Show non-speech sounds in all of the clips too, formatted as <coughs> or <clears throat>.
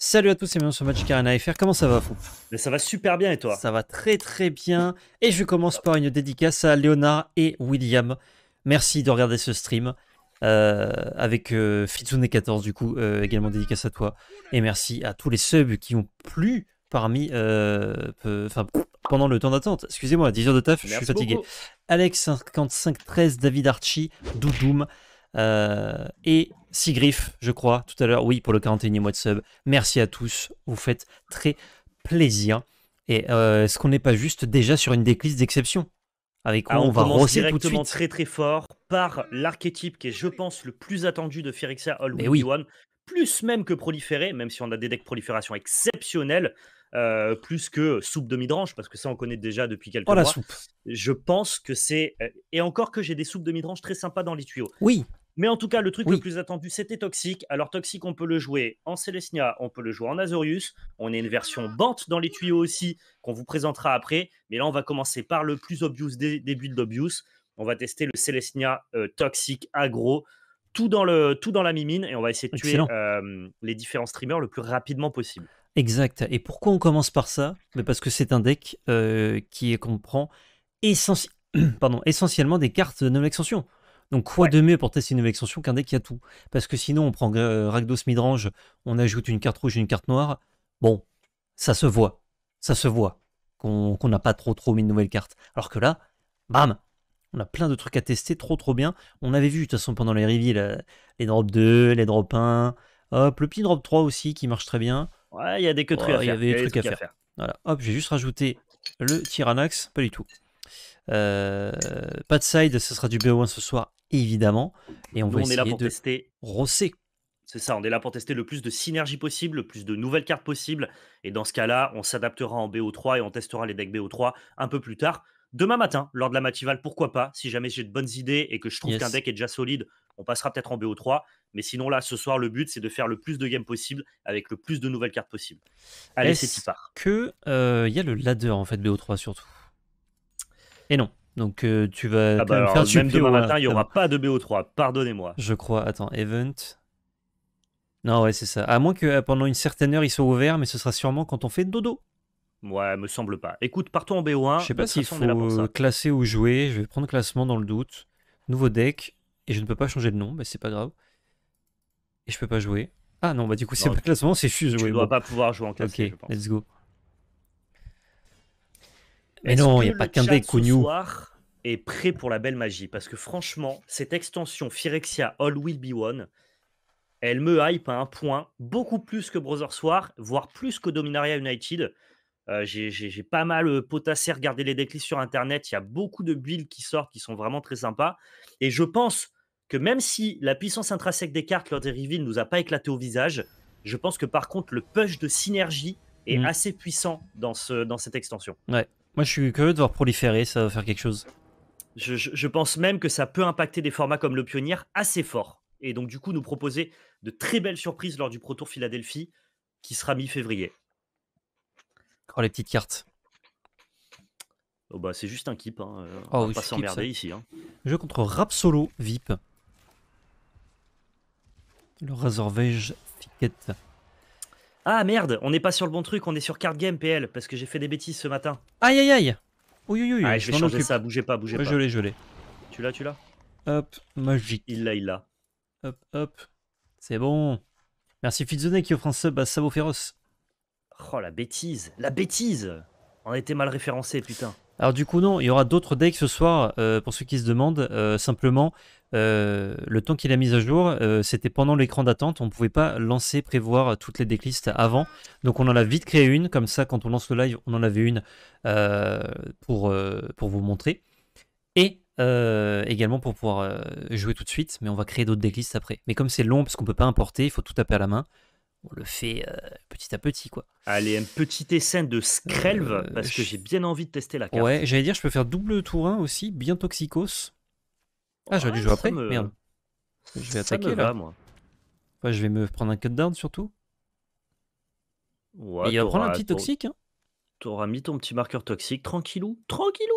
Salut à tous et bienvenue sur Magic Arena FR, comment ça va Fou ça va super bien et toi Ça va très très bien et je commence par une dédicace à Léonard et William. Merci de regarder ce stream euh, avec euh, Fitsune14 du coup, euh, également dédicace à toi. Et merci à tous les subs qui ont plu parmi... pendant le temps d'attente. Excusez-moi, 10 heures de taf, je suis fatigué. Alex5513, David Archie, Doudoum, euh, et Sigriff je crois, tout à l'heure. Oui, pour le 41e mois de sub. Merci à tous. Vous faites très plaisir. Et euh, est-ce qu'on n'est pas juste déjà sur une déclisse d'exception Avec quoi ah, on, va rosser directement tout de suite. très très fort par l'archétype qui est, je pense, le plus attendu de Phyrexia All oui. One, plus même que proliférer, même si on a des decks prolifération exceptionnels. Euh, plus que soupe de midrange, parce que ça on connaît déjà depuis quelques oh, mois. La soupe. Je pense que c'est et encore que j'ai des soupes de midrange très sympas dans les tuyaux. Oui. Mais en tout cas, le truc le plus attendu, c'était Toxic. Alors, Toxic, on peut le jouer en Celestia, on peut le jouer en Azorius. On a une version Bante dans les tuyaux aussi, qu'on vous présentera après. Mais là, on va commencer par le plus obvious des, builds obvious. On va tester le Celestia euh, Toxic Agro, tout dans, le, tout dans la mimine, et on va essayer de tuer euh, les différents streamers le plus rapidement possible. Exact. Et pourquoi on commence par ça Parce que c'est un deck euh, qui comprend <clears throat> essentiellement des cartes de non extension. Donc quoi de mieux pour tester une nouvelle extension qu'un deck qui a tout Parce que sinon on prend euh, Ragdos Midrange, on ajoute une carte rouge et une carte noire. Bon, ça se voit. Ça se voit qu'on n'a pas trop trop mis de nouvelles cartes. Alors que là, bam on a plein de trucs à tester, trop trop bien. On avait vu de toute façon pendant les reveals, euh, les drop 2, les drop 1, hop, le petit drop 3 aussi qui marche très bien. Ouais, il y a des que trucs à faire. des trucs, à, faire. Voilà, hop, j'ai juste rajouté le Tyrannax, pas du tout. Euh, pas de side, ce sera du BO1 ce soir, évidemment. Et on va est là pour tester. rosser. C'est ça, on est là pour tester le plus de synergie possible, le plus de nouvelles cartes possibles. Et dans ce cas-là, on s'adaptera en BO3 et on testera les decks BO3 un peu plus tard. Demain matin, lors de la Matival, pourquoi pas Si jamais j'ai de bonnes idées et que je trouve qu'un deck est déjà solide, on passera peut-être en BO3. Mais sinon, là, ce soir, le but, c'est de faire le plus de games possible avec le plus de nouvelles cartes possibles. Allez, c'est parti. Que euh, il y a le ladder en fait BO3 surtout. Et non. Donc euh, tu vas ah bah alors, Même demain hein. matin, il n'y aura pas de BO3, pardonnez-moi. Je crois, attends, event. Non, ouais, c'est ça. À moins que euh, pendant une certaine heure, ils soient ouverts, mais ce sera sûrement quand on fait dodo. Ouais, me semble pas. Écoute, partons en BO1. Je sais pas s'il faut euh, classer ou jouer. Je vais prendre classement dans le doute. Nouveau deck. Et je ne peux pas changer de nom, mais c'est pas grave. Et je peux pas jouer. Ah non, bah du coup, c'est pas classement, c'est fuse. Tu ne dois pas pouvoir jouer en classement. Ok, je pense. let's go. Mais non, il n'y a pas qu'un deck soir est prêt pour la belle magie parce que franchement, cette extension Phyrexia All Will Be One, elle me hype à un point beaucoup plus que Brother Soir, voire plus que Dominaria United. Euh, j'ai pas mal euh, potassé, regardé les decklists sur internet. Il y a beaucoup de builds qui sortent qui sont vraiment très sympas. Et je pense que même si la puissance intrinsèque des cartes lors des reveals nous a pas éclaté au visage, je pense que par contre, le push de synergie est mm. assez puissant dans, ce, dans cette extension. Ouais. Moi, je suis curieux de voir proliférer, ça va faire quelque chose. Je, pense même que ça peut impacter des formats comme le Pionnier assez fort. Et donc, du coup, nous proposer de très belles surprises lors du Pro Tour Philadelphie qui sera mi-février. Oh les petites cartes. Oh bah, c'est juste un keep. Hein. Euh, oh, on va pas s'emmerder ici. Hein. contre Rap Solo VIP. Le Razorvege Fiquette. Ah merde, on n'est pas sur le bon truc, on est sur card game PL parce que j'ai fait des bêtises ce matin. Aïe aïe aïe. Oui oui oui. Ah, je, vais changer ça, bougez pas, bougez pas. Je l'ai, je l'ai. Tu l'as, tu l'as. Hop, magique. Il l'a, il l'a. Hop hop. C'est bon. Merci Fitzone qui offre un sub à Sabo Féroce. Oh la bêtise, la bêtise. On était mal référencé, putain. Alors du coup non, il y aura d'autres decks ce soir euh, pour ceux qui se demandent. Euh, simplement, euh, le temps qu'il a mis à jour, euh, c'était pendant l'écran d'attente. On ne pouvait pas lancer, prévoir toutes les decklists avant. Donc on en a vite créé une. Comme ça, quand on lance le live, on en avait une euh, pour, pour vous montrer. Et également pour pouvoir jouer tout de suite. Mais on va créer d'autres decklists après. Mais comme c'est long, parce qu'on peut pas importer, il faut tout taper à la main. On le fait petit à petit, quoi. Allez, un petit essai de Skrelv, parce que j'ai bien envie de tester la carte. Ouais, j'allais dire, je peux faire double tour 1 aussi, bien Toxicos. Ah, j'aurais dû jouer après me... Merde. Je vais attaquer là. moi. je vais me prendre un cutdown surtout. Ouais, Et il va prendre un petit toxique. Hein. T'auras mis ton petit marqueur toxique, tranquillou, tranquillou.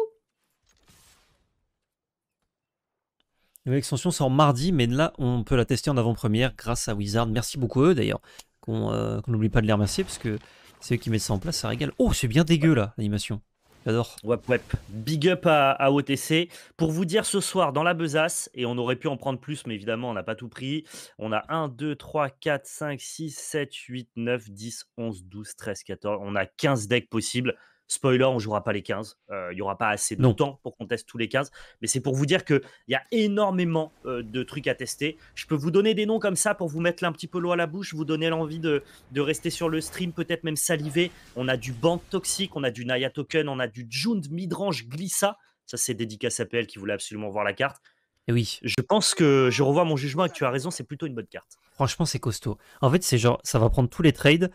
Nouvelle extension sort mardi, mais là, on peut la tester en avant-première grâce à Wizard. Merci beaucoup eux d'ailleurs, qu'on euh, n'oublie pas de les remercier parce que c'est eux qui mettent ça en place, ça régale. Oh, c'est bien dégueu là, l'animation. J'adore. Wap wap. Big up à, à, OTC. Pour vous dire ce soir, dans la besace, et on aurait pu en prendre plus, mais évidemment, on n'a pas tout pris. On a 1, 2, 3, 4, 5, 6, 7, 8, 9, 10, 11, 12, 13, 14. On a 15 decks possibles. Spoiler, on jouera pas les 15. Euh, il n'y aura pas assez de temps pour qu'on teste tous les 15. Mais c'est pour vous dire qu'il y a énormément euh, de trucs à tester. Je peux vous donner des noms comme ça pour vous mettre un petit peu l'eau à la bouche, vous donner l'envie de, de, rester sur le stream, peut-être même saliver. On a du Band Toxique, on a du Naya Token, on a du Jund Midrange Glissa. Ça, c'est dédicace à qui voulait absolument voir la carte. Et eh oui. Je pense que je revois mon jugement et que tu as raison, c'est plutôt une bonne carte. Franchement, c'est costaud. En fait, c'est genre, ça va prendre tous les trades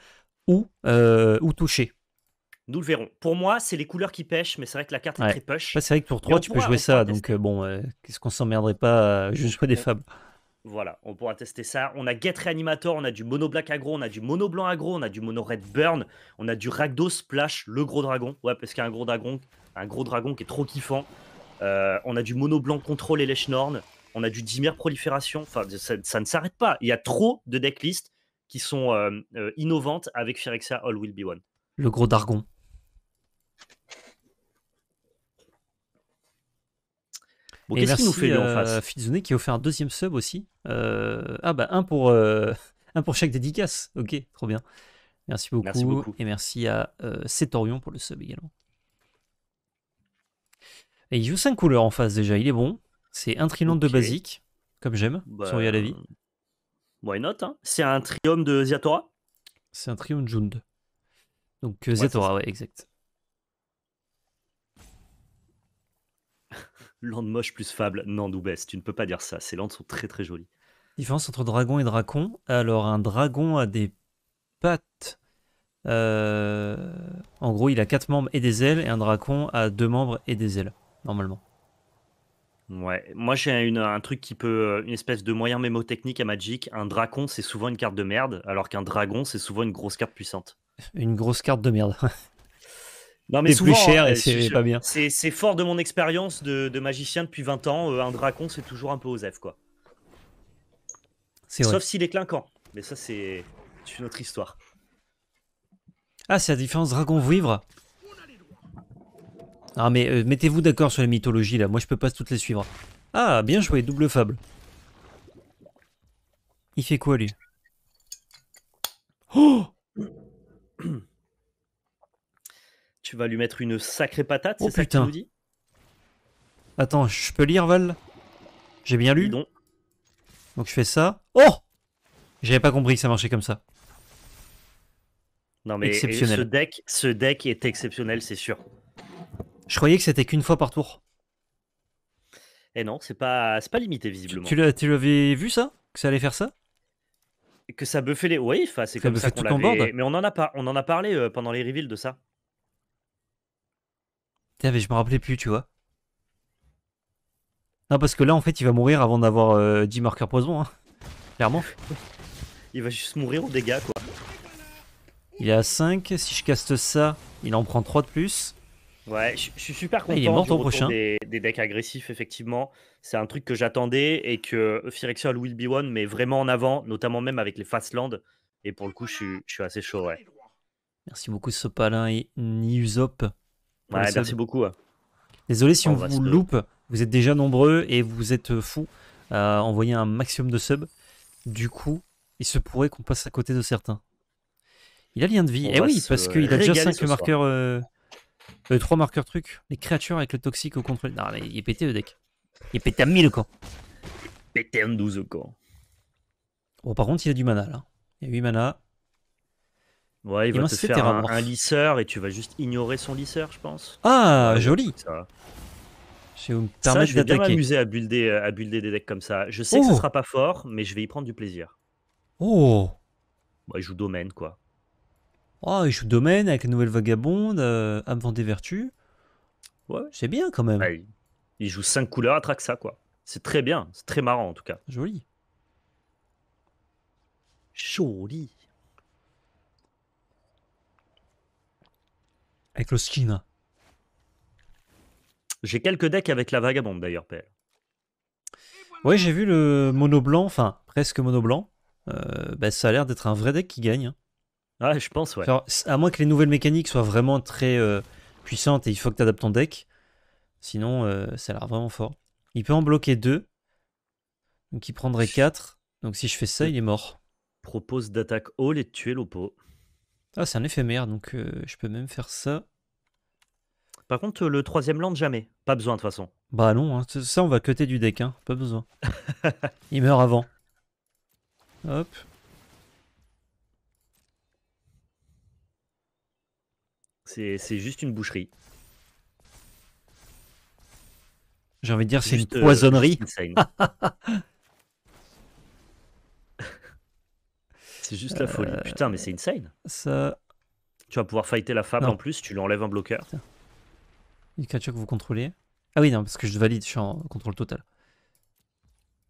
ou, euh, ou toucher. Nous le verrons. Pour moi, c'est les couleurs qui pêchent, mais c'est vrai que la carte est très push. c'est vrai que pour 3, tu peux jouer ça. Donc, euh, bon, euh, qu'est-ce qu'on s'emmerderait pas euh, je des fables Voilà, on pourra tester ça. On a Get Reanimator, on a du Mono Black Agro, on a du Mono Blanc Agro, on a du Mono Red Burn, on a du Ragdos Splash, le gros dragon. Ouais, parce qu'il y a un gros dragon, un gros dragon qui est trop kiffant. on a du Mono Blanc Contrôle et l'Echnorn. On a du dimir Prolifération. Enfin, ça, ne s'arrête pas. Il y a trop de decklists qui sont innovantes avec Phyrexia All Will Be One. Le gros Dargon. Bon, qu'est-ce nous fait en euh, qui a offert un deuxième sub aussi. Euh, ah bah un pour euh, un pour chaque dédicace. Ok, trop bien. Merci beaucoup. Et merci à Cetorion pour le sub également. Et il joue 5 couleurs en face déjà, il est bon. C'est un trilon de basique, comme j'aime, si on y bah, la vie. Why not hein C'est un trium de Ziatora C'est un trium de Jund. Donc ouais, ouais, exact. Landes moche plus fable. Non, tu ne peux pas dire ça. Ces landes sont très très jolies. Différence entre dragon et dracon. Alors, un dragon a des pattes. Euh, en gros, il a quatre membres et des ailes, et un dracon a deux membres et des ailes, normalement. Ouais, moi j'ai un truc qui peut. Euh, une espèce de moyen mémotechnique à Magic. Un dracon, c'est souvent une carte de merde, alors qu'un dragon, c'est souvent une grosse carte puissante. Une grosse carte de merde. <laughs> plus cher hein, et c'est pas bien. C'est fort de mon expérience de, magicien depuis 20 ans. Euh, un dragon c'est toujours un peu aux F quoi. Sauf s'il est clinquant. Mais ça, c'est une autre histoire. Ah, c'est la différence dragon vivre Ah, mais euh, mettez-vous d'accord sur les mythologies, là. Moi, je peux pas toutes les suivre. Ah, bien joué, double fable. Il fait quoi, lui Oh Tu vas lui mettre une sacrée patate, oh, c'est ça que tu dis Attends, je peux lire, Val J'ai bien lu Donc je fais ça. Oh J'avais pas compris que ça marchait comme ça. Non mais Ce deck, ce deck est exceptionnel, c'est sûr. Je croyais que c'était qu'une fois par tour. Et eh non, c'est pas, pas limité visiblement. Tu, l'avais vu ça Que ça allait faire ça Que ça buffait les. Oui, c'est comme ça qu'on l'avait. Mais on en a pas, on en a parlé euh, pendant les reveals de ça. Tiens mais je me rappelais plus, tu vois. Non, parce que là, en fait, il va mourir avant d'avoir 10 euh, marqueurs poison, hein. clairement. Il va juste mourir aux dégâts, quoi. Il a à 5, si je caste ça, il en prend 3 de plus. Ouais, je, suis super ah, content il prochain. Des, decks agressifs, effectivement. C'est un truc que j'attendais et que Phyrexol will be one, mais vraiment en avant, notamment même avec les Fastland. Et pour le coup, je, je suis assez chaud, ouais. Merci beaucoup, Sopalin et Niusop. Ouais, merci beaucoup. Désolé si on, bah, vous loupe, vous êtes déjà nombreux et vous êtes fous. à envoyer un maximum de subs. Du coup, il se pourrait qu'on passe à côté de certains. Il a lien de vie. eh oui, parce euh, qu'il a déjà 5 marqueurs. Euh, 3 euh, marqueurs trucs. Les créatures avec le toxique au contrôle. Non, il est pété le deck. Il est pété à 1000 camp. Pété à 12 quoi. Bon, par contre, il a du mana là. Il a 8 mana. Ouais, il va te faire un, lisseur et tu vas juste ignorer son lisseur, je pense. Ah, joli ça. Je vais, bien m'amuser à builder, à builder des decks comme ça. Je sais que ce oh. sera pas fort, mais je vais y prendre du plaisir. Oh bah, Il joue domaine, quoi. Oh, il joue domaine avec la nouvelle vagabonde, euh, des vertus. Ouais. C'est bien, quand même. Bah, il joue 5 couleurs à Traxa, quoi. C'est très bien, c'est très marrant, en tout cas. Joli. Joli. Avec le skin. J'ai quelques decks avec la vagabonde d'ailleurs, père. Ouais, j'ai vu le mono blanc, enfin presque mono blanc. Euh, bah, ça a l'air d'être un vrai deck qui gagne. ouais, hein. ah, je pense, ouais. à moins que les nouvelles mécaniques soient vraiment très euh, puissantes et il faut que tu adaptes ton deck. Sinon, euh, ça a l'air vraiment fort. Il peut en bloquer deux. Donc il prendrait 4. Donc si je fais ça, il est mort. Propose d'attaque haut et de tuer l'oppo. Ah, c'est un éphémère, donc euh, je peux même faire ça. Par contre, le troisième land, jamais. Pas besoin de toute façon. Bah non, hein, ça on va coter du deck, hein, pas besoin. <laughs> Il meurt avant. Hop. C'est juste une boucherie. J'ai envie de dire, c'est une euh, poisonnerie. <laughs> C'est juste la folie. Euh, Putain, mais c'est insane. Ça. Tu vas pouvoir fighter la femme. en plus, tu lui enlèves un bloqueur. Une créature que vous contrôlez. Ah oui, non, parce que je valide, je suis en contrôle total.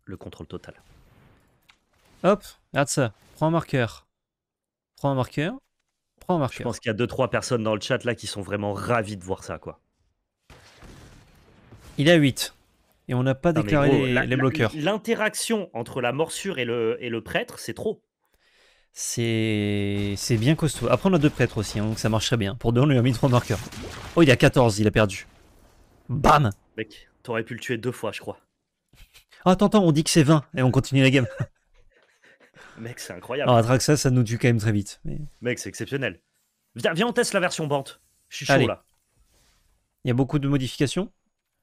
Le contrôle total. Hop, regarde ça. Prends un marqueur. Prends un marqueur. Prends un marqueur. Je pense qu'il y a 2-3 personnes dans le chat là qui sont vraiment ravis de voir ça, quoi. Il a 8. Et on n'a pas déclaré les, bloqueurs. L'interaction entre la morsure et le prêtre, c'est trop. C'est bien costaud. Après, on a deux prêtres aussi, hein, donc ça marcherait bien. Pour deux, on lui a mis trois marqueurs. Oh, il y a 14, il a perdu. Bam Mec, t'aurais pu le tuer deux fois, je crois. Ah, attends, attends, on dit que c'est 20 et on continue la game. <laughs> Mec, c'est incroyable. ça nous tue quand même très vite. Mec, c'est exceptionnel. Viens, on teste la version bante. Je suis chaud là. Il y a beaucoup de modifications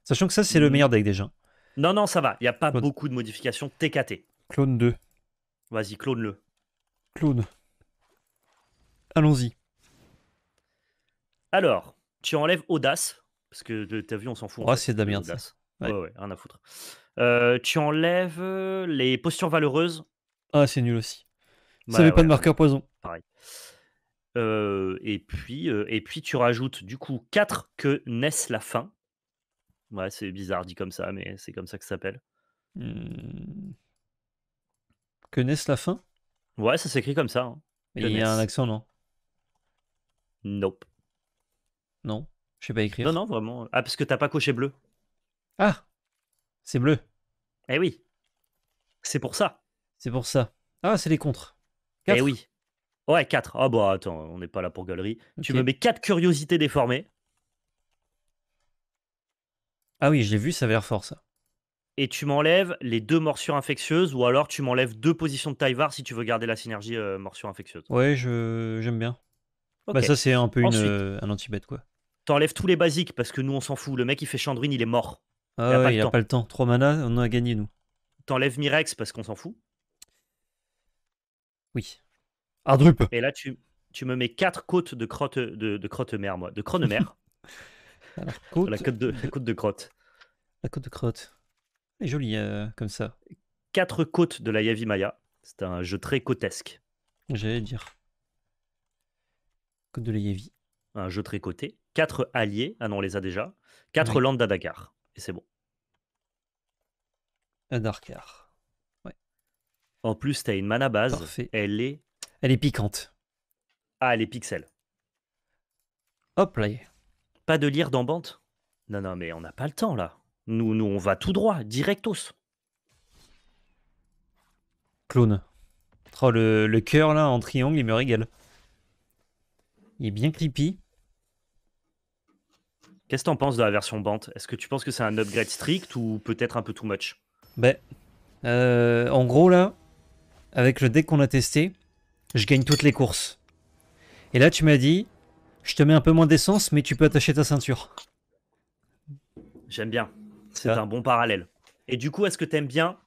Sachant que ça, c'est le meilleur deck déjà. Non, non, ça va. Il n'y a pas beaucoup de modifications TKT. Clone 2. Vas-y, clone-le clown Allons-y. Alors, tu enlèves Audace, parce que t'as vu, on s'en fout. oh, c'est de tu enlèves euh, les postures valeureuses. Ah, c'est nul aussi. ça pas de marqueur poison. Pareil. Euh, et, puis, euh, et puis, tu rajoutes du coup 4 que naissent la fin Ouais, c'est bizarre dit comme ça, mais c'est comme ça que ça s'appelle. Hmm. Que naissent la fin Ouais, ça s'écrit comme ça. Hein. il y a un accent, non Nope. Non Je sais pas écrire. Non, non, vraiment. Ah, parce que t'as pas coché bleu. Ah C'est bleu. Eh oui. C'est pour ça. C'est pour ça. Ah, c'est les contres. Eh oui. Ouais, 4. Ah bah attends, on n'est pas là pour galerie. Tu me mets quatre curiosités déformées. Ah oui, je l'ai vu, ça avait l'air fort, ça et tu m'enlèves les deux morsures infectieuses ou alors tu m'enlèves deux positions de Taïvar si tu veux garder la synergie euh, morsure infectieuse. Ouais, j'aime bien. Bah ça c'est un peu une, euh, un anti-bête quoi. T'enlèves tous les basiques parce que nous on s'en fout. Le mec il fait Chandrine, il est mort. Ah il a, pas, il le a pas, le temps. Trois mana, on a gagné nous. T'enlèves Mirex parce qu'on s'en fout. Oui. Ardrup. Et là tu, me mets quatre côtes de crotte de, crotte mer moi, de crotte <laughs> la, la, côte de, la côte de crotte. La côte de crotte jolie joli euh, comme ça. Quatre côtes de la Maya C'est un jeu très côtesque. J'allais dire. Côte de la Yavi. Un jeu très coté. Quatre alliés. Ah non, on les a déjà. Quatre landes d'Adakar. Et c'est bon. Adarkar. Ouais. En plus, t'as une mana base. Elle est. Elle est piquante. Ah, elle est pixel. Hop là. Pas de lire dans Non, non, mais on n'a pas le temps là. Nous, nous, on va tout droit, directos. Clone. Oh, le, le cœur là en triangle, il me régale. Il est bien creepy. Qu'est-ce que t'en penses de la version Bant Est-ce que tu penses que c'est un upgrade strict ou peut-être un peu too much Ben, euh, en gros là, avec le deck qu'on a testé, je gagne toutes les courses. Et là, tu m'as dit, je te mets un peu moins d'essence, mais tu peux attacher ta ceinture. J'aime bien. C'est un bon parallèle. Et du coup, est-ce que t'aimes bien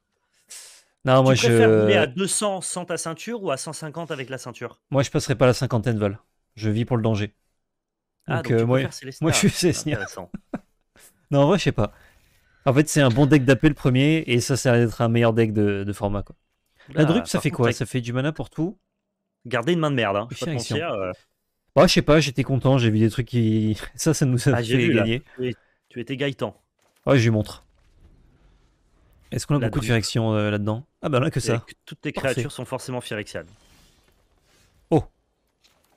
Non, tu moi préfères je. rouler à 200 sans ta ceinture ou à 150 avec la ceinture Moi, je passerai pas la cinquantaine Val Je vis pour le danger. Ah, euh, moi, moi, je suis <laughs> non, en vrai, je sais pas. En fait, c'est un bon deck d'appel le premier, et ça, ça d'être un meilleur deck de, format. Quoi. la drupe, ça fait quoi Ça fait du mana pour tout Garder une main de merde. Hein. Je, pas euh. bah, sais pas, j'étais content, j'ai vu des trucs qui. <laughs> Ça, ça nous a ah, fait gagner. Tu étais Gaëtan. Ah ouais, je lui montre. Est-ce qu'on a beaucoup de Phyrexion euh, là-dedans Ah bah là que ça. toutes tes créatures sont forcément Phyrexianes. Oh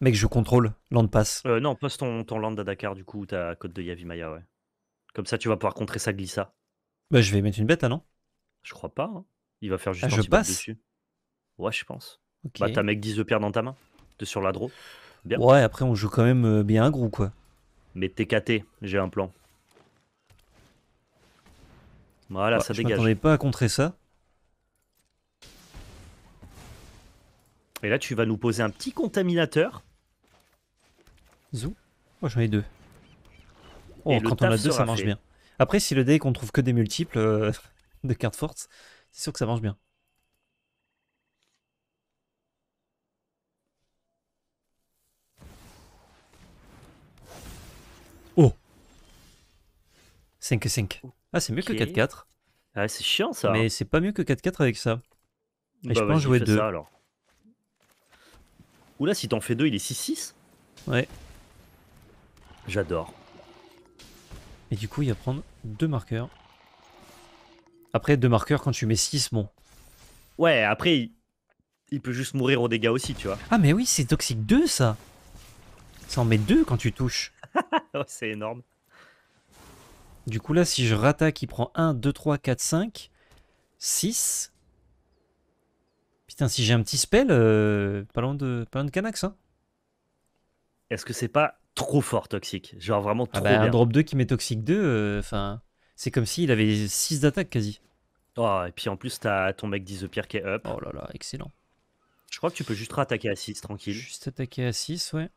Mec, je contrôle. Land passe. Euh, non, passe ton, ton land à Dakar du coup, ta côte de Yavimaya, ouais. Comme ça, tu vas pouvoir contrer sa glissa. Bah je vais mettre une bête, là non Je crois pas. Hein. Il va faire juste ah, je passe. dessus. Ouais, je pense. Bah t'as mec 10 de pierre dans ta main. De sur la Ouais, après on joue quand même euh, bien un gros quoi. Mais t'es KT, j'ai un plan. Voilà, ça dégage. Je m'attendais pas à contrer ça. Et là, tu vas nous poser un petit contaminateur. Zou. Moi, j'en ai deux. Oh, quand on a deux, ça marche bien. Après, si le deck, qu'on trouve que des multiples euh, <laughs> de cartes fortes, c'est sûr que ça marche bien. Oh 5-5. Ah, c'est mieux que 4-4. Ah, c'est chiant ça. Mais c'est pas mieux que 4-4 avec ça. Et je bah, pense jouer 2. Oula, si t'en fais 2, il est 6-6 Ouais. J'adore. Et du coup, il va prendre 2 marqueurs. Après, 2 marqueurs quand tu mets 6, bon. Ouais, après, il... peut juste mourir aux dégâts aussi, tu vois. Ah, mais oui, c'est toxique 2 ça Ça en met 2 quand tu touches. <laughs> c'est énorme. Du coup là, si je rattaque, il prend 1, 2, 3, 4, 5, 6. Putain, si j'ai un petit spell, euh, pas, loin de, pas Canax. Hein. Est-ce que c'est pas trop fort toxique Genre vraiment ah trop ah bah, Un drop 2 qui met toxique 2, euh, c'est comme s'il avait 6 d'attaque quasi. Oh, et puis en plus, t'as ton mec Disappear e qui est up. Oh là là, excellent. Je crois que tu peux juste rattaquer à 6, tranquille. Juste attaquer à 6, ouais.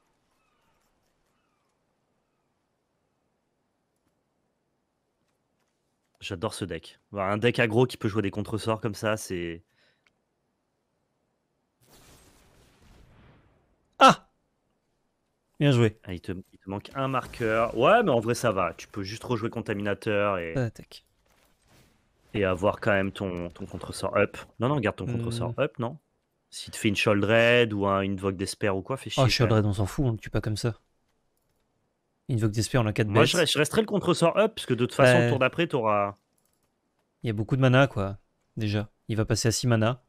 J'adore ce deck. Un deck aggro qui peut jouer des contresorts comme ça, c'est. Ah Bien joué. Ah, il, te, manque un marqueur. Ouais, mais en vrai, ça va. Tu peux juste rejouer Contaminateur et. et avoir quand même ton, ton contresort up. Non, non, garde ton contresort sort euh. up, non Si tu fais une Raid ou un, une Vogue d'espère ou quoi, fais oh, chier. Oh, Sholdred, on s'en fout, on hein, ne tue pas comme ça. Invoke d'Espère, on a 4 Moi, je, resterai le contresort up, parce que de toute façon, le tour d'après, t'auras. Il y a beaucoup de mana, quoi. Déjà. Il va passer à 6 mana.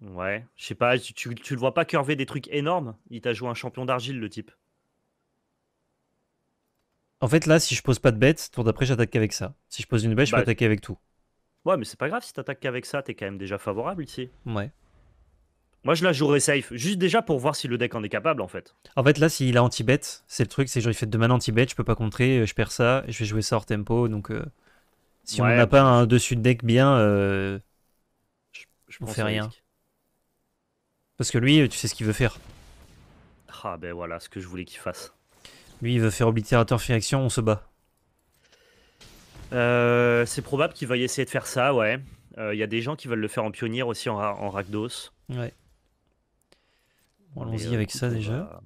Ouais, je sais pas, tu, tu, le vois pas curver des trucs énormes Il t'a joué un champion d'argile, le type. En fait, là, si je pose pas de bête, tour d'après, j'attaque qu'avec ça. Si je pose une bête, je peux bah, attaquer avec tout. Ouais, mais c'est pas grave, si t'attaques qu'avec ça, t'es quand même déjà favorable ici. Ouais. Moi, je la jouerais safe, juste déjà pour voir si le deck en est capable, en fait. En fait, là, s'il a anti bête c'est le truc, c'est genre il fait de mana anti-bet, je peux pas contrer, euh, je perds ça, je vais jouer ça hors tempo, donc... Euh, si on n'a pas un dessus de deck bien, euh, je, fait rien. Parce que lui, tu sais ce qu'il veut faire. Ah ben voilà, ce que je voulais qu'il fasse. Lui, il veut faire oblitérateur Firection, on se bat. Euh, c'est probable qu'il y essayer de faire ça, ouais. Il euh, y a des gens qui veulent le faire en pionnier aussi en, en Rakdos. Ouais. Allons-y avec ça déjà.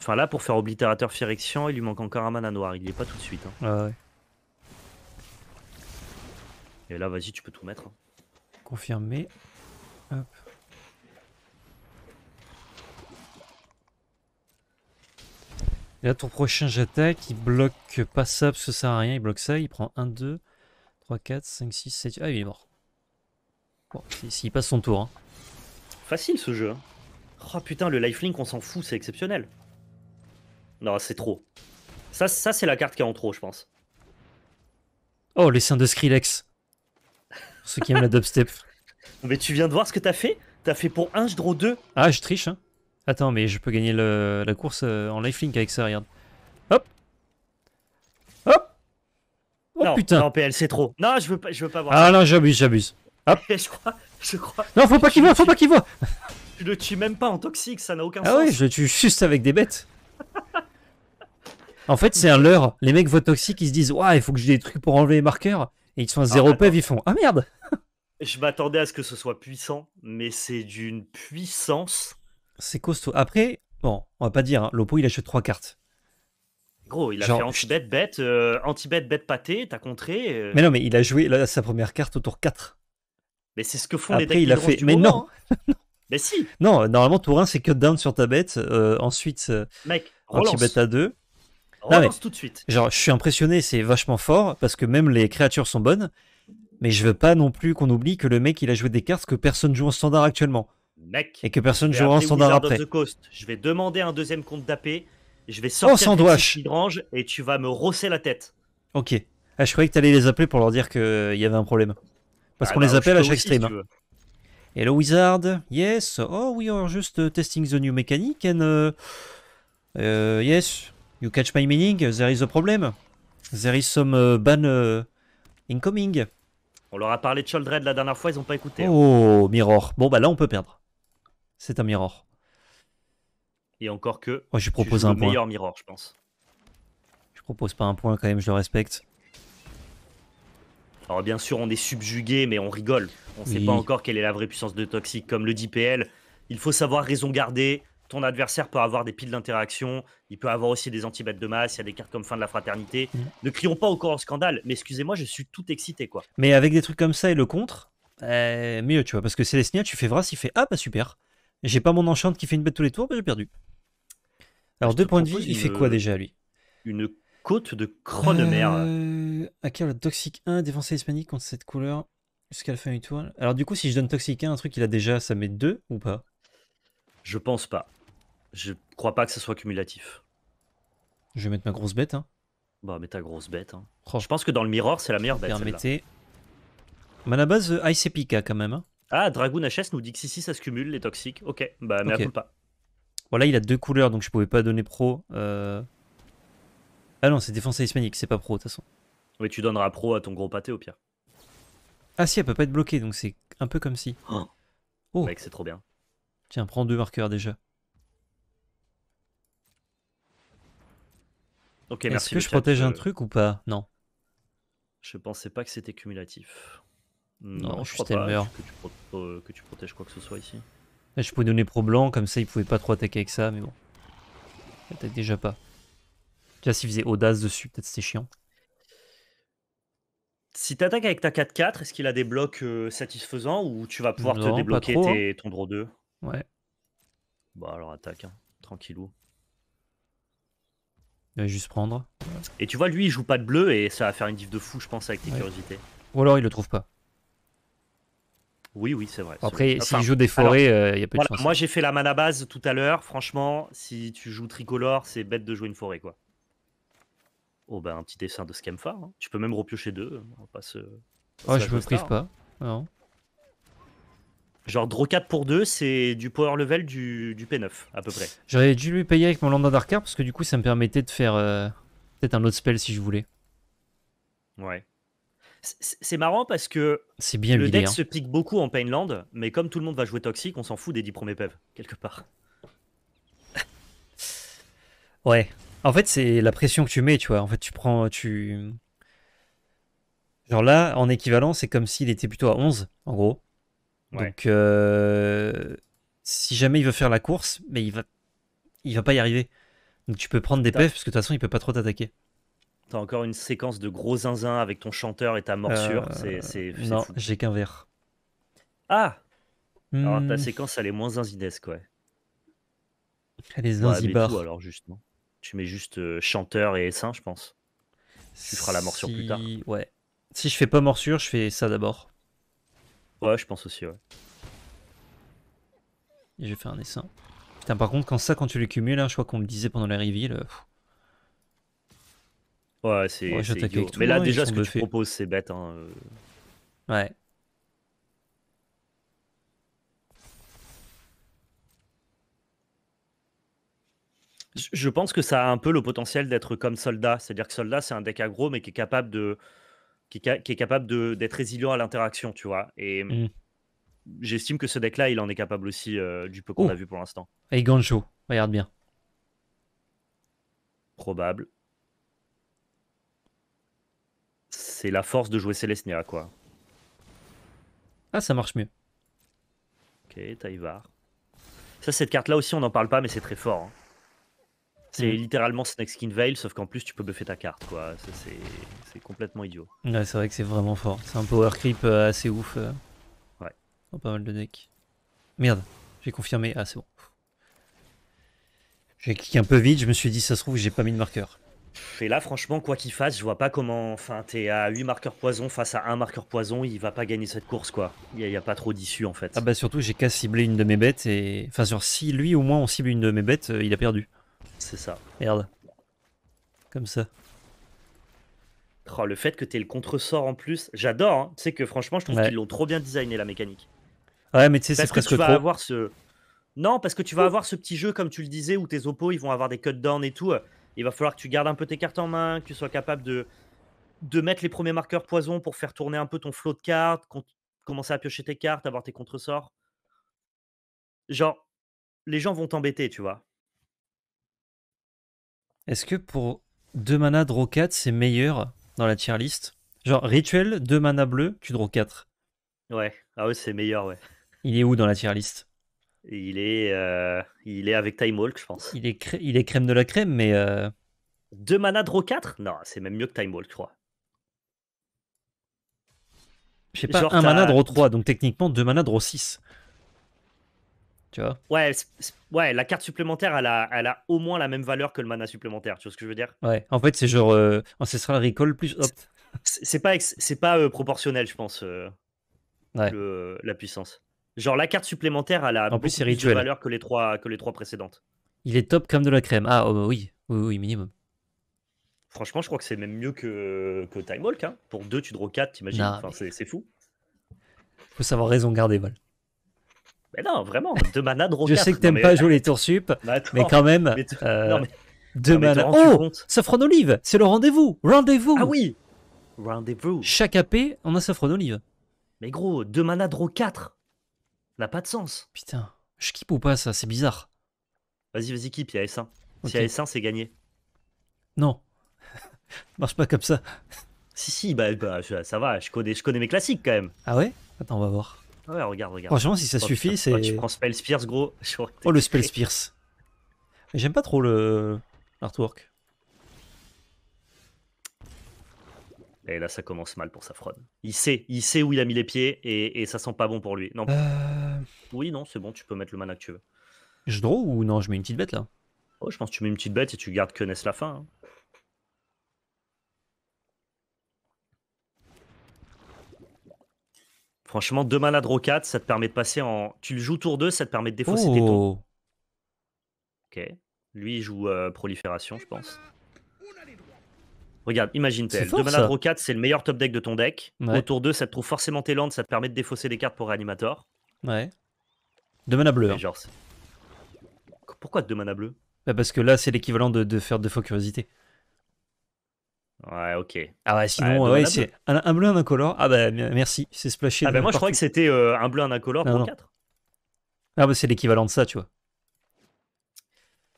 Enfin là, pour faire oblitérateur Firection, il lui manque encore un mana noir. Il n'y est pas tout de suite. Hein. Ah, ouais. Et là, vas-y, tu peux tout mettre. Confirmé. Hop. Et là, ton prochain j'attaque, il bloque pas ça parce que ça sert à rien, il bloque ça, il prend 1, 2, 3, 4, 5, 6, 7. Ah, il est mort. Bon, s'il passe son tour. Hein. Facile ce jeu. Hein. Oh putain, le lifelink, on s'en fout, c'est exceptionnel. Non, c'est trop. Ça, c'est la carte qui est en trop, je pense. Oh, les seins de Skrillex ceux qui aiment la dubstep. <laughs> Mais tu viens de voir ce que t'as fait T'as fait pour 1, je draw 2. Ah, je triche. Hein. Attends, mais je peux gagner la course euh, en lifelink avec ça, regarde. Hop Hop Oh putain Non, PL, c'est trop. Non, je veux pas, je veux pas voir. Ah non, j'abuse, j'abuse. Hop <laughs> je crois, je crois. Non, faut pas qu'il voit, faut pas qu'il voit Tu le tues même pas en toxique, ça n'a aucun sens. Ah ouais, je le tue juste avec des bêtes. en fait, c'est un leurre. Les mecs voient toxique, ils se disent Waouh, il faut que j'ai des trucs pour enlever les marqueurs et ils sont à 0 ah, pev, ils font Ah merde <laughs> Je m'attendais à ce que ce soit puissant, mais c'est d'une puissance. C'est costaud. Après, bon, on va pas dire, hein, Lopo il a joué trois cartes. Gros, il a fait anti-bet, bet, anti-bet, bet euh, pâté, t'as contré. Euh. Mais non, mais il a joué sa première carte au tour 4. Mais c'est ce que font les decks il a fait. mais non hein. <laughs> Mais si Non, normalement, tour 1, c'est cut down sur ta bête. Euh, ensuite, anti-bet à 2 tout de suite. Genre, je suis impressionné, c'est vachement fort, parce que même les créatures sont bonnes, mais je veux pas non plus qu'on oublie que le mec, il a joué des cartes que personne joue en standard actuellement. Mec. Et que personne joue en standard Wizard après. Je vais demander un deuxième compte d'AP, je vais oh, sortir oh, de range et tu vas me rosser la tête. Ok. Ah, je croyais que t'allais les appeler pour leur dire qu'il euh, y avait un problème. Parce ah qu'on les bah, appelle à chaque stream. Hello Wizard, yes, oh we are just euh, testing the new mechanic and euh, yes, You catch my meaning? There is a problem. There is some uh, ban uh, incoming. On leur a parlé de Choldred la dernière fois, ils ont pas écouté. Hein. Oh, Mirror. Bon, bah là, on peut perdre. C'est un Mirror. Et encore que. Oh, je propose un le meilleur Mirror, je pense. Je propose pas un point quand même, je le respecte. Alors, bien sûr, on est subjugué, mais on rigole. On sait pas encore quelle est la vraie puissance de Toxic. Comme le dit PL, il faut savoir raison garder ton adversaire peut avoir des piles d'interaction, il peut avoir aussi des anti-bêtes de masse, il y a des cartes comme fin de la fraternité. Mm. Ne crions pas encore au scandale, mais excusez-moi, je suis tout excité quoi. Mais avec des trucs comme ça et le contre, eh, mieux tu vois, parce que Célestinia, tu fais Vras, il fait Ah bah super, j'ai pas mon enchante qui fait une bête tous les tours, bah j'ai perdu. Alors deux points de vie, il fait quoi déjà lui Une côte de chronomère. Euh, quel le Toxic 1, défense hispanique contre cette couleur jusqu'à la fin du tour. Alors du coup, si je donne toxique 1, un truc qu'il a déjà, ça met deux ou pas Je pense pas. Je crois pas que ça soit cumulatif. Je vais mettre ma grosse bête. Hein. Bah, mets ta grosse bête. Hein. Oh. Je pense que dans le mirror, c'est la meilleure bête. Permettez. Mais la base, euh, Ice quand même. Hein. Ah, Dragoon HS nous dit que si, si, ça se cumule, les toxiques. Ok, bah, mais okay. pas. Voilà, il a deux couleurs, donc je pouvais pas donner pro. Euh. Ah non, c'est défense hispanique, c'est pas pro, de toute façon. Mais tu donneras pro à ton gros pâté au pire. Ah si, elle peut pas être bloquée, donc c'est un peu comme si. Oh, oh. Mec, c'est trop bien. Tiens, prends deux marqueurs déjà. Ok, merci. Est-ce que je protège un truc ou pas Non. Je pensais pas que c'était cumulatif. Non, je, suis crois pas euh, que tu, protèges quoi que ce soit ici. je pouvais donner pro blanc, comme ça il pouvait pas trop attaquer avec ça, mais bon. peut attaque déjà pas. Déjà s'il faisait audace dessus, peut-être c'était chiant. Si t'attaques avec ta 4-4, est-ce qu'il a des blocs euh, satisfaisants ou tu vas pouvoir te débloquer hein. ton draw 2 Ouais. Bah alors attaque, hein. tranquillou. Il juste prendre. Et tu vois, lui, il joue pas de bleu et ça va faire une diff de fou, je pense, avec tes curiosités. Ou alors il le trouve pas. Oui, oui, c'est vrai. Après, s'il joue des forêts, euh, il y a peu de Moi, j'ai fait la mana base tout à l'heure. Franchement, si tu joues tricolore, c'est bête de jouer une forêt, quoi. Oh, bah, un petit dessin de Scamphar. Hein. Tu peux même repiocher deux. Hein. On pas Oh, je me prive pas. Hein. Non. Genre 4 pour 2, c'est du power level du, du, P9 à peu près. J'aurais dû lui payer avec mon Landa d'Arcar parce que du coup ça me permettait de faire euh, peut-être un autre spell si je voulais. Ouais. C'est marrant parce que c'est bien le deck hein. se pique beaucoup en Painland, mais comme tout le monde va jouer toxique on s'en fout des 10 premiers pev, quelque part. <laughs> ouais. En fait, c'est la pression que tu mets, tu vois. En fait, tu prends. tu Genre là, en équivalent, c'est comme s'il était plutôt à 11, en gros. Donc, euh, si jamais il veut faire la course, mais il va, il va pas y arriver. Donc, tu peux prendre des pefs, parce que de toute façon, il peut pas trop t'attaquer. T'as encore une séquence de gros zinzin avec ton chanteur et ta morsure. Euh, c'est, non, j'ai qu'un verre. Ah Alors, ta hmm. séquence, elle est moins zinzidesque, ouais. Elle est zinzibar. alors, justement. Tu mets juste euh, chanteur et essaim, je pense. Tu feras la morsure plus tard. Ouais. Si je fais pas morsure, je fais ça d'abord. Ouais, je pense aussi, ouais. Et j'ai fait un dessin. Putain, par contre, quand ça, quand tu les cumules, hein, je crois qu'on le disait pendant la reveals, euh, Ouais, c'est. Mais là, déjà, ce que, je tu proposes, c'est bête. Hein, euh. Ouais. Je pense que ça a un peu le potentiel d'être comme Soldat. C'est-à-dire que Soldat, c'est un deck aggro, mais qui est capable de qui, est, capable d'être résilient à l'interaction, tu vois. Et mm. j'estime que ce deck-là, il en est capable aussi euh, du peu qu'on oh. a vu pour l'instant. Et Gancho, regarde bien. Probable. C'est la force de jouer Celestia quoi. Ah, ça marche mieux. Ok, Taivar. Ça, cette carte-là aussi, on n'en parle pas, mais c'est très fort. Hein. C'est mhm. littéralement Snake Skin Veil, sauf qu'en plus tu peux buffer ta carte, quoi. C'est complètement idiot. Ouais, c'est vrai que c'est vraiment fort. C'est un power creep euh, assez ouf. Euh. Ouais. Oh, pas mal de decks. Merde, j'ai confirmé. Ah, c'est bon. J'ai cliqué un peu vite, je me suis dit, ça se trouve, j'ai pas mis de marqueur. Et là, franchement, quoi qu'il fasse, je vois pas comment. Enfin, t'es à 8 marqueurs poison face à un marqueur poison, il va pas gagner cette course, quoi. Il y, a pas trop d'issue, en fait. Ah bah surtout, j'ai qu'à cibler une de mes bêtes et. Enfin, si lui, au moins, on cible une de mes bêtes, euh, il a perdu c'est ça. Merde. Comme ça. Oh, le fait que t'aies le contresort en plus, j'adore. C'est hein. que franchement, je trouve qu'ils l'ont trop bien designé la mécanique. Ouais, mais tu sais, c'est presque que tu vas avoir ce. Non, parce que tu vas oh. avoir ce petit jeu, comme tu le disais, où tes oppos ils vont avoir des cutdowns et tout. Il va falloir que tu gardes un peu tes cartes en main, que tu sois capable de, de mettre les premiers marqueurs poison pour faire tourner un peu ton flot de cartes, commencer à piocher tes cartes, avoir tes contresorts. Genre, les gens vont t'embêter, tu vois. Est-ce que pour 2 mana draw 4, c'est meilleur dans la tier list Genre rituel, 2 mana bleu, tu draw 4. Ouais, ah ouais, c'est meilleur, ouais. Il est où dans la tier list il est, euh, il est avec Time Walk, je pense. Il est, crème, il est crème de la crème, mais. Euh... 2 mana draw 4 Non, c'est même mieux que Time Walk, je crois. Je sais pas, 1 mana draw 3, donc techniquement 2 mana draw 6. Ouais, ouais, la carte supplémentaire, elle a, elle a au moins la même valeur que le mana supplémentaire, tu vois ce que je veux dire Ouais, en fait, c'est genre euh, oh, sera Ancestral Recall plus C'est pas, c'est pas euh, proportionnel, je pense, euh, la puissance. Genre, la carte supplémentaire, elle a en plus, de valeur que les, trois, que les trois précédentes. Il est top comme de la crème. Ah, oh, oui. oui, oui, minimum. Franchement, je crois que c'est même mieux que, que Time Walk. Hein. Pour deux tu draws 4, t'imagines C'est fou. Faut savoir raison garder, Val non, vraiment, deux mana draw Je sais que t'aimes pas jouer les tours sup, <laughs> bah, mais quand même. euh, Deux Oh Saffron Olive, c'est le rendez-vous Rendez-vous Ah oui Rendez-vous Chaque AP, on a Saffron Olive. Mais gros, 2 mana draw 4 N'a pas de sens Putain, je kippe ou pas ça C'est bizarre. Vas-y, vas-y, kippe, il y a S1. Si il y a S1, c'est gagné. Non. <laughs> Marche pas comme ça. Si, si, bah, bah, ça va, je connais, je connais mes classiques quand même. Ah ouais Attends, on va voir. Ouais, regarde, regarde. Franchement, oh, si ça oh, suffit, c'est. tu prends Spell Spears, gros. <laughs> Oh, le Spell Spears. J'aime pas trop le. Artwork. Et là, ça commence mal pour Saffron. Il sait, il sait où il a mis les pieds et, ça sent pas bon pour lui. Non. Euh. Oui, non, c'est bon, tu peux mettre le mana que tu veux. Je draw ou non Je mets une petite bête là Oh, je pense que tu mets une petite bête et tu gardes que Ness la fin. Hein. Franchement, deux draw 4, ça te permet de passer en. Tu le joues tour 2, ça te permet de défausser tes tons. Oh. Ok. Lui, il joue euh, prolifération, je pense. Regarde, imagine 2 Deux draw 4, c'est le meilleur top deck de ton deck. Autour Au tour 2, ça te trouve forcément tes landes, ça te permet de défausser des cartes pour réanimator. Ouais. Deux mana bleu. Pourquoi deux mana bleu bah Parce que là, c'est l'équivalent de, de faire deux fois curiosité. Ouais, ok. Ah ouais, sinon, bah, c'est un, bleu, un incolore. Ah bah merci, c'est splashé. Ah bah moi je croyais que c'était euh, un bleu, un incolore pour 4. Ah bah c'est l'équivalent de ça, tu vois.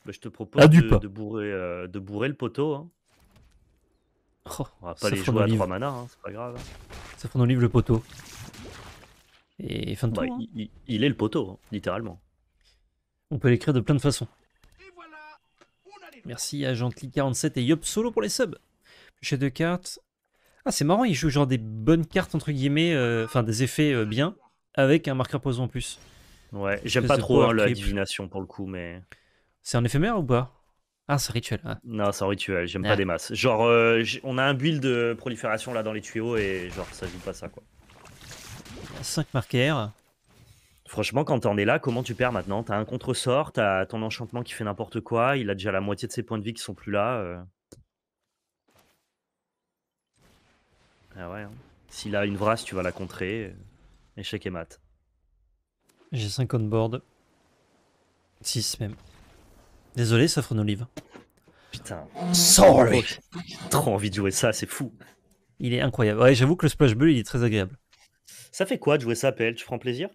Bah, je te propose ah, de, de, bourrer, euh, de bourrer le poteau. Hein. Oh, On va pas les jouer à 3 manas, hein, c'est pas grave. Ça qu'on nos livres le poteau. Et fin de bah, tour, hein. il, est le poteau, littéralement. On peut l'écrire de plein de façons. Merci à Gently47 et Yop Solo pour les subs. J'ai deux cartes. Ah, c'est marrant, il joue genre des bonnes cartes, entre guillemets, euh, enfin des effets euh, bien, avec un marqueur poison en plus. Ouais, j'aime pas trop hein, la divination pour le coup, mais. C'est un éphémère ou pas Ah, c'est rituel. Non, c'est un rituel, j'aime pas ah. des masses. Genre, euh, on a un build de prolifération là dans les tuyaux et genre, ça joue pas ça quoi. 5 marqueurs. Franchement, quand t'en es là, comment tu perds maintenant T'as un contre-sort, t'as ton enchantement qui fait n'importe quoi, il a déjà la moitié de ses points de vie qui sont plus là. Ah ouais. Hein. S'il a une vrasse, tu vas la contrer. Échec et mat. J'ai 5 on board. 6 même. Désolé, ça offre une olive. Putain. Sorry. J'ai Trop envie de jouer ça, c'est fou. Il est incroyable. Ouais, j'avoue que le splash bleu il est très agréable. Ça fait quoi de jouer ça, PL Tu prends plaisir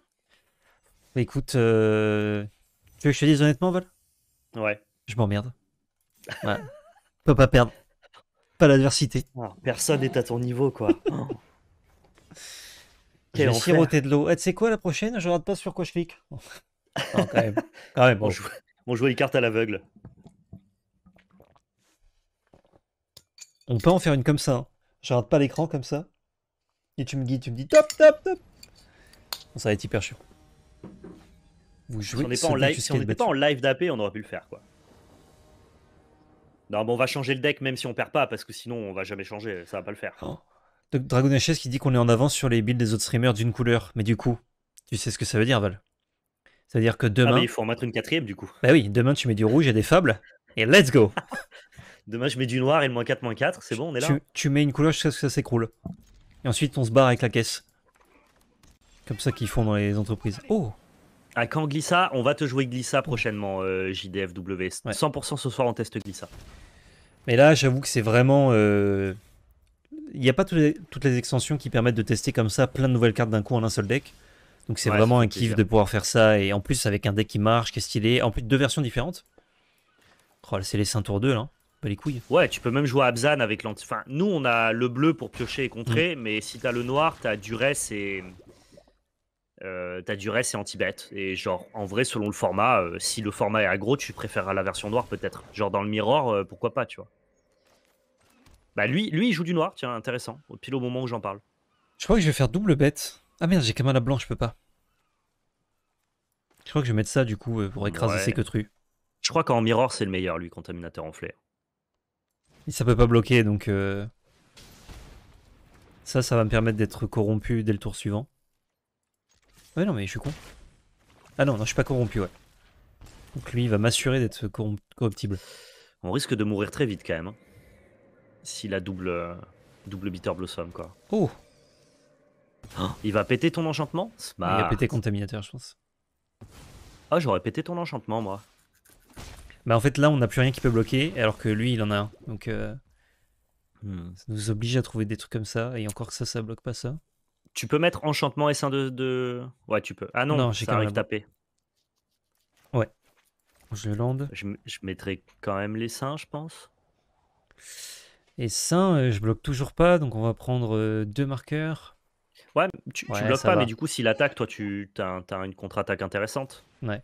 bah, écoute, euh, tu veux que je te dise honnêtement, Val Ouais. Je m'emmerde. Ouais. Peut <laughs> pas perdre pas l'adversité. Ah, personne n'est à ton niveau, quoi. <laughs> oh. Quel J'ai de l'eau. C'est eh, quoi la prochaine Je regarde pas sur quoi je quand bon. on, joue... les cartes à l'aveugle. On peut en faire une comme ça. Hein. Je regarde pas l'écran comme ça. Et tu me guides, tu me dis top, top, top. ça va être hyper chiant. si on était si pas en live d'AP, on aurait pu le faire, quoi. Non, mais on va changer le deck même si on perd pas, parce que sinon on va jamais changer, ça va pas le faire. Oh. Donc Dragon HS qui dit qu'on est en avance sur les builds des autres streamers d'une couleur, mais du coup, tu sais ce que ça veut dire, Val C'est-à-dire que demain. Ah, il faut en mettre une quatrième du coup. Bah oui, demain tu mets du rouge et des fables, et let's go <laughs> Demain je mets du noir et le moins 4, moins 4, c'est bon, on est là. Tu, tu mets une couleur jusqu'à ce que ça s'écroule. Et ensuite on se barre avec la caisse. Comme ça qu'ils font dans les entreprises. Oh à quand Glissa On va te jouer Glissa prochainement, euh, JDFW. 100% ce soir en test Glissa. Mais là, j'avoue que c'est vraiment. Euh, il n'y a pas toutes les, extensions qui permettent de tester comme ça plein de nouvelles cartes d'un coup en un seul deck. Donc c'est vraiment un kiff de pouvoir faire ça. Et en plus, avec un deck qui marche, qui est stylé. En plus, deux versions différentes. Oh c'est les saint Tour 2 là. Hein. Pas les couilles. Ouais, tu peux même jouer Abzan avec l'anti. Enfin, nous, on a le bleu pour piocher et contrer. Mm. Mais si t'as le noir, t'as Duress et. Ta euh, t'as du reste et anti-bet. Et genre, en vrai, selon le format, euh, si le format est aggro, tu préféreras la version noire peut-être. Genre dans le mirror, euh, pourquoi pas, tu vois. Bah lui, lui, il joue du noir, tiens, intéressant. Au Pile au moment où j'en parle. Je crois que je vais faire double bête. Ah merde, j'ai qu'à mal à blanc je peux pas. Je crois que je vais mettre ça du coup pour écraser ces ses queutrues. Je crois qu'en mirror, c'est le meilleur, lui, contaminateur enflé. Et ça peut pas bloquer, donc... Ça, ça va me permettre d'être corrompu dès le tour suivant. Ouais, non, mais je suis con. Ah non, non, je suis pas corrompu, ouais. Donc lui, il va m'assurer d'être corruptible. On risque de mourir très vite quand même. Hein. S'il a double, euh, double Bitter Blossom, quoi. Oh hein, Il va péter ton enchantement Il va péter Contaminateur, je pense. Ah, j'aurais pété ton enchantement, moi. Bah en fait, là, on n'a plus rien qui peut bloquer, alors que lui, il en a un. Donc, euh, hmm. ça nous oblige à trouver des trucs comme ça, et encore que ça, ça bloque pas ça. Tu peux mettre enchantement et 1 de, Ouais, tu peux. Ah non, non j'ai quand même tapé. Ouais. Je lande. Je, mettrai quand même les seins, je pense. Et seins, euh, je bloque toujours pas, donc on va prendre euh, deux marqueurs. Ouais, tu, bloques pas, mais du coup, s'il attaque, toi, tu as, une contre-attaque intéressante. Ouais.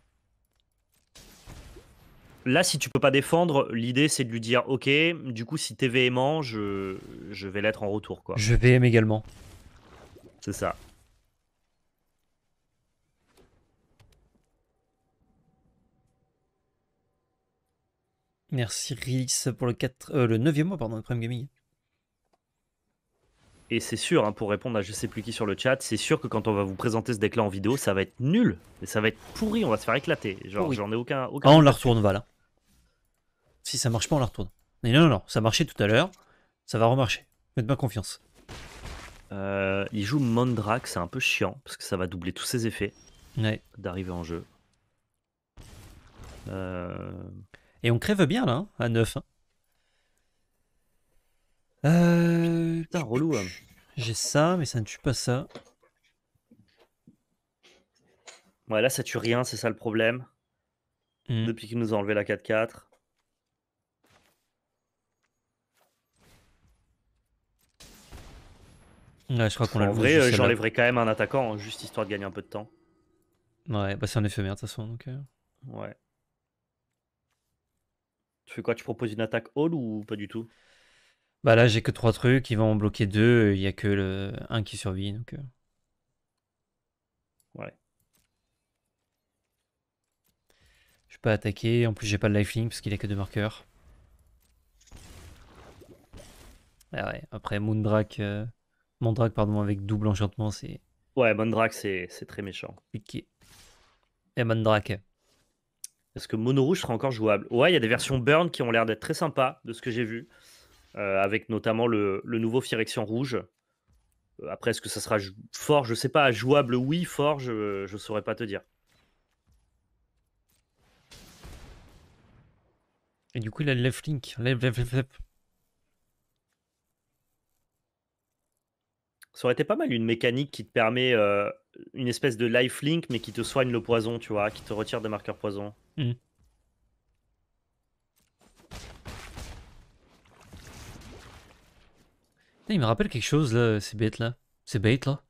Là, si tu peux pas défendre, l'idée c'est de lui dire Ok, du coup, si t'es véhément, je, vais l'être en retour. quoi. Je vais également. C'est ça. Merci Rilis pour le, 4, euh, le 9e mois pardon, de Prime Gaming. Et c'est sûr, hein, pour répondre à je sais plus qui sur le chat, c'est sûr que quand on va vous présenter ce deck-là en vidéo, ça va être nul. Et ça va être pourri, on va se faire éclater. Genre, j'en ai aucun. ah, on la retourne, là. Si ça marche pas, on la retourne. non, non, non, ça marchait tout à l'heure. Ça va remarcher. Faites-moi confiance. Euh, il joue Mondrak, c'est un peu chiant parce que ça va doubler tous ses effets d'arriver en jeu. Euh, Et on crève bien là, hein, à 9. Hein. Euh, Putain, relou. Hein. J'ai ça, mais ça ne tue pas ça. Ouais, là ça tue rien, c'est ça le problème. Hmm. Depuis qu'il nous a enlevé la 4-4. crois qu'on En vrai, euh, j'enlèverais quand même un attaquant, hein, juste histoire de gagner un peu de temps. Ouais, bah c'est un éphémère de toute façon. Donc, euh. Ouais. Tu fais quoi Tu proposes une attaque all ou pas du tout Bah là, j'ai que trois trucs, ils vont en bloquer deux, euh, il y a que le... un qui survit. Donc, Ouais. Je peux attaquer, en plus j'ai pas de lifelink parce qu'il a que deux marqueurs. Ah ouais, après Moondrack drac pardon, avec double enchantement, c'est. Ouais, drac c'est très méchant. Et Et drac. Est-ce que Mono Rouge sera encore jouable Ouais, il y a des versions Burn qui ont l'air d'être très sympas, de ce que j'ai vu. Euh, avec notamment le, nouveau Firection Rouge. Euh, après, est-ce que ça sera fort Je sais pas. Jouable, oui. Fort, je, je saurais pas te dire. Et du coup, il a le left link. Left, left, ça aurait été pas mal une mécanique qui te permet euh, une espèce de lifelink, mais qui te soigne le poison, tu vois, qui te retire des marqueurs poison. Hmm. Il me rappelle quelque chose là, ces bêtes là. Ces bêtes là.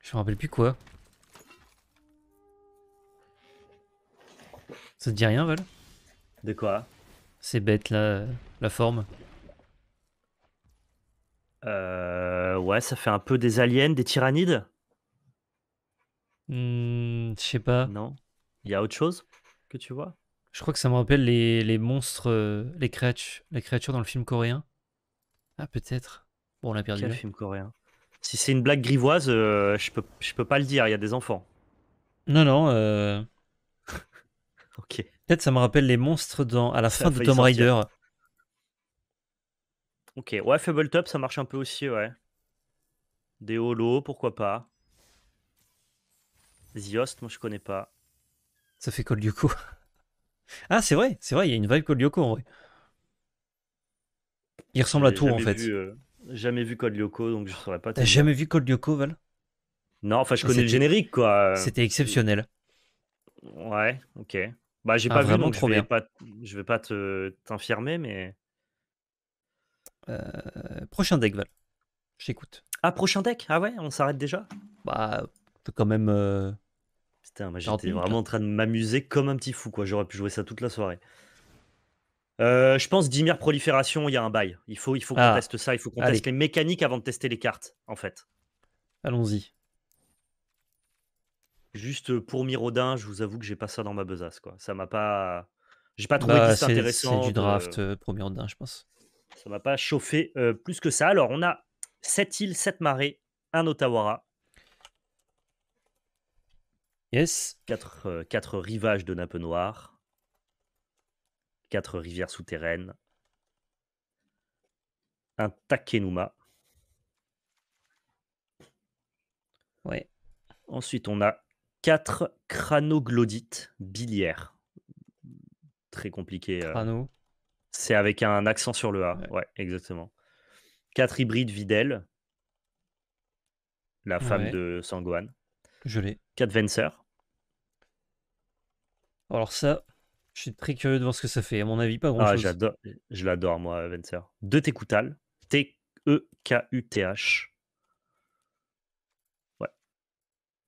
Je me rappelle plus quoi. Ça te dit rien, Val De quoi Ces bêtes là, la forme. Euh, ouais, ça fait un peu des aliens, des tyrannides. Hmm, je sais pas. Non. Il y a autre chose que tu vois Je crois que ça me rappelle les, les monstres, euh, les créatures, les créatures dans le film coréen. Ah, peut-être. Bon, on a perdu. Quel film coréen Si c'est une blague grivoise, euh, je, peux, je peux pas le dire, il y a des enfants. Non, non. Euh... <laughs> ok. Peut-être ça me rappelle les monstres dans, à la fin de Tomb Raider Ok, ouais, Top, ça marche un peu aussi, ouais. Des holos, pourquoi pas. The moi je connais pas. Ça fait Cold Lyoko. <laughs> Ah, c'est vrai, c'est vrai, il y a une vibe Cold en vrai. Il ressemble à tout en fait. Euh, jamais vu Code donc je saurais pas. T'as jamais vu Code Lyoko, Val Non, enfin je connais le générique quoi. C'était exceptionnel. Ouais, ok. Bah j'ai ah, pas vraiment vu je vais pas, je vais pas t'infirmer, mais euh, prochain deck, Val. Je Ah, prochain deck Ah ouais, on s'arrête déjà Bah, t'es quand même. Euh, j'étais vraiment hein. en train de m'amuser comme un petit fou, quoi. J'aurais pu jouer ça toute la soirée. Euh, je pense Dimir prolifération, il y a un bail. Il faut, il faut qu'on ah. teste ça, il faut qu'on teste les mécaniques avant de tester les cartes, en fait. Allons-y. Juste pour Mirodin, je vous avoue que j'ai pas ça dans ma besace, quoi. Ça m'a pas, j'ai pas bah, trouvé ça intéressant. C'est du draft pour je pense. Ça ne va pas chauffer euh, plus que ça. Alors, on a 7 îles, 7 marées, un Otawara. Yes. 4 euh, rivages de nappe noire. 4 rivières souterraines. Un Takenuma. Ouais. Ensuite, on a 4 cranoglodites biliaires. Très compliqué. Euh, Crano. C'est avec un accent sur le A. Ouais, exactement. 4 hybrides Videl, la femme de Sangohan. Je l'ai. 4 Venser. Alors ça, je suis très curieux de voir ce que ça fait. À mon avis, pas grand-chose. Ah, j'adore, je l'adore, moi, Venser. Deux Tekutal. T-E-K-U-T-H. Ouais.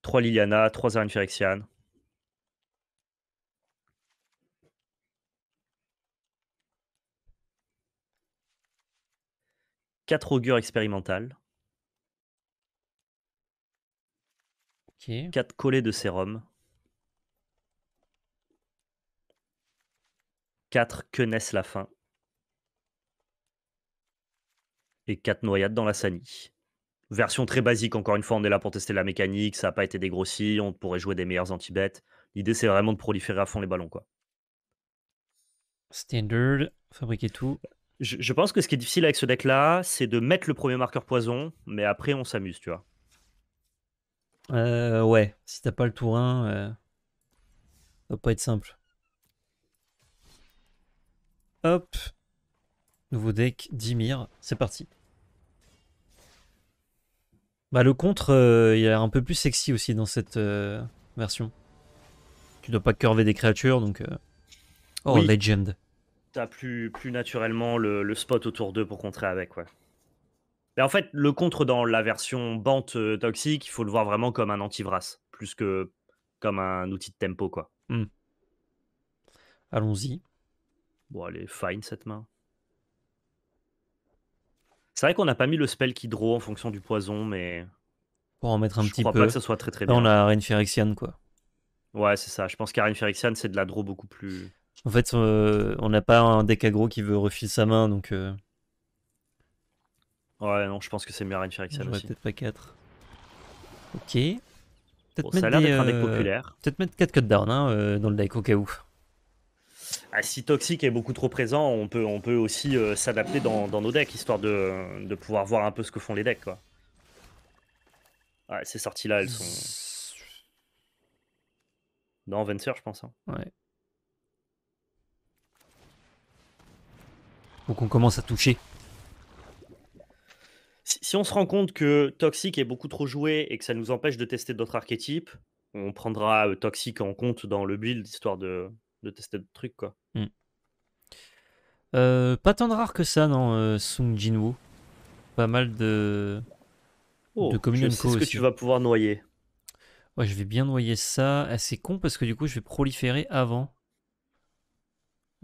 3 Liliana, Trois Arinfirexian. 4 augures expérimentales, Ok. 4 collets de sérum, 4 que naissent la fin et 4 noyades dans la sani. Version très basique, encore une fois, on est là pour tester la mécanique, ça n'a pas été dégrossi, on pourrait jouer des meilleurs anti-bêtes. L'idée, c'est vraiment de proliférer à fond les ballons. quoi. Standard, fabriquer tout. Je, pense que ce qui est difficile avec ce deck-là, c'est de mettre le premier marqueur poison, mais après on s'amuse, tu vois. Euh, ouais, si t'as pas le tour 1, euh, ça va pas être simple. Hop, nouveau deck, Dimir, c'est parti. Bah le contre, euh, il il l'air un peu plus sexy aussi dans cette euh, version. Tu dois pas curver des créatures, donc... Oh, Legend t'as plus, plus naturellement le, spot autour d'eux pour contrer avec, ouais. Mais en fait, le contre dans la version bante euh, toxique, il faut le voir vraiment comme un anti plus que comme un outil de tempo, quoi. Hmm. Allons-y. Bon, elle est fine cette main. C'est vrai qu'on n'a pas mis le spell qui draw en fonction du poison, mais. Pour en mettre un petit pas que ça soit très très bien. On a quoi. Ouais, c'est ça. Je pense reine c'est de la draw beaucoup plus. En fait, euh, on n'a pas un deck aggro qui veut refiler sa main, donc. Euh, ouais, non, je pense que c'est mieux à faire ça aussi. peut-être pas 4. Ok. bon, ça a l'air d'être un deck euh, populaire. Peut-être mettre 4 cut down hein, dans le deck au cas où. Ah, si Toxic est beaucoup trop présent, on peut, on peut aussi s'adapter dans, nos decks, histoire de, de, pouvoir voir un peu ce que font les decks. Quoi. Ouais, ces sorties-là, elles sont. Dans Venture, je pense. Hein. Ouais. ou qu'on commence à toucher si, on se rend compte que Toxic est beaucoup trop joué et que ça nous empêche de tester d'autres archétypes, on prendra euh, Toxic en compte dans le build histoire de, tester d'autres trucs. Quoi. Hmm. Euh, pas tant de rare que ça, non, euh, Sung Jinwoo. Pas mal de. Oh, communes. je sais ce que tu vas pouvoir noyer. Ouais, je vais bien noyer ça. Ah, c'est con parce que du coup, je vais proliférer avant.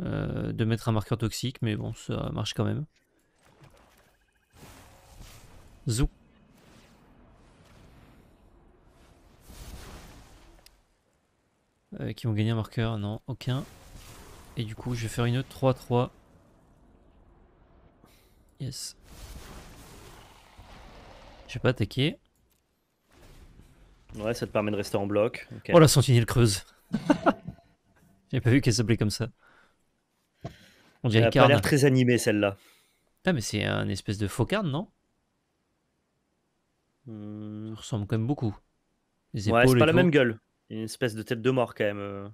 Euh, de mettre un marqueur toxique, mais bon, ça marche quand même. Zou. Euh, qui vont gagner un marqueur Non, aucun. Et du coup, je vais faire une autre 3-3. Yes. Je vais pas attaquer. Ouais, ça te permet de rester en bloc. Oh, la sentinelle creuse <laughs> J'ai pas vu qu'elle s'appelait comme ça. On dirait Elle a l'air très animée celle-là. Ah, mais c'est un espèce de faux non hmm. ressemble quand même beaucoup. Les ouais, c'est pas la même gueule. Une espèce de tête de mort quand même. Euh.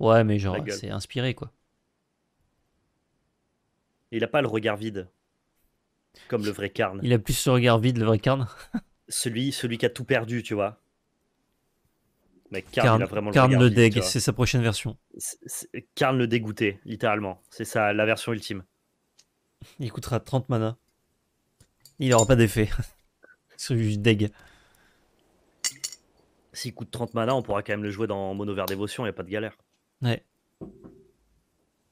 Ouais, mais genre, c'est inspiré quoi. Il a pas le regard vide. Comme le vrai carne. Il a plus ce regard vide, le vrai carne. celui, celui qui a tout perdu, tu vois. Mais Karn, le deg, c'est sa prochaine version. Karn le dégoûté, littéralement. C'est ça, la version ultime. Il coûtera 30 mana. Il n'aura pas d'effet. Celui <laughs> deg. S'il coûte 30 mana, on pourra quand même le jouer dans Mono Vert Dévotion, il a pas de galère. Ouais.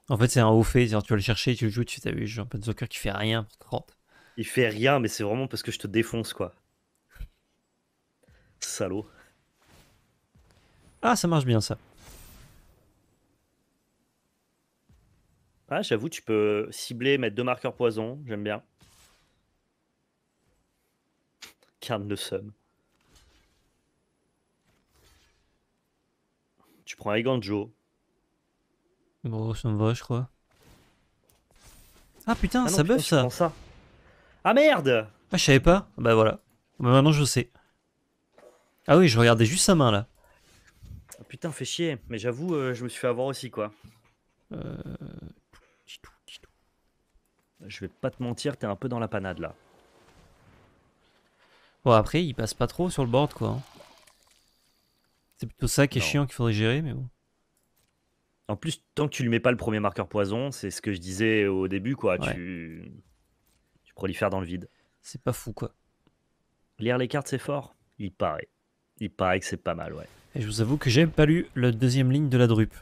En fait, c'est un haut fait. Tu vas le chercher, tu le joues, tu t'as vu, j'ai un peu de qui fait rien pour 30. Il fait rien, mais c'est vraiment parce que je te défonce, quoi. Salaud. Ah, ça marche bien ça. Ah, j'avoue, tu peux cibler, mettre deux marqueurs poison, j'aime bien. Carne de somme Tu prends Aiganjo. Bon, ça me va, je crois. Ah putain, ah ça ça. Ah merde Ah, je savais pas. Bah voilà. Mais bah, maintenant, je sais. Ah oui, je regardais juste sa main là. Oh, putain, fais chier. Mais j'avoue, euh, je me suis fait avoir aussi, quoi. Euh, je vais pas te mentir, t'es un peu dans la panade, là. Bon, après, il passe pas trop sur le board, quoi. Hein. C'est plutôt ça qui est chiant qu'il faudrait gérer, mais bon. En plus, tant que tu lui mets pas le premier marqueur poison, c'est ce que je disais au début, quoi. Tu... tu prolifères dans le vide. C'est pas fou, quoi. Lire les cartes, c'est fort Il paraît. Il paraît que c'est pas mal, ouais. Et je vous avoue que j'ai pas lu la deuxième ligne de la drupe.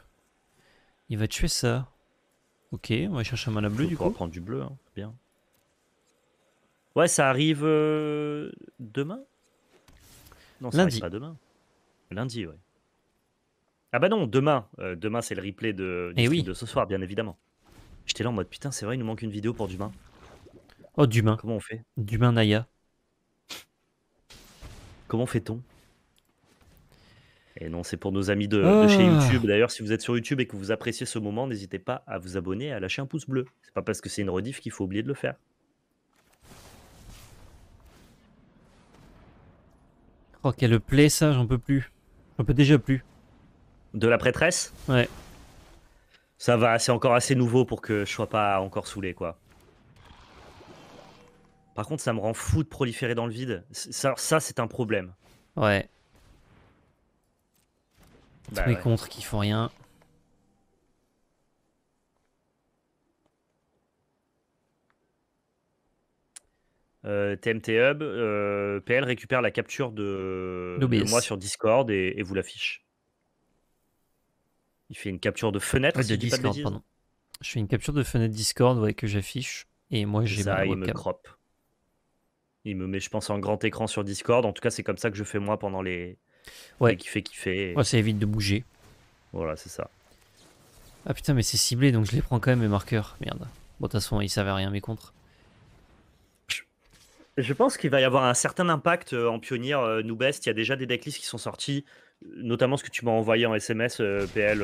Il va tuer ça. Ok, on va chercher un mana bleu du coup. On va prendre du bleu, hein, bien. Ouais, ça arrive euh, demain Non, ça arrive pas demain. Lundi, ouais. Ah bah non, demain. Euh, demain, c'est le replay de, eh de ce soir, bien évidemment. J'étais là en mode putain, c'est vrai, il nous manque une vidéo pour Dumain. Oh, Dumain. Comment on fait Dumain Naya. Comment fait-on et non, c'est pour nos amis de, chez ah. YouTube. D'ailleurs, si vous êtes sur YouTube et que vous appréciez ce moment, n'hésitez pas à vous abonner et à lâcher un pouce bleu. C'est pas parce que c'est une rediff qu'il faut oublier de le faire. Oh, quel plaît, ça, j'en peux plus. J'en peux déjà plus. De la prêtresse Ouais. Ça va, c'est encore assez nouveau pour que je sois pas encore saoulé, quoi. Par contre, ça me rend fou de proliférer dans le vide. Ça, ça c'est un problème. Ouais. Tous bah qui font rien. TMT euh, Hub, euh, PL récupère la capture de, moi sur Discord et, vous l'affiche. Il fait une capture de fenêtre. Discord, Je fais une capture de fenêtre Discord que j'affiche et moi j'ai ça. Il me crop. Il me met, je pense, en grand écran sur Discord. En tout cas, c'est comme ça que je fais moi pendant les, Ouais. qui fait kiffer. ça évite de bouger. Voilà, c'est ça. Ah putain, mais c'est ciblé, donc je les prends quand même, mes marqueurs. Merde. Bon, de toute façon, ils à rien, mes contre. Je pense qu'il va y avoir un certain impact euh, en pionnier euh, nous New Il y a déjà des decklists qui sont sortis, notamment ce que tu m'as envoyé en SMS, euh, PL,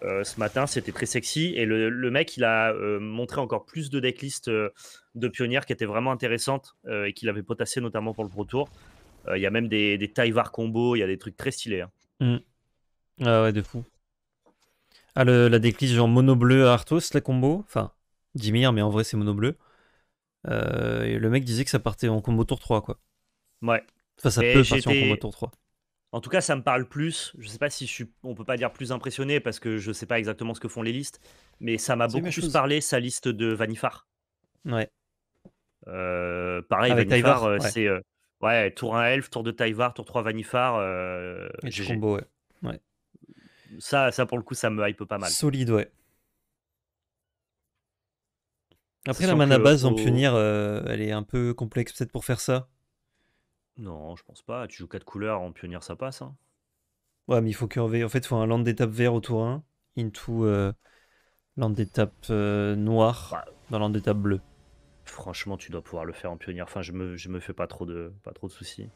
ce matin. C'était très sexy. Et le, mec, il a montré encore plus de decklists de pionnières qui étaient vraiment intéressantes et qu'il avait potassé notamment pour le Pro Tour. Euh, il y a même des, des var combo, il y a des trucs très stylés. Hein. Mm. Ah ouais, de fou. Ah, la déclise genre mono bleu à Arthos, la combo. Enfin, Dimir, mais en vrai, c'est mono bleu. Euh, le mec disait que ça partait en combo tour 3, quoi. Ouais. Enfin, ça peut partir en combo tour 3. En tout cas, ça me parle plus. Je sais pas si je suis, on peut pas dire plus impressionné parce que je sais pas exactement ce que font les listes, mais ça m'a beaucoup plus parlé sa liste de Vanifar. Ouais. Euh, pareil, Avec Vanifar, c'est Ouais, tour 1 Elf, tour 2 Taivar, tour 3 Vanifar. Euh, et combo, ouais. Ça, ça, pour le coup, ça me hype pas mal. Solide, ouais. Après, la mana base en pionnière, euh, elle est un peu complexe peut-être pour faire ça. Non, je pense pas. Tu joues 4 couleurs en pionnière, ça passe. Hein. Ouais, mais il faut curver. En fait, il faut un land d'étape vert au tour 1, into euh, land d'étape noir dans land d'étape bleu franchement, tu dois pouvoir le faire en pionnière. Enfin, je me, fais pas trop de, pas trop de soucis.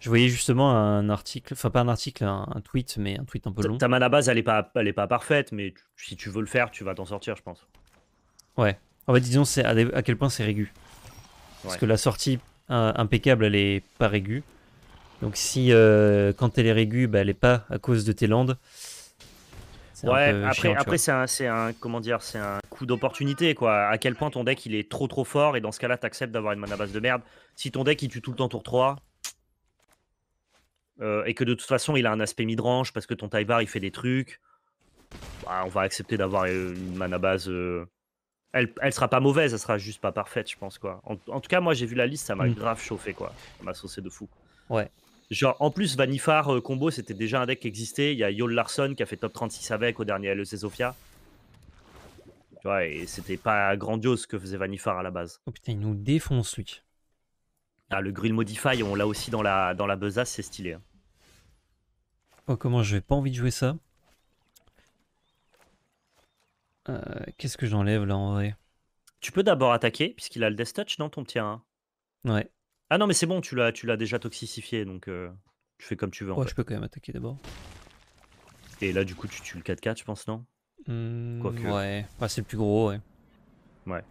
Je voyais justement un article, enfin pas un article, un, tweet, mais un tweet un peu long. Ta main à base, elle est pas, elle est pas parfaite, mais si tu veux le faire, tu vas t'en sortir, je pense. Ouais. En fait, disons, c'est à, quel point c'est régu. Parce que la sortie euh, impeccable, elle est pas régu. Donc si euh, quand elle est régu, bah, elle est pas à cause de tes landes. Ouais. Après, après c'est un, un, comment dire, c'est un d'opportunités d'opportunité, quoi. À quel point ton deck il est trop trop fort et dans ce cas-là, t'acceptes d'avoir une mana base de merde. Si ton deck il tue tout le temps tour 3 euh, et que de toute façon il a un aspect midrange parce que ton bar il fait des trucs, bah, on va accepter d'avoir euh, une mana base. Euh, elle, elle sera pas mauvaise, elle sera juste pas parfaite, je pense, quoi. En, tout cas, moi j'ai vu la liste, ça m'a mm. grave chauffé, quoi. Ça m'a saucé de fou. Ouais. Genre, en plus, Vanifar combo, c'était déjà un deck qui existait. Il y a Yol Larson qui a fait top 36 avec au dernier LEC Sofia et c'était pas grandiose ce que faisait Vanifar à la base. Oh putain, il nous défonce lui. Ah, le grill modify, on l'a aussi dans la, dans la besace, c'est stylé. Hein. Oh, comment je vais pas envie de jouer ça. Euh, qu'est-ce que j'enlève là en vrai Tu peux d'abord attaquer, puisqu'il a le Death Touch, non, ton petit 1 hein Ouais. Ah non, mais c'est bon, tu l'as déjà toxicifié, donc euh, tu fais comme tu veux. ouais, je peux quand même attaquer d'abord. Et là, du coup, tu tues le 4-4, je pense, non Hmm, Quoique. Ouais, c'est le plus gros, ouais. Ouais.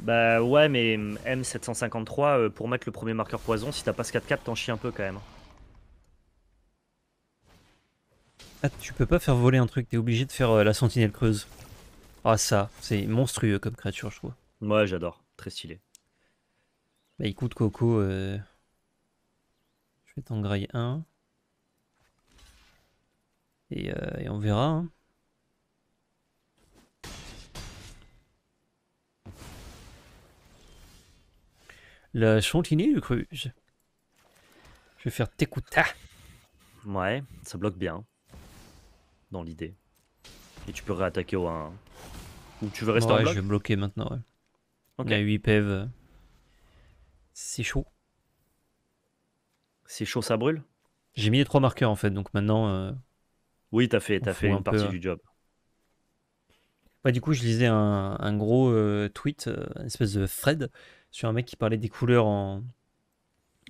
Bah ouais, mais M753, euh, pour mettre le premier marqueur poison, si t'as pas ce 4 4 t'en chies un peu quand même. Ah, tu peux pas faire voler un truc, t'es obligé de faire euh, la sentinelle creuse. Ah ça, c'est monstrueux comme créature, je trouve. ouais, j'adore, très stylé. Bah coûte Coco, euh, en graille 1. Euh, et, on verra. Hein. La Le du cruge. Je vais faire t'écouter. Ouais, ça bloque bien. Dans l'idée. Et tu peux réattaquer au 1. Ou tu veux rester ouais, en bloc je vais bloquer maintenant, ouais. y a 8 PV. C'est chaud. C'est chaud, ça brûle J'ai mis les trois marqueurs en fait, donc maintenant. Euh, oui, t'as fait, as fait une partie du hein. job. Bah, du coup, je lisais un, gros euh, tweet, euh, une espèce de Fred, sur un mec qui parlait des couleurs en,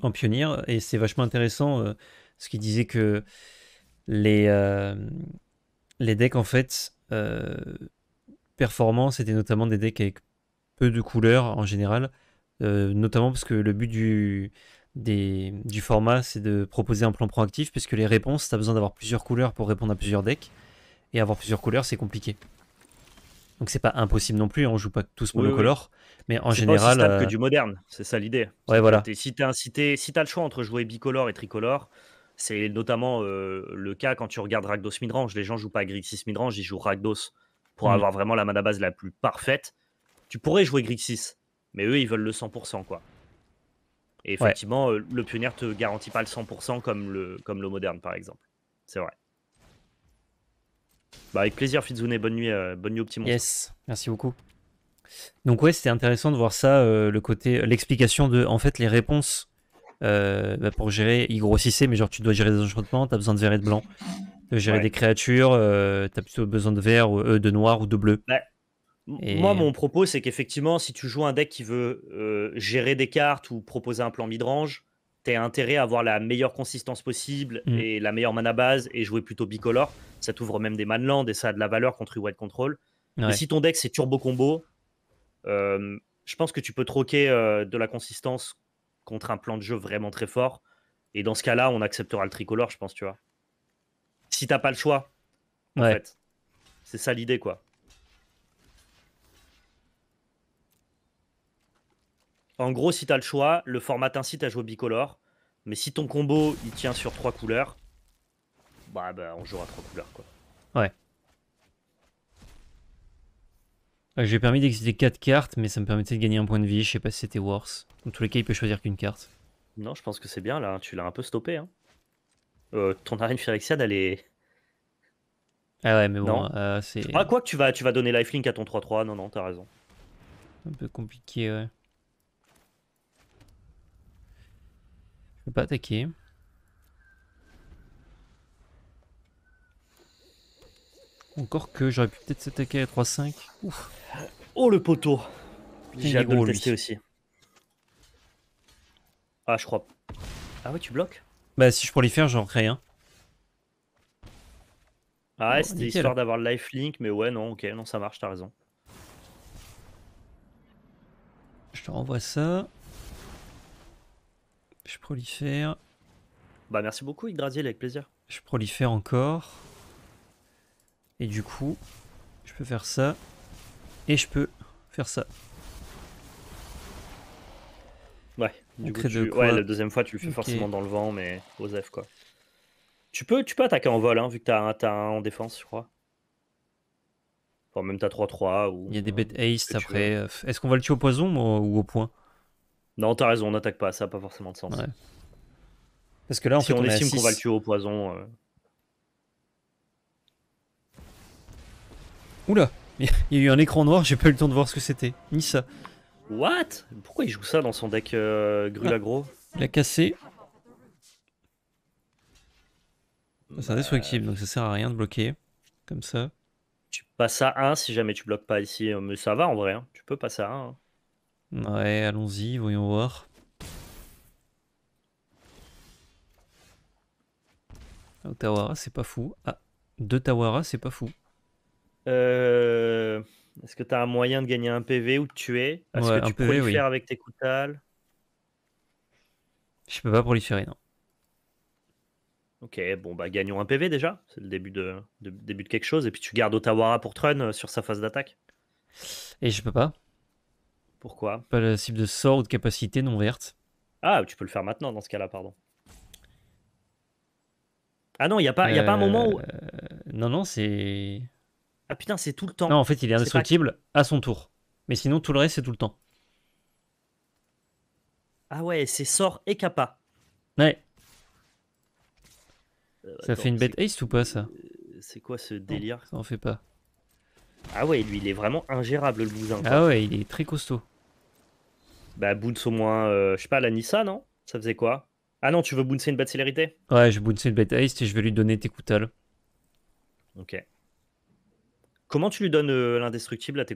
en pionnier et c'est vachement intéressant ce qu'il disait que les, les decks en fait performance c'était notamment des decks avec peu de couleurs en général, notamment parce que le but du du format, c'est de proposer un plan proactif, puisque les réponses, tu as besoin d'avoir plusieurs couleurs pour répondre à plusieurs decks, et avoir plusieurs couleurs, c'est compliqué. Donc c'est pas impossible non plus, hein. on joue pas tous monocolores, mais en général. que euh, du moderne, c'est ça l'idée. Ouais, voilà. si t'as le choix entre jouer bicolore et tricolore, c'est notamment euh, le cas quand tu regardes Ragdos Midrange. Les gens jouent pas Grixis Midrange, ils jouent Ragdos pour hmm. avoir vraiment la mana base la plus parfaite. Tu pourrais jouer Grixis, mais eux ils veulent le 100%. quoi. Et effectivement, euh, le le pionnier te garantit pas le 100% comme le, comme le moderne, par exemple. C'est vrai. Bah, avec plaisir, Fizune, bonne nuit, euh, bonne nuit au petit monde. Yes, merci beaucoup. Donc ouais, c'était intéressant de voir ça, euh, le côté, l'explication de, en fait, les réponses bah, pour gérer, Il grossissait, mais genre tu dois gérer des enchantements, as besoin de verre et de blanc, de gérer des créatures, tu as plutôt besoin de vert, de noir ou de bleu. Ouais. Moi, mon propos, c'est qu'effectivement, si tu joues un deck qui veut euh, gérer des cartes ou proposer un plan midrange, as intérêt à avoir la meilleure consistance possible mm. et la meilleure mana base et jouer plutôt bicolore. Ça t'ouvre même des manlands et ça a de la valeur contre White Control. Mais si ton deck c'est turbo combo, euh, je pense que tu peux troquer euh, de la consistance contre un plan de jeu vraiment très fort. Et dans ce cas-là, on acceptera le tricolore, je pense, tu vois. Si t'as pas le choix, en fait. C'est ça l'idée, quoi. En gros, si t'as le choix, le format t'incite à jouer bicolore. Mais si ton combo il tient sur trois couleurs, bah, bah on jouera trois couleurs quoi. Ouais. Euh, j'ai permis d'exister quatre cartes, mais ça me permettait de gagner un point de vie. Je sais pas si c'était worse. Dans tous les cas, il peut choisir qu'une carte. Non, je pense que c'est bien là. Tu l'as un peu stoppé. Hein. Euh, ton arène Phyrexiade, elle est. Ah ouais, mais bon, euh, c'est. Ah, quoi que tu vas, tu vas donner lifelink à ton 3-3. Non, non, t'as raison. Un peu compliqué, ouais. pas attaquer. Encore que j'aurais pu peut-être s'attaquer à 3-5. Oh le poteau J'ai hâte de le aussi. Ah je crois. Ah ouais tu bloques Bah si je pourrais les faire j'en crée un. Ah ouais c'était histoire d'avoir le lifelink mais ouais non ok non ça marche t'as raison. Je te renvoie ça. Je prolifère. Bah merci beaucoup Yggdrasil, avec plaisir. Je prolifère encore. Et du coup, je peux faire ça. Et je peux faire ça. Ouais, du coup, ouais la deuxième fois tu le fais forcément dans le vent, mais Osef quoi. Tu peux, tu peux attaquer en vol, hein, vu que t'as un, en défense, je crois. Enfin, même t'as 3-3. Ou, Il y a des bêtes haste après. Euh, est-ce qu'on va le tuer au poison ou au point non, t'as raison, on n'attaque pas, ça n'a pas forcément de sens. Parce que là, en fait, on, estime qu'on va le tuer au poison. Euh. Oula, il y a eu un écran noir, j'ai pas eu le temps de voir ce que c'était, ni ça. What Pourquoi il joue ça dans son deck euh, Grulagro ah. Il a cassé. C'est un euh. donc ça sert à rien de bloquer. Comme ça. Tu passes à 1 si jamais tu bloques pas ici, mais ça va en vrai, hein. tu peux passer à 1. Ouais, allons-y, voyons voir. Tawara, c'est pas fou. Ah, deux Tawara, c'est pas fou. Euh, Est-ce que t'as un moyen de gagner un PV ou de tuer Est-ce que tu peux proliférer avec tes Koutal Je peux pas proliférer, non. Ok, bon, bah gagnons un PV déjà. C'est le début de, début de quelque chose. Et puis tu gardes Otawara pour Trun euh, sur sa phase d'attaque. Et je peux pas. Pourquoi Pas la cible de sort ou de capacité non verte. Ah, tu peux le faire maintenant dans ce cas-là, pardon. Ah non, il n'y a, pas, y a pas un moment où. Euh, non, non, c'est. Ah putain, c'est tout le temps. Non, en fait, il est indestructible à son tour. Mais sinon, tout le reste, c'est tout le temps. Ah ouais, c'est sort et capa. Ouais. Euh, bah ça fait une bête ace ou pas ça euh, C'est quoi ce délire Ça fait pas. Ah ouais, lui il est vraiment ingérable le bousin. Ah ouais, il est très costaud. Bah, bounce au moins, euh, je sais pas, la Nissa, non Ça faisait quoi Ah non, tu veux bouncer une bête célérité Ouais, je bounce une bête haste et je vais lui donner tes coutales. Ok. Comment tu lui donnes euh, l'indestructible à tes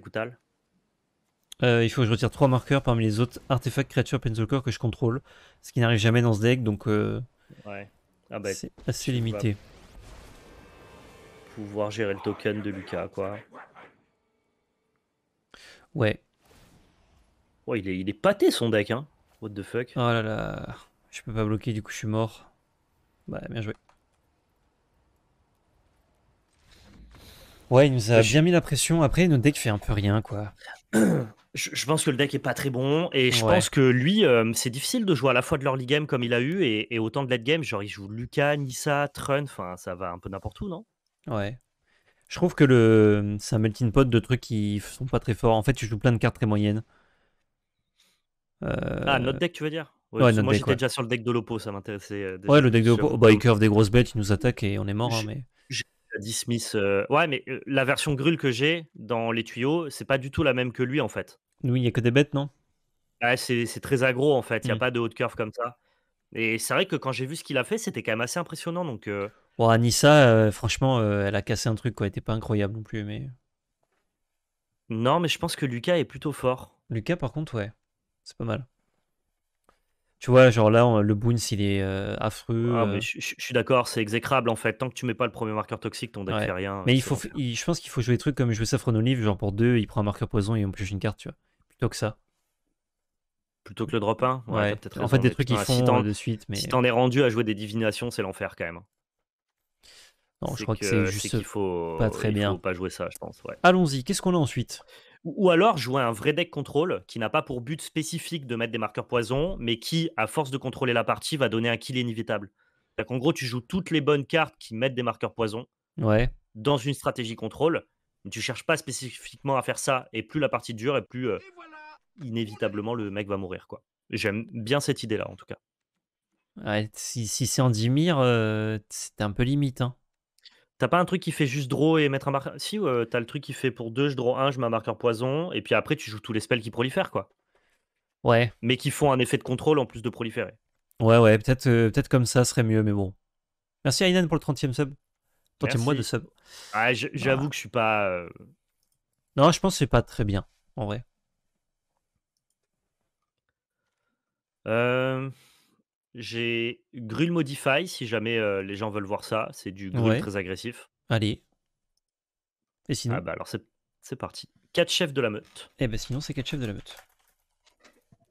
euh, il faut que je retire trois marqueurs parmi les autres artefacts, créatures, pencilcore que je contrôle. Ce qui n'arrive jamais dans ce deck, donc euh, ouais. ah bah, c'est assez limité. Pouvoir gérer le token de Lucas, quoi. Ouais. Oh, il, est, pâté son deck, hein. What the fuck. Oh là là. Je peux pas bloquer, du coup, je suis mort. Bah, bien joué. Ouais, il nous a bien mis la pression. Après, notre deck fait un peu rien, quoi. <clears throat> je, pense que le deck est pas très bon et je pense que lui, euh, c'est difficile de jouer à la fois de l'early game comme il a eu et, autant de late game. Genre, il joue Lucas, Nissa, Trun, enfin, ça va un peu n'importe où, non Ouais. Je trouve que le... c'est un melting pot de trucs qui sont pas très forts. En fait, tu joues plein de cartes très moyennes. Ah, euh, notre deck, tu veux dire moi j'étais déjà sur le deck de Lopo ça m'intéressait. Euh, ouais, le deck de Lopo, bah, il curve des grosses bêtes, il nous attaque et on est mort. Hein, mais... J'ai Dismiss. Euh, ouais, mais la version Grul que j'ai dans les tuyaux, c'est pas du tout la même que lui en fait. Oui, il n'y a que des bêtes, non Ouais, c'est très aggro en fait, il n'y a hmm. pas de haute curve comme ça. Et c'est vrai que quand j'ai vu ce qu'il a fait, c'était quand même assez impressionnant. Donc, Bon, Anissa, franchement, elle a cassé un truc, quoi. Elle était pas incroyable non plus, mais. Non, mais je pense que Lucas est plutôt fort. Lucas, par contre, ouais. C'est pas mal. Tu vois, genre là, le Boons, il est euh, affreux. Ah, euh. je, suis d'accord, c'est exécrable en fait. Tant que tu mets pas le premier marqueur toxique, ton deck fait rien. Mais il faut, je pense qu'il faut jouer des trucs comme jouer Saffron Olive, genre pour deux, il prend un marqueur poison et on pioche une carte, tu vois. Plutôt que ça. Plutôt que le drop 1 Ouais, peut-être en fait, des trucs qui font euh, de suite. Mais... Si t'en es rendu à jouer des divinations, c'est l'enfer quand même. Non, je crois que, c'est juste qu'il faut, pas très il bien. Faut pas jouer ça, je pense. Ouais. Allons-y, qu'est-ce qu'on a ensuite ou alors jouer un vrai deck contrôle qui n'a pas pour but spécifique de mettre des marqueurs poison, mais qui, à force de contrôler la partie, va donner un kill inévitable. cest qu'en gros, tu joues toutes les bonnes cartes qui mettent des marqueurs poison dans une stratégie contrôle. tu cherches pas spécifiquement à faire ça, et plus la partie dure, et plus euh, inévitablement le mec va mourir. quoi. J'aime bien cette idée-là, en tout cas. si, c'est en 10 euh, c'est un peu limite. Hein. T'as pas un truc qui fait juste draw et mettre un marqueur Si, t'as le truc qui fait pour 2, je draw 1, je mets un marqueur poison, et puis après tu joues tous les spells qui prolifèrent, quoi. Ouais. Mais qui font un effet de contrôle en plus de proliférer. Ouais, ouais, peut-être euh, peut comme ça serait mieux, mais bon. Merci Aynan pour le 30e sub. 30 ème mois de sub. Ah, J'avoue ah. que je suis pas. Euh, non, je pense que c'est pas très bien, en vrai. Euh. J'ai Grul Modify, si jamais les gens veulent voir ça. C'est du Grill très agressif. Allez. Et ah sinon, Ah bah alors c'est parti. Quatre chefs de la meute. Et eh ben bah sinon c'est 4 chefs de la meute.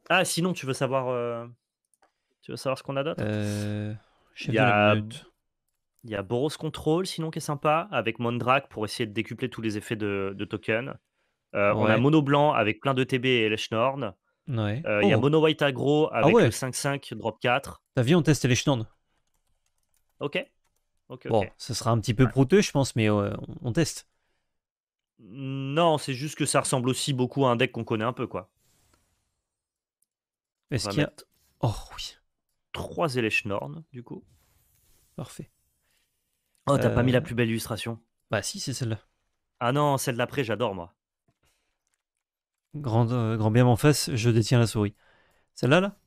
Ah, sinon, tu veux savoir, tu veux savoir ce qu'on a d'autre chef de la meute. Il y a Boros Control, sinon, qui est sympa, avec Mondrak pour essayer de décupler tous les effets de, token. On a Mono Blanc avec plein de TB et Leshnorn. Euh, il y a Mono oh. White Agro ah avec le 5-5, drop 4. T'as vu, on teste les Schnorns. Ok. bon, ce sera un petit peu prouteux, je pense, mais euh, on teste. Non, c'est juste que ça ressemble aussi beaucoup à un deck qu'on connaît un peu, quoi. Est-ce qu'il y a. Oh oui. 3 Norn du coup. Parfait. Oh, t'as pas mis la euh. plus belle illustration Bah, si, c'est celle-là. Ah non, celle d'après, j'adore, moi. Grand, euh, grand bien en face, je détiens la souris. Celle-là, là,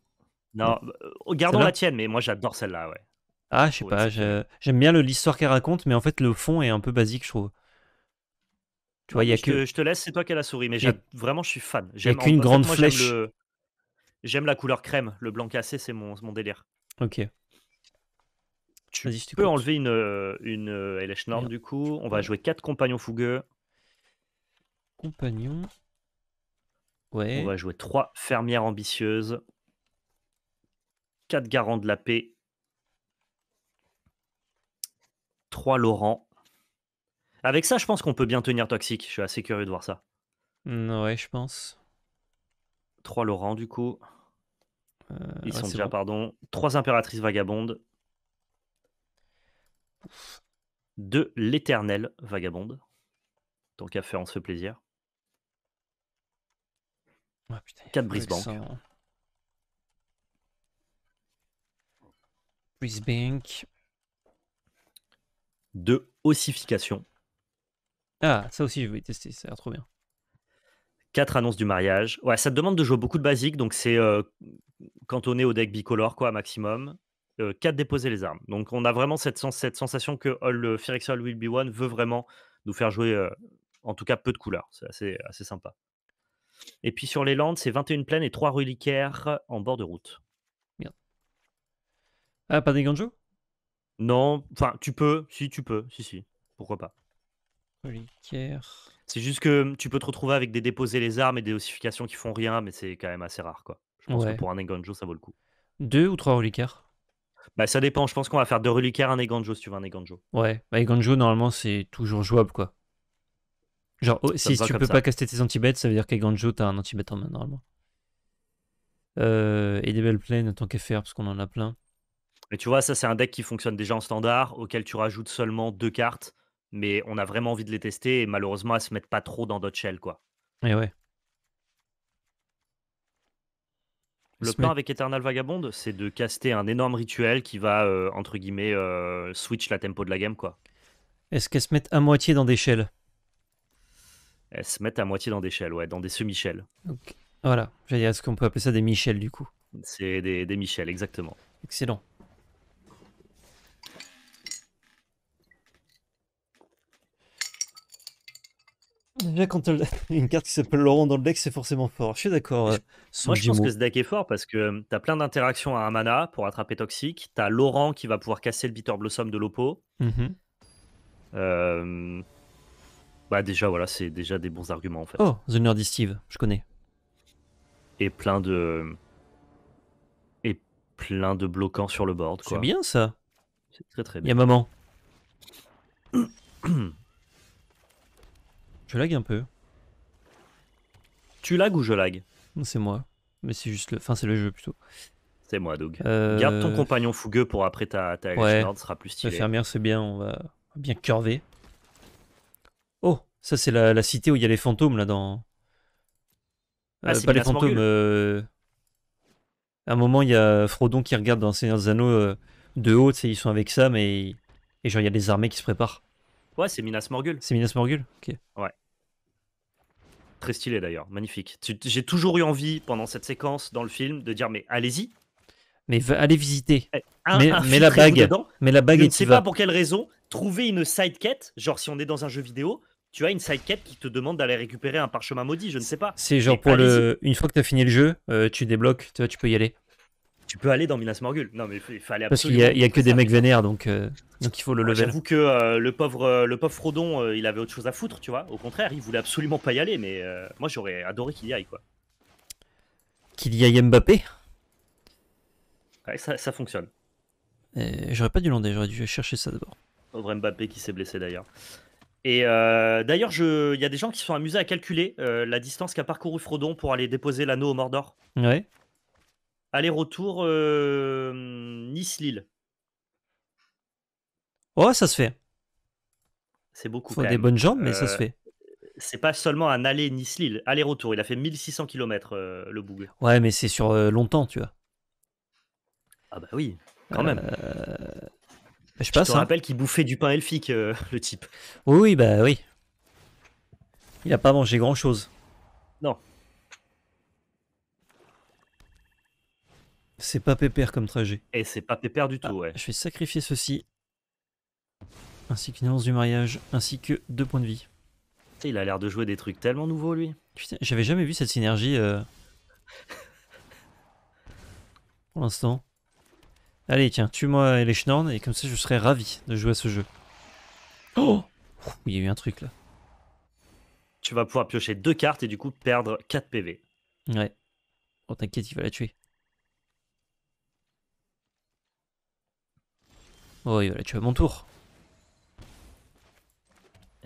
Non, euh, gardons la tienne, mais moi j'adore celle-là, ouais. Ah, je sais pas, j'aime bien l'histoire qu'elle raconte, mais en fait le fond est un peu basique, je trouve. Tu vois, ah, il y a que... je te laisse, c'est toi qui as la souris, mais vraiment je suis fan. Il n'y a qu'une grande J'aime la couleur crème, le blanc cassé, c'est mon, délire. Ok. Tu peux enlever une, euh, une LH norme, du coup. On va jouer 4 compagnons fougueux. Compagnons on va jouer 3 fermières ambitieuses, 4 garants de la paix, 3 Laurent. Avec ça, je pense qu'on peut bien tenir toxique. Je suis assez curieux de voir ça. Mm, ouais, je pense. 3 Laurent, du coup. Euh, Ils sont déjà, pardon, 3 impératrices vagabondes, deux l'éternel vagabonde. Donc à faire, on se fait plaisir. 4 Brisbank. 2 hein. ossification. Ah, ça aussi, je vais tester, ça a l'air trop bien. 4 annonces du mariage. Ouais, ça te demande de jouer beaucoup de basiques, donc c'est quand euh, on est au deck bicolore, quoi, maximum. 4 euh, déposer les armes. Donc on a vraiment cette, cette sensation que All le euh, Phyrexial Will Be One veut vraiment nous faire jouer, en tout cas, peu de couleurs. C'est assez, assez sympa. Et puis sur les Landes, c'est 21 plaines et 3 reliquaires en bord de route. Ah, pas des ganjos Non, enfin, tu peux, si tu peux, si, si, pourquoi pas. Reliquaires. C'est juste que tu peux te retrouver avec des déposés les armes et des ossifications qui font rien, mais c'est quand même assez rare, quoi. Je pense que pour un Eganjo, ça vaut le coup. Deux ou trois reliquaires bah, ça dépend, je pense qu'on va faire deux reliquaires, un Eganjo si tu veux un Eganjo. Ouais, bah, Eganjo normalement c'est toujours jouable quoi. Genre, oh, si tu peux pas caster tes anti-bêtes, ça veut dire qu'à tu t'as un anti-bête en main, normalement. Euh, et des belles plaines, tant qu'à faire, parce qu'on en a plein. Mais tu vois, ça, c'est un deck qui fonctionne déjà en standard, auquel tu rajoutes seulement deux cartes, mais on a vraiment envie de les tester, et malheureusement, elles se mettent pas trop dans d'autres shells, quoi. Eh ouais. Le plan avec Eternal Vagabond, c'est de caster un énorme rituel qui va, euh, entre guillemets, euh, switch la tempo de la game, quoi. Est-ce qu'elles se mettent à moitié dans des shells elles se mettent à moitié dans des shells, ouais, dans des semi-shells. Voilà, j'allais dire, est-ce qu'on peut appeler ça des michelles, du coup C'est des, des Michel, exactement. Excellent. Déjà, quand <laughs> une carte qui s'appelle Laurent dans le deck, c'est forcément fort. Je suis d'accord. Euh, moi, je pense que ce deck est fort parce que euh, tu as plein d'interactions à un mana pour attraper Toxic. Tu as Laurent qui va pouvoir casser le Bitter Blossom de l'Oppo. Mhm. euh... Bah déjà voilà, c'est déjà des bons arguments en fait. Oh, The Nerdy Steve, je connais. Et plein de et plein de bloquants sur le board. C'est bien ça. C'est très très bien. Il y a maman. <coughs> je lag un peu. Tu lag ou je lag C'est moi. Mais c'est juste le. Enfin, c'est le jeu plutôt. C'est moi, Doug. Euh, Garde ton compagnon fougueux pour après ta, ta ouais. sera plus stylé. La fermière, c'est bien, on va bien curver. Oh, ça c'est la, cité où il y a les fantômes là dans. Ah, euh, pas les fantômes. Euh, à un moment, il y a Frodon qui regarde dans Seigneur des Anneaux euh, de haut, ils sont avec ça, mais. Et genre, il y a des armées qui se préparent. Ouais, c'est Minas Morgul. C'est Minas Morgul Ok. Ouais. Très stylé d'ailleurs, magnifique. J'ai toujours eu envie, pendant cette séquence dans le film, de dire mais allez-y. Mais allez visiter. Eh, mais, la bague, mais, la bague. Je ne sais pas pour quelle raison, trouver une side quête, genre si on est dans un jeu vidéo, tu as une side quête qui te demande d'aller récupérer un parchemin maudit, je ne sais pas. C'est genre pour le une fois que tu as fini le jeu, euh, tu débloques, tu, vois, tu peux y aller. Tu peux aller dans Minas Morgul. Non mais il fallait absolument. Parce qu'il y a, que des mecs vénères donc euh, donc il faut le lever. J'avoue que euh, le pauvre le pauvre Frodon, il avait autre chose à foutre, tu vois. Au contraire, il voulait absolument pas y aller mais moi j'aurais adoré qu'il y aille quoi. Qu'il y aille Mbappé Ouais, ça, fonctionne. j'aurais pas dû lander, j'aurais dû chercher ça d'abord. Audrey Mbappé qui s'est blessé d'ailleurs. Et euh, d'ailleurs, il y a des gens qui sont amusés à calculer euh, la distance qu'a parcouru Frodon pour aller déposer l'anneau au Mordor. Ouais. Aller-retour euh, Nice-Lille. Oh, ça se fait. C'est beaucoup. Faut des bonnes jambes, mais ça se fait. C'est pas seulement un aller Nice-Lille, aller-retour. Il a fait 1600 km le boug. Ouais, mais c'est sur longtemps, tu vois. Ah bah oui, quand même. Bah, je, te hein. rappelle qu'il bouffait du pain elfique, euh, <laughs> le type. Oui, bah oui. Il a pas mangé grand chose. Non. C'est pas pépère comme trajet. Et c'est pas pépère du tout, ah, ouais. Je vais sacrifier ceci. Ainsi qu'une annonce du mariage, ainsi que deux points de vie. Il a l'air de jouer des trucs tellement nouveaux, lui. Putain, j'avais jamais vu cette synergie. Euh. <laughs> Pour l'instant. Allez, tiens, tue-moi les schnorns et comme ça je serai ravi de jouer à ce jeu. Oh Il y a eu un truc là. Tu vas pouvoir piocher deux cartes et du coup perdre 4 PV. Ouais. Oh, t'inquiète, il va la tuer. Oh, il va la tuer à mon tour.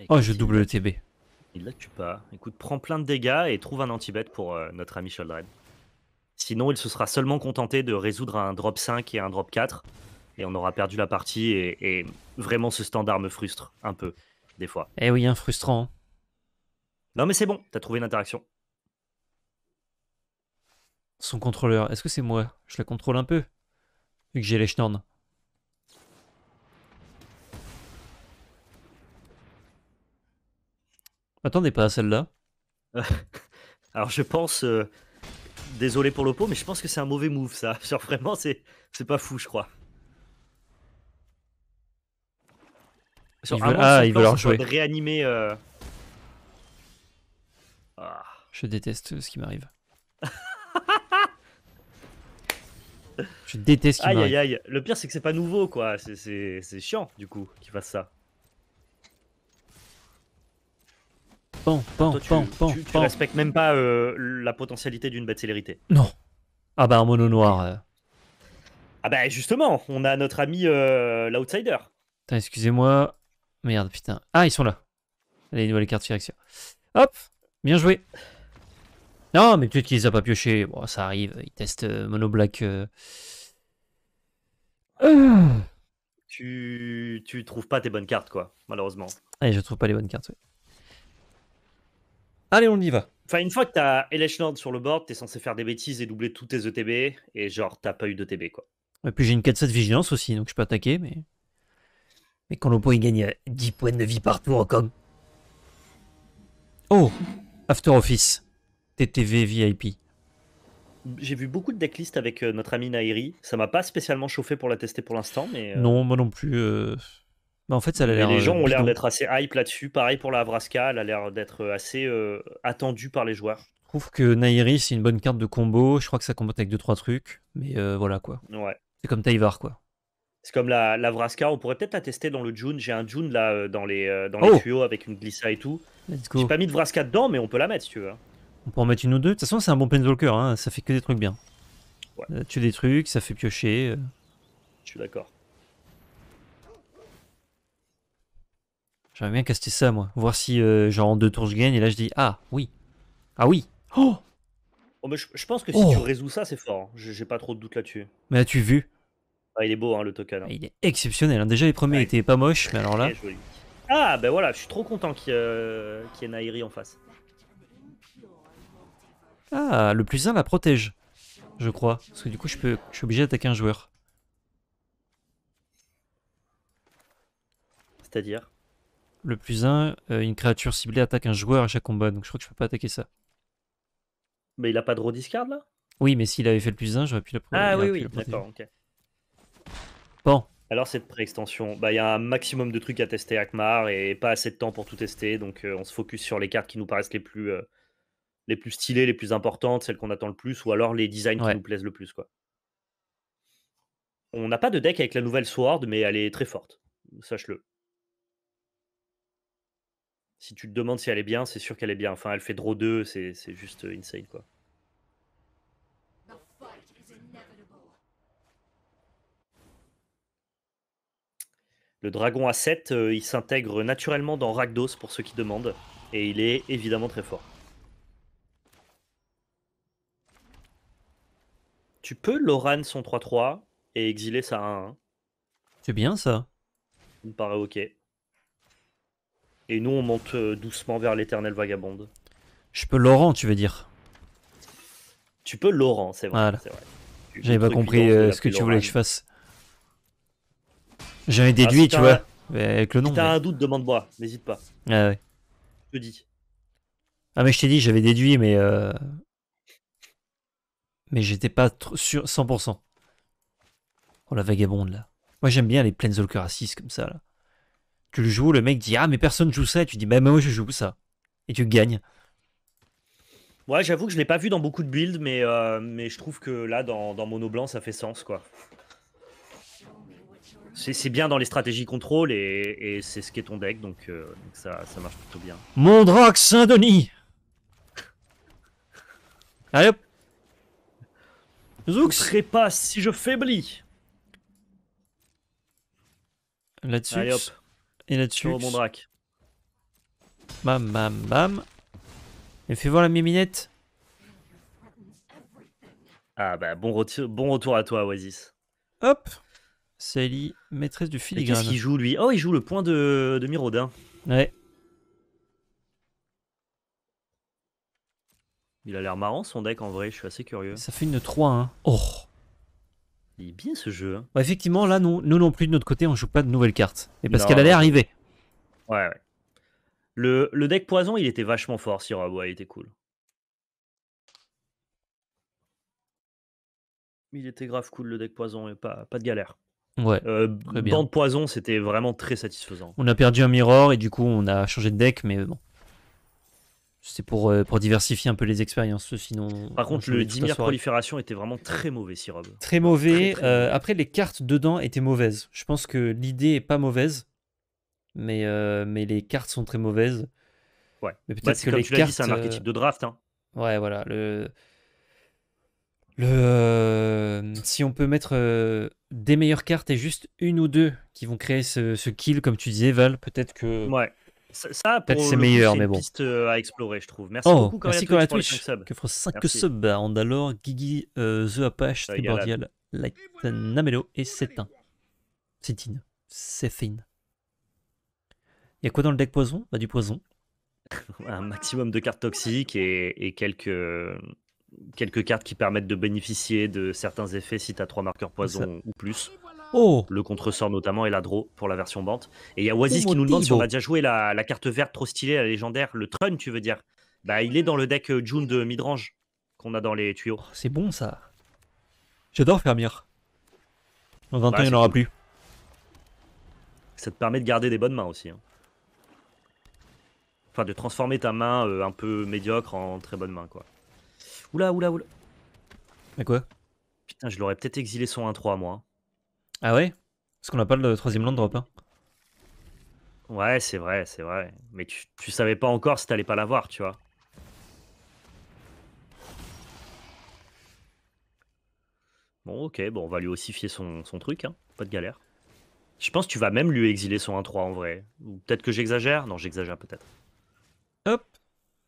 oh, je double le TB. Il la tue pas. Écoute, prends plein de dégâts et trouve un anti-bet pour euh, notre ami Sholdrain. Sinon, il se sera seulement contenté de résoudre un drop 5 et un drop 4. Et on aura perdu la partie. Et, vraiment, ce standard me frustre un peu, des fois. Eh oui, un frustrant. Non, mais c'est bon, t'as trouvé une interaction. Son contrôleur, est-ce que c'est moi Je la contrôle un peu, vu que j'ai les schnorns. Attendez pas celle-là. <laughs> Alors je pense euh, Désolé pour l'oppo, mais je pense que c'est un mauvais move, ça. <laughs> vraiment, c'est pas fou, je crois. Ah, il veut leur Réanimer. Euh, je déteste ce qui m'arrive. <laughs> je déteste ce qui m'arrive. Aïe, aïe, aïe. Le pire, c'est que c'est pas nouveau, quoi. C'est chiant, du coup, qu'il fasse ça. Pan, pan, Toi, tu, tu, respectes même pas euh, la potentialité d'une bête célérité. Non. Ah bah, un mono noir. Euh. Ah bah justement, on a notre ami euh, l'outsider. excusez-moi. Merde, putain. Ah, ils sont là. Les nouvelles cartes Phyrexia. Hop, bien joué. Non, mais peut-être qu'il les a pas pioché. Bon, ça arrive. Il testent mono black. Ah. Tu, trouves pas tes bonnes cartes, quoi, malheureusement. je trouve pas les bonnes cartes. oui. Allez, on y va. Enfin, une fois que t'as Elesh sur le board, t'es censé faire des bêtises et doubler tous tes ETB, et genre, t'as pas eu d'ETB, quoi. Et puis j'ai une 4-7 vigilance aussi, donc je peux attaquer, mais. Mais quand l'oppo il gagne 10 euh, points de vie par tour, comme. Oh After Office. TTV VIP. J'ai vu beaucoup de decklists avec euh, notre ami Nairi. Ça m'a pas spécialement chauffé pour la tester pour l'instant, mais. Euh, non, moi non plus. Bah, en fait, ça a l'air. Les euh, gens ont l'air d'être assez hype là-dessus. Pareil pour la Vraska, elle a l'air d'être euh, assez euh, attendue par les joueurs. Je trouve que Nairi, c'est une bonne carte de combo. Je crois que ça combat avec 2-3 trucs. Mais voilà quoi. Ouais. C'est comme Taïvar quoi. C'est comme la, Vraska. On pourrait peut-être la tester dans le June. J'ai un June là dans les, dans oh avec une glissa et tout. J'ai pas mis de Vraska dedans, mais on peut la mettre si tu veux. On peut en mettre une ou deux. De toute façon, c'est un bon Planeswalker. Hein. Ça fait que des trucs bien. Ouais. des trucs, ça fait piocher. Je suis d'accord. J'aimerais bien caster ça, moi. Voir si, euh, genre, en deux tours, je gagne. Et là, je dis, ah, oui. Ah oui. Oh, oh mais je, pense que si oh tu résous ça, c'est fort. Hein. J'ai pas trop de doute là-dessus. Mais as-tu vu ah, Il est beau, hein, le token. Hein. Ah, il est exceptionnel. Hein. Déjà, les premiers étaient pas moches, mais alors là... Ah, ben voilà, je suis trop content qu'il y, y ait Nairi en face. Ah, le plus 1 la protège, je crois. Parce que du coup, je, peux, je suis obligé d'attaquer un joueur. C'est-à-dire le plus 1, euh, une créature ciblée attaque un joueur à chaque combat, donc je crois que je peux pas attaquer ça. Mais il a pas de rediscard là Oui, mais s'il avait fait le plus 1, j'aurais pu le prendre. Ah oui, oui, d'accord, ok. Bon. Alors cette pré-extension, bah, il y a un maximum de trucs à tester Akmar et pas assez de temps pour tout tester, donc euh, on se focus sur les cartes qui nous paraissent les plus, euh, les plus stylées, les plus importantes, celles qu'on attend le plus, ou alors les designs qui nous plaisent le plus. quoi. On n'a pas de deck avec la nouvelle Sword, mais elle est très forte, sache-le si tu te demandes si elle est bien, c'est sûr qu'elle est bien. Enfin, elle fait draw 2, c'est juste euh, insane quoi. Le dragon A7, euh, il s'intègre naturellement dans Ragdos pour ceux qui demandent, et il est évidemment très fort. Tu peux Loran son 3-3 et exiler sa 1-1. C'est bien ça. me paraît ok. Et nous, on monte euh, doucement vers l'éternel vagabonde. Je peux Laurent, tu veux dire Tu peux Laurent, c'est vrai. Voilà. vrai. J'avais pas compris euh, ce que tu voulais que je fasse. J'avais ah, déduit, tu vois, avec le nom. t'as un doute, demande-moi, n'hésite pas. Ah, je te dis. Ah mais je t'ai dit, j'avais déduit, mais... Euh, mais j'étais pas sûr 100%. Oh la vagabonde là. Moi j'aime bien les plaines racistes comme ça là. Tu le joues, le mec dit Ah, mais personne joue ça. Et tu dis Bah, moi, je joue ça. Et tu gagnes. Ouais, j'avoue que je l'ai pas vu dans beaucoup de builds, mais, euh, mais je trouve que là, dans, Mono Blanc, ça fait sens, quoi. C'est bien dans les stratégies contrôle et, c'est ce qu'est ton deck, donc, euh, ça, marche plutôt bien. Mon Drac Saint-Denis Allez hop ne serait pas si je faiblis Là-dessus. Et là-dessus. mon drac. Bam, bam, bam. Et fais voir la miminette. Ah bah bon, retour, bon retour à toi, Oasis. Hop Sally, maîtresse du filigrane. Qu'est-ce qu'il joue lui Oh, il joue le point de, de Mirodin. Ouais. Il a l'air marrant son deck en vrai, je suis assez curieux. Ça fait une 3 Hein. Oh bien ce jeu. Hein. Bah, effectivement, là, nous, nous non plus, de notre côté, on joue pas de nouvelles cartes. Et parce qu'elle allait arriver. Ouais, Le, le, deck poison, il était vachement fort, si Ouais, il était cool. Il était grave cool, le deck poison, et pas, pas de galère. Ouais. Euh, de poison, c'était vraiment très satisfaisant. On a perdu un mirror et du coup, on a changé de deck, mais bon. C'est pour, euh, pour diversifier un peu les expériences, sinon. Par contre, le Dimir prolifération était vraiment très mauvais, Sirob. Très mauvais. Très, euh, après, les cartes dedans étaient mauvaises. Je pense que l'idée est pas mauvaise, mais, euh, mais les cartes sont très mauvaises. Ouais. Mais peut-être bah, que comme les C'est un archétype de draft. Hein. Ouais, voilà. Le. Le... Si on peut mettre des meilleures cartes et juste une ou deux qui vont créer ce, ce kill, comme tu disais, Val, peut-être que. Ouais ça, ça pour c'est meilleur, mais bon. piste euh, à explorer, je trouve. Merci oh, beaucoup, Corée merci Twitch, Twitch 5 subs bah, Andalor, Gigi, euh, The Apache, Tribordial, ah, Light, Namelo et Cetin. Cétine. Céphine. Il y a quoi dans le deck poison Bah, du poison. <laughs> Un maximum de cartes toxiques et, quelques, quelques cartes qui permettent de bénéficier de certains effets si tu as 3 marqueurs poison ou plus. Oh. Le contresort notamment et la draw pour la version bande Et il y a Oasis oh, qui nous demande si on a déjà joué la, carte verte trop stylée, la légendaire, le Trun, tu veux dire Bah, il est dans le deck euh, June de Midrange qu'on a dans les tuyaux. Oh, c'est bon ça. J'adore Fermir. Dans 20 ans bah, il n'y en aura plus. Ça te permet de garder des bonnes mains aussi. Hein. Enfin, de transformer ta main euh, un peu médiocre en très bonne main, quoi. Oula, oula, oula. Mais quoi Putain, je l'aurais peut-être exilé son 1-3, moi. Ah ouais Parce qu'on n'a pas le troisième land drop. Hein. Ouais, c'est vrai, c'est vrai. Mais tu, tu, savais pas encore si t'allais pas l'avoir, tu vois. Bon, ok, bon, on va lui aussi fier son, truc, hein. pas de galère. Je pense que tu vas même lui exiler son 1-3 en vrai. Ou peut-être que j'exagère Non, j'exagère peut-être. Hop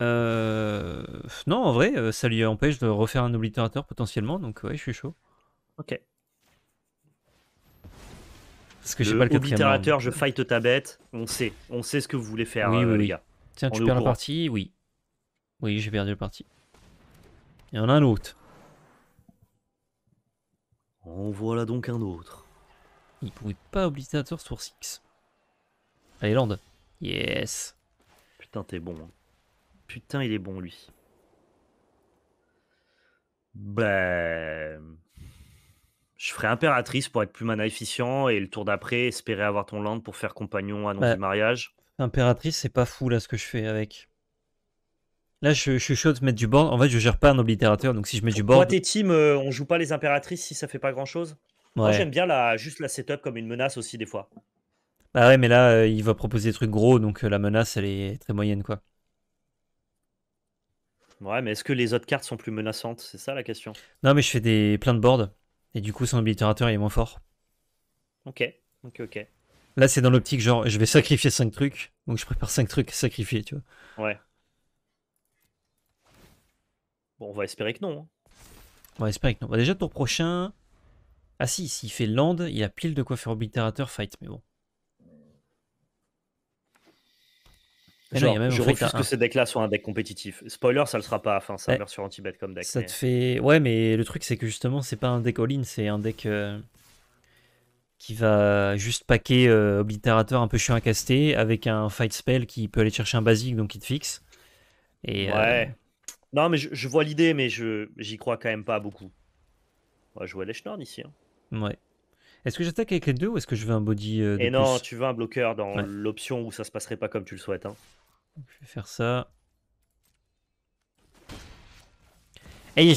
euh... Non, en vrai, euh, ça lui empêche de refaire un oblitérateur potentiellement, donc ouais, je suis chaud. Ok. Parce que j'ai pas le Obliterateur, je fight ta bête. On sait, on sait ce que vous voulez faire, euh, les gars. Tiens, tu perds la partie, oui. Oui, j'ai perdu la partie. Il y en a un autre. En voilà donc un autre. Il pourrait pas obliterateur sur 6. Allez, land. Yes. Putain, t'es bon. Hein. Putain, il est bon, lui. Bam. Je ferai impératrice pour être plus mana efficient et le tour d'après, espérer avoir ton land pour faire compagnon, à bah, mariage. Impératrice, c'est pas fou là ce que je fais avec. Là, je, suis chaud de mettre du board. En fait, je gère pas un oblitérateur, donc si je mets du board. Toi, tes teams, on euh, on joue pas les impératrices si ça fait pas grand chose Moi, j'aime bien la, juste la setup comme une menace aussi, des fois. Bah ouais, mais là, euh, il va proposer des trucs gros, donc euh, la menace, elle est très moyenne, quoi. Ouais, mais est-ce que les autres cartes sont plus menaçantes C'est ça la question. Non, mais je fais des plein de boards. Et du coup, son Obliterateur, il est moins fort. Ok, ok, ok. Là, c'est dans l'optique genre, je vais sacrifier 5 trucs, donc je prépare 5 trucs à sacrifier, tu vois. Ouais. Bon, on va espérer que non. Hein. On va espérer que non. Bah, déjà, tour prochain. Ah si, s'il fait land, il a pile de quoi faire Obliterateur, fight, mais bon. Genre, je refuse que ces decks-là soient un deck compétitif. Spoiler, ça le sera pas. Enfin, ça meurt sur Antibet comme deck. Ça te fait. Ouais, mais le truc, c'est que justement, c'est pas un deck all-in, c'est un deck euh, qui va juste paquer euh, oblitérateur un peu chiant à caster avec un fight spell qui peut aller chercher un basique donc il te fixe. Euh, ouais. Non, mais je, vois l'idée, mais je j'y crois quand même pas beaucoup. On va jouer les schnorn ici. Hein. Ouais. Est-ce que j'attaque avec les deux ou est-ce que je veux un body euh, Et non, tu veux un bloqueur dans l'option où ça se passerait pas comme tu le souhaites. Hein je vais faire ça. Hey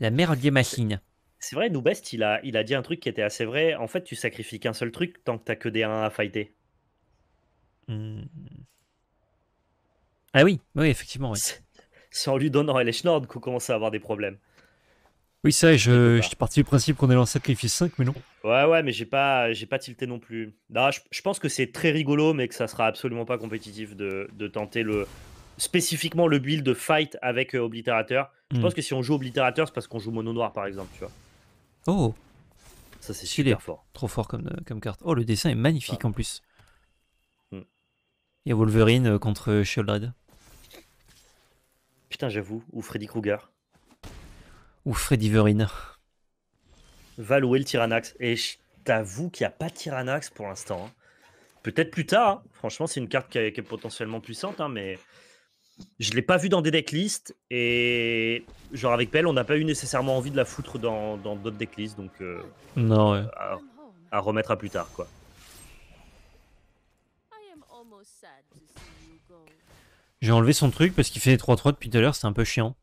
La mère des machines. C'est vrai, Noubest, il a, il a dit un truc qui était assez vrai. En fait, tu sacrifies qu'un seul truc tant que t'as que des 1 à fighter. Hmm. Ah oui, oui, effectivement. Oui. C'est <laughs> en lui donnant les qu'on commence à avoir des problèmes. Oui, ça vrai, je, suis parti du principe qu'on est lancé Sacrifice 5, mais non. Ouais, ouais, mais j'ai pas, j'ai pas tilté non plus. Non, je, pense que c'est très rigolo, mais que ça sera absolument pas compétitif de, tenter le spécifiquement le build de fight avec Oblitérateur Obliterateur. Je hmm. pense que si on joue Obliterateur, c'est parce qu'on joue Mono Noir, par exemple, tu vois. Oh Ça, c'est super fort. Trop fort comme, euh, comme carte. Oh, le dessin est magnifique ah. en plus. Hmm. Il y a Wolverine euh, contre euh, Sheldred. Putain, j'avoue, ou Freddy Krueger ou Freddy Verin. Va louer le Tyrannax. Et je t'avoue qu'il n'y a pas de Tyrannax pour l'instant. Hein. Peut-être plus tard. Hein. Franchement, c'est une carte qui est, potentiellement puissante, hein, mais je ne l'ai pas vue dans des decklists. Et genre avec Pelle, on n'a pas eu nécessairement envie de la foutre dans d'autres decklists. Donc, euh, non, à, remettre à plus tard, quoi. J'ai enlevé son truc parce qu'il fait 3-3 depuis tout à l'heure, c'est un peu chiant.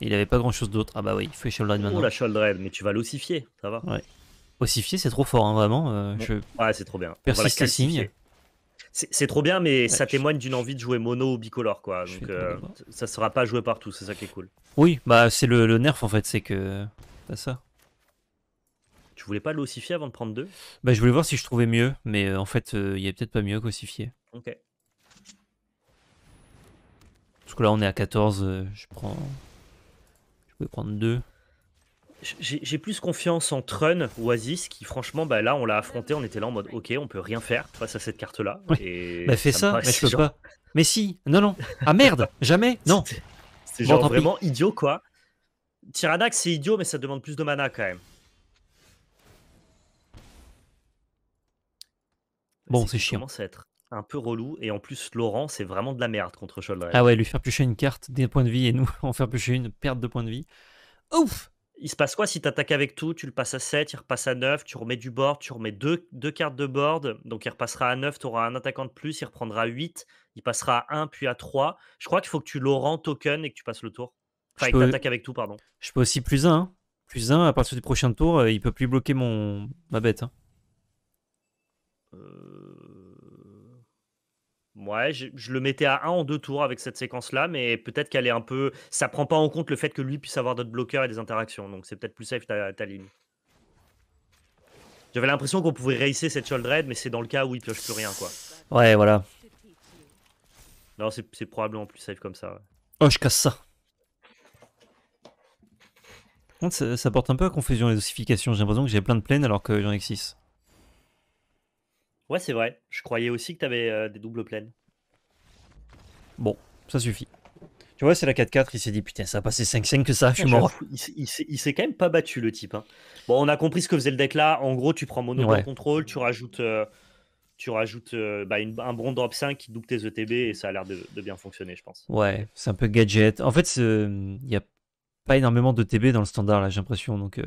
Il avait pas grand chose d'autre. Ah bah oui, il faut Shaldred maintenant. Oh la Shaldred, mais tu vas l'ossifier, ça va Ouais. Ossifier, c'est trop fort, hein, vraiment. Euh, ouais, c'est trop bien. Persiste signe. C'est trop bien, mais ça témoigne d'une envie de jouer mono ou bicolore, quoi. Donc euh, ça sera pas joué partout, c'est ça qui est cool. Oui, bah c'est le, nerf en fait, c'est que ça. Tu voulais pas l'ossifier avant de prendre deux Bah je voulais voir si je trouvais mieux, mais euh, en fait il y a peut-être pas mieux qu'ossifier. Ok. Parce que là on est à 14, je prends j'ai plus confiance en Trun ou Oasis qui, franchement, bah, là, on l'a affronté. On était là en mode, ok, on peut rien faire face à cette carte-là. Et bah, fais ça, mais je <laughs> Mais si, non, non. Ah merde, jamais, <laughs> non. C'est genre vraiment idiot, quoi. Tyrannax, c'est idiot, mais ça demande plus de mana quand même. Bon, c'est chiant un peu relou. Et en plus, Laurent, c'est vraiment de la merde contre Sholdrake. Ah ouais, lui faire cher une carte, des points de vie, et nous, <laughs> en faire cher une perte de points de vie. Ouf Il se passe quoi si t'attaques avec tout Tu le passes à 7, il repasse à 9, tu remets du board, tu remets deux, deux cartes de board. Donc il repassera à 9, tu un attaquant de plus, il reprendra 8, il passera à 1, puis à 3. Je crois qu'il faut que tu Laurent token et que tu passes le tour. Enfin, je avec tout, pardon. Je peux aussi plus 1. Hein. Plus 1, à partir du prochain tour, euh, il peut plus bloquer mon... ma bête. Hein. Euh, Ouais, je, le mettais à 1 en deux tours avec cette séquence-là, mais peut-être qu'elle est un peu. Ça prend pas en compte le fait que lui puisse avoir d'autres bloqueurs et des interactions, donc c'est peut-être plus safe ta, ta ligne. J'avais l'impression qu'on pouvait racer cette Shield raid, mais c'est dans le cas où il pioche plus rien, quoi. Ouais, voilà. Non, c'est probablement plus safe comme ça. Oh, je casse ça. Par ça, porte un peu à confusion les ossifications. J'ai l'impression que j'ai plein de plaines alors que j'en ai 6. Ouais, c'est vrai. Je croyais aussi que t'avais euh, des doubles pleines. Bon, ça suffit. Tu vois, c'est la 4-4, il s'est dit putain, ça a passé 5-5 que ça, je suis mort. Il, s'est quand même pas battu le type. Hein. Bon, on a compris ce que faisait le deck là. En gros, tu prends mono ouais. contrôle, tu rajoutes, euh, tu rajoutes euh, bah, un bon drop 5 qui double tes ETB et ça a l'air de, bien fonctionner, je pense. Ouais, c'est un peu gadget. En fait, il n'y a pas énormément de TB dans le standard là, j'ai l'impression. Donc,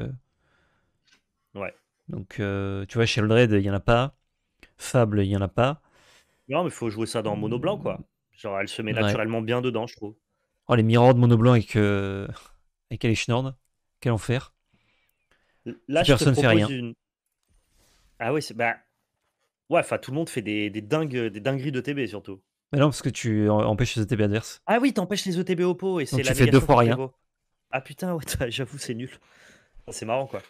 Ouais. Donc, tu vois, chez Eldred, il n'y en a pas. Fable, il n'y en a pas. Non, mais il faut jouer ça dans mono blanc, quoi. Genre, elle se met naturellement bien dedans, je trouve. Oh, les miroirs de mono blanc avec, euh... avec Alishnorn. Quel enfer. Là, personne ne fait rien. Ah oui, c'est. Bah... Ouais, enfin, tout le monde fait des, dingues, des dingueries de TB surtout. Mais non, parce que tu empêches les ETB adverses. Ah oui, t'empêches les ETB pot et c'est la Tu fais deux fois rien. Ah putain, <laughs> j'avoue, c'est nul. C'est marrant, quoi.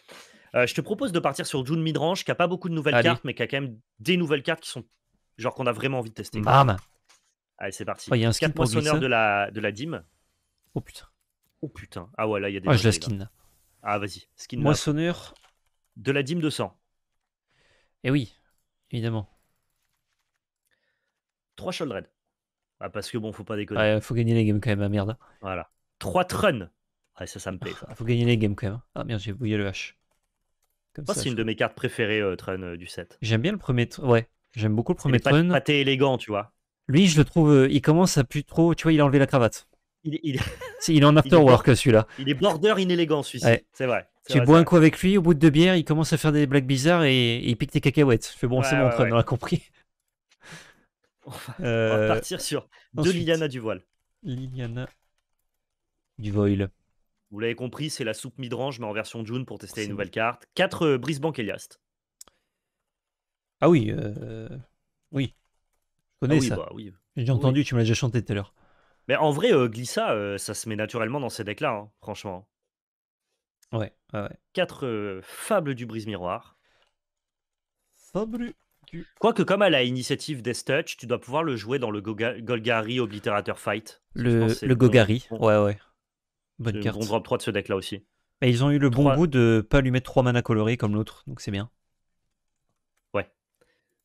Euh, je te propose de partir sur June Midrange, qui a pas beaucoup de nouvelles cartes, mais qui a quand même des nouvelles cartes qui sont genre qu'on a vraiment envie de tester. Bam. Allez, c'est parti. Oh, il y a un skin de la, de la dîme. Oh putain. Oh putain. Ah ouais, là, il y a des. Ouais, je la skin. Là. Ah, vas-y. Skin Moissonneur. De la dîme de sang. Eh oui, évidemment. 3 Sholdred. Ah, parce que bon, faut pas déconner. Il faut gagner les games quand même, ah merde. Voilà. 3 Trun. Ah, ça, ça me plaît. Il ah, faut gagner les games quand même. Ah merde, j'ai bouillé le H c'est une de mes cartes préférées, euh, Trun, euh, du set. J'aime bien le premier. Ouais, j'aime beaucoup le premier pas, est Pâté élégant, tu vois. Lui, je le trouve. Euh, il commence à plus trop. Tu vois, il a enlevé la cravate. Il, <laughs> il est en after work, celui-là. Il est border inélégant, celui-ci. C'est vrai. Tu bois un coup avec lui, au bout de deux bières, il commence à faire des blagues bizarres et, il pique tes cacahuètes. Je fais bon, c'est mon Trun, on a compris. <laughs> On va, partir sur de Liliana voile. Liliana voile. Vous l'avez compris, c'est la soupe midrange, mais en version June pour tester les nouvelles cartes. 4 euh, brise Eliast. Ah oui, euh, euh, oui. Je connais ah oui, bah oui. J'ai entendu, tu me l'as déjà chanté tout à l'heure. Mais en vrai, Glissa, ça se met naturellement dans ces decks-là, hein, franchement. Ouais, ouais, 4 Fables du Brise-Miroir. Fables du... Quoique, comme à la initiative Death Touch, tu dois pouvoir le jouer dans le Golgari Obliterator Fight. Le, Golgari Gogari, ouais, ouais. Bonne carte. Bon drop 3 de ce deck là aussi. Et ils ont eu le bon goût de pas lui mettre 3 mana colorés comme l'autre, donc c'est bien. Ouais.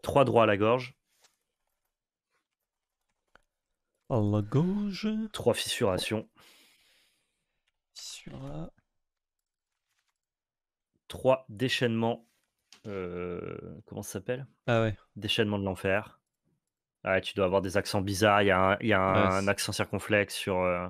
3 droits à la gorge. À la gorge. 3 fissurations. Fissura. 3 déchaînements. Euh, comment ça s'appelle Ah ouais. Déchaînement de l'enfer. Ah, tu dois avoir des accents bizarres. Il y a un, accent circonflexe sur. Euh,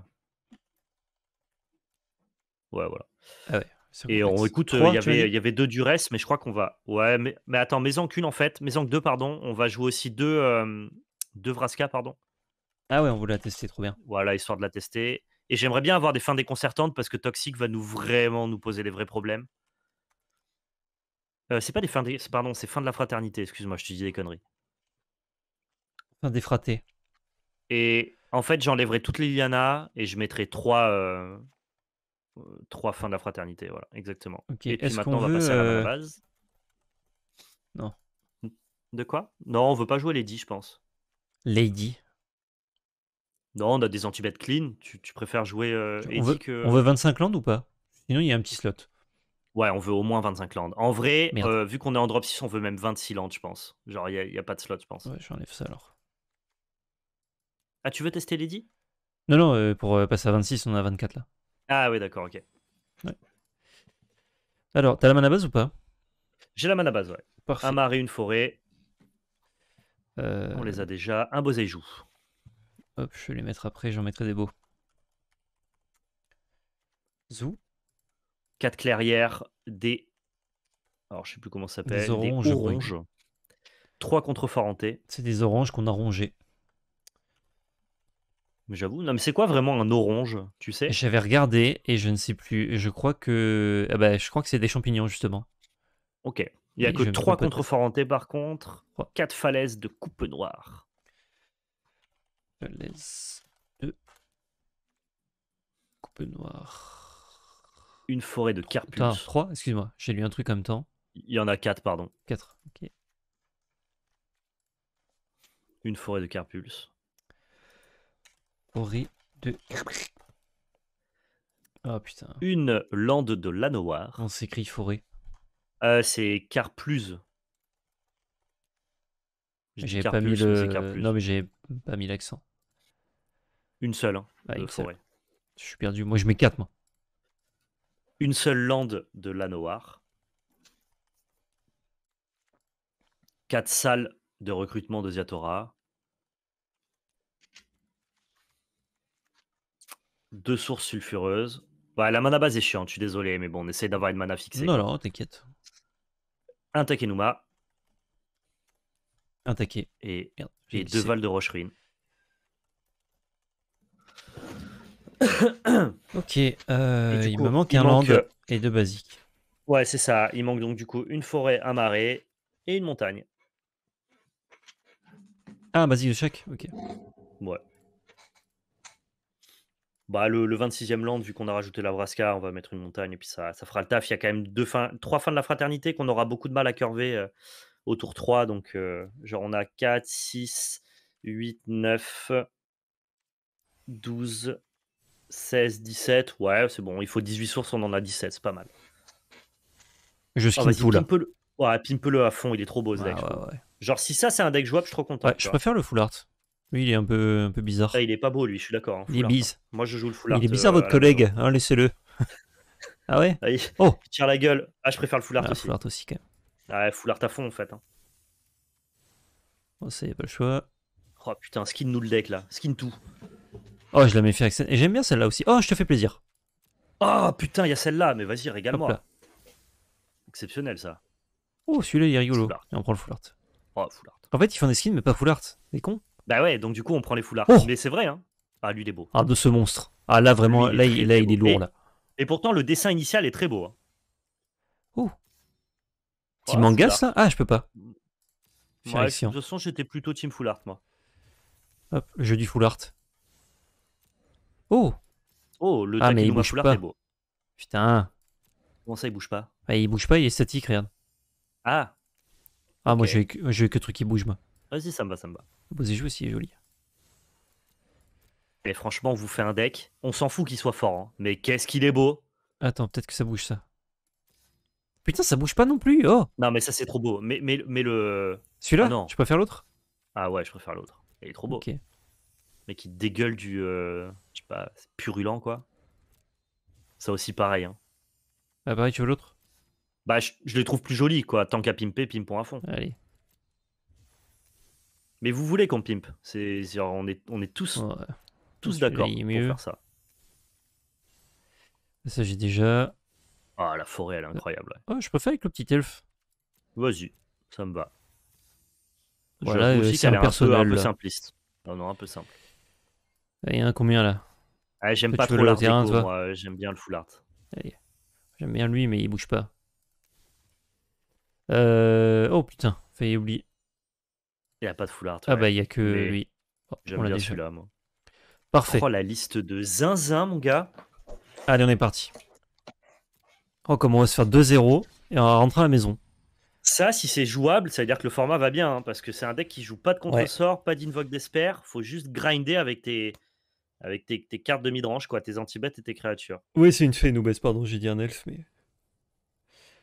Ouais, voilà. Ah et on écoute, euh, il y, avait, deux duresses mais je crois qu'on va. Ouais, mais, mais attends, Maison qu'une en fait, Maison que deux, pardon, on va jouer aussi deux, euh, deux Vraska, pardon. Ah ouais, on voulait la tester, trop bien. Voilà, histoire de la tester. Et j'aimerais bien avoir des fins déconcertantes parce que Toxic va nous vraiment nous poser des vrais problèmes. Euh, c'est pas des fins des. Pardon, c'est fin de la fraternité, excuse-moi, je te dis des conneries. Fin des fratés. Et en fait, j'enlèverai toutes les Liliana et je mettrai trois trois fins de la fraternité, voilà, exactement. Et puis maintenant, on, va passer à la euh, base. Non. De quoi Non, on veut pas jouer Lady, je pense. Lady Non, on a des anti clean. Tu, préfères jouer euh, on, veut, on veut 25 landes ou pas Sinon, il y a un petit slot. Ouais, on veut au moins 25 landes. En vrai, euh, vu qu'on est en drop 6, on veut même 26 landes, je pense. Genre, il n'y a, pas de slot, je pense. Ouais, j'enlève ça alors. Ah, tu veux tester Lady Non, non, pour passer à 26, on a 24 là. Ah oui, d'accord, ok. Alors, t'as la mana base ou pas J'ai la mana base, ouais. Parfait. Un marais, une forêt. Euh. On les a déjà. Un beau joue. Hop, je vais les mettre après, j'en mettrai des beaux. Zou. Quatre clairières, des. Alors, je sais plus comment ça s'appelle. Des oranges. Trois contreforts hantés. C'est des oranges qu'on a rongées. Mais j'avoue, non, mais c'est quoi vraiment un orange, tu sais J'avais regardé et je ne sais plus. Je crois que, ah bah, je crois que c'est des champignons justement. Ok. Il n'y a que 3 contreforts par contre, Quatre falaises de coupe noire. Falaise coupe noire. Une forêt de Carpulse. 3, excuse-moi, j'ai lu un truc en même temps. Il y en a 4, pardon. 4, ok. Une forêt de carpulse Forêt de. Oh putain. Une lande de l'Anoir. On s'écrit forêt. Euh, c'est plus J'ai pas mis le. Non, mais j'ai pas mis l'accent. Hein, ah, une seule, forêt. Je suis perdu. Moi, je mets quatre, moi. Une seule lande de l'Anoir. Quatre salles de recrutement de Ziatora. deux sources sulfureuses. Ouais, bah, la mana base est chiante, je suis désolé, mais bon, on essaie d'avoir une mana fixée. Non, non, t'inquiète. Un Takenuma. Un taquet. Et, et deux Vals de Rocherine. <coughs> ok, euh, il me manque un land euh, et deux basiques. Ouais, c'est ça. Il manque donc du coup une forêt, un marais et une montagne. Ah, un basique de chaque Ok. Ouais. Bah, le, 26e land, vu qu'on a rajouté la braska on va mettre une montagne et puis ça, fera le taf. Il y a quand même deux trois fins de la fraternité qu'on aura beaucoup de mal à curver autour euh, au tour 3. Donc, euh, genre, on a 4, 6, 8, 9, 12, 16, 17. Ouais, c'est bon. Il faut 18 sources, on en a 17. C'est pas mal. Je skin tout là. Ouais, pimpe-le à fond, il est trop beau ce deck. Genre, si ça, c'est un deck jouable, je suis trop content. je préfère le full art. Oui, il est un peu, un peu bizarre. Ah, il est pas beau, lui, je suis d'accord. Hein, il est bizarre Moi, je joue le foulard. Il est bizarre, euh, votre collègue, hein, laissez-le. <laughs> ah ouais ah, il... Oh tire la gueule. Ah, je préfère le foulard ah, aussi. Foulard aussi, quand même. Ah, ouais, foulard à fond, en fait. Hein. Oh, ça, y'a pas le choix. Oh putain, skin nous le deck là, skin tout. Oh, je la mets fait avec Et j'aime bien celle-là aussi. Oh, je te fais plaisir. Oh putain, il y a celle-là, mais vas-y, régale-moi. Exceptionnel ça. Oh, celui-là, il est rigolo. on prend le foulard. Oh, foulard. En fait, ils font des skins, mais pas foulard. C'est con. Bah ouais, donc du coup, on prend les foulards. Oh mais c'est vrai, hein. Ah, lui, il est beau. Ah, de ce monstre. Ah, là, vraiment, là, il, il est lourd, là. Et pourtant, le dessin initial est très beau. Hein. Oh. Team ah, Angus, là Ah, je peux pas. Hein. de toute façon, j'étais plutôt team full moi. Hop, le jeu du full Oh Oh, le ah, mais il full est beau. Putain. Comment ça, il bouge pas ah, Il bouge pas, il est statique, regarde. Ah Ah, moi, je veux que, le truc qui bouge, moi. Vas-y, ça me va, ça me va joue ah bah, aussi joli. Et franchement, on vous fait un deck. On s'en fout qu'il soit fort, hein. mais qu'est-ce qu'il est beau Attends, peut-être que ça bouge ça. Putain, ça bouge pas non plus. Oh. Non, mais ça c'est trop beau. Mais mais, mais le. Celui-là. Ah, non. Tu préfères l'autre Ah ouais, je préfère l'autre. Il est trop beau. Ok. Mais qui dégueule du, euh, je sais pas, c'est purulent quoi. Ça aussi pareil. Hein. Ah, pareil, tu veux l'autre Bah je, je, le trouve plus joli quoi. Tant qu'à pimper, pimpons à fond. Allez. Mais vous voulez qu'on pimpe. C'est, on, est, on est tous, tous d'accord pour faire ça. Ça, j'ai déjà. Ah, la forêt, elle est incroyable. Ah, je préfère avec le petit elfe. Vas-y, ça me va. Voilà, euh, aussi c'est un peu, un peu simpliste. Non, non, un peu simple. Il y en a combien là ah, j'aime pas trop le terrain, euh, J'aime bien le full art. J'aime bien lui, mais il bouge pas. Euh, oh putain, failli oublier. Il n'y a pas de foulard. Ah bah il n'y a que lui. Oh, j'aime bien celui-là, moi. Parfait. Oh, la liste de zinzin, mon gars. Allez, on est parti. Oh, comme on va se faire 2-0 et on rentre à la maison. Ça, si c'est jouable, ça veut dire que le format va bien, hein, parce que c'est un deck qui joue pas de contre-sort, pas d'invoque Il Faut juste grinder avec tes, avec tes, cartes de midrange, quoi, tes anti-bêtes et tes créatures. Oui, c'est une fée, nous baisse, pardon, j'ai dit un elfe, mais.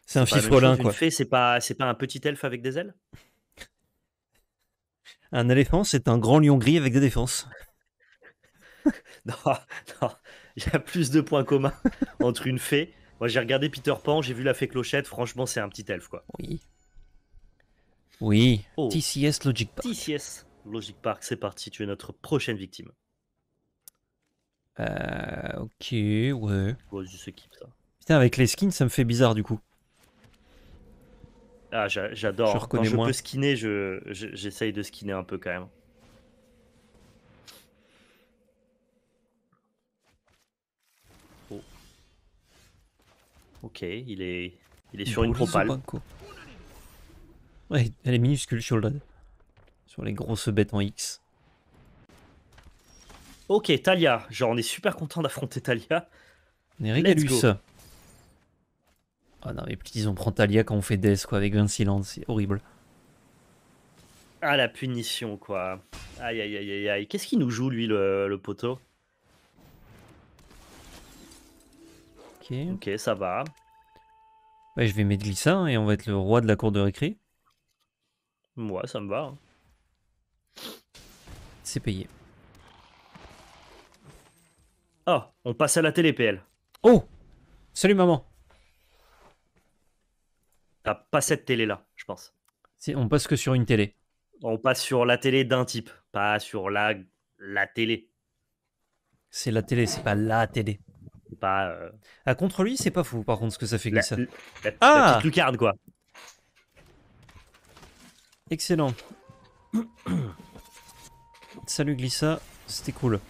C'est un fifre quoi. Une c'est pas, c'est pas un petit elfe avec des ailes un éléphant, c'est un grand lion gris avec des défenses. <laughs> non, il y a plus de points communs entre une fée. Moi, j'ai regardé Peter Pan, j'ai vu la fée Clochette. Franchement, c'est un petit elfe, quoi. Oui. Oui. Oh. TCS Logic Park. TCS Logic Park, c'est parti. Tu es notre prochaine victime. Euh, ok, ouais. je ça. Putain, avec les skins, ça me fait bizarre du coup. Ah, j'adore. Quand je peux skinner, j'essaye je, de skinner un peu quand même. Oh. Ok, il est, il est sur une propale. ouais, elle est minuscule sur le sur les grosses bêtes en X. Ok, Talia. Genre, on est super content d'affronter Talia. On Let's ah non, mais please, on prend Talia quand on fait Death, quoi, avec Vincent, silence, hein, c'est horrible. Ah, la punition, quoi. Aïe, aïe, aïe, aïe, aïe. Qu'est-ce qu'il nous joue, lui, le, poteau Ok. Ok, ça va. je vais mettre Glissa et on va être le roi de la cour de récré. Moi, ça me va. C'est payé. Oh, on passe à la télé, PL. Oh Salut, maman pas cette télé-là, je pense. On passe que sur une télé. On passe sur la télé d'un type, pas sur la, la télé. C'est la télé, c'est pas la télé. Pas. Euh... Ah, contre lui, c'est pas fou, par contre, ce que ça fait Glissa ah quoi. Excellent. <coughs> Salut Glissa, c'était cool.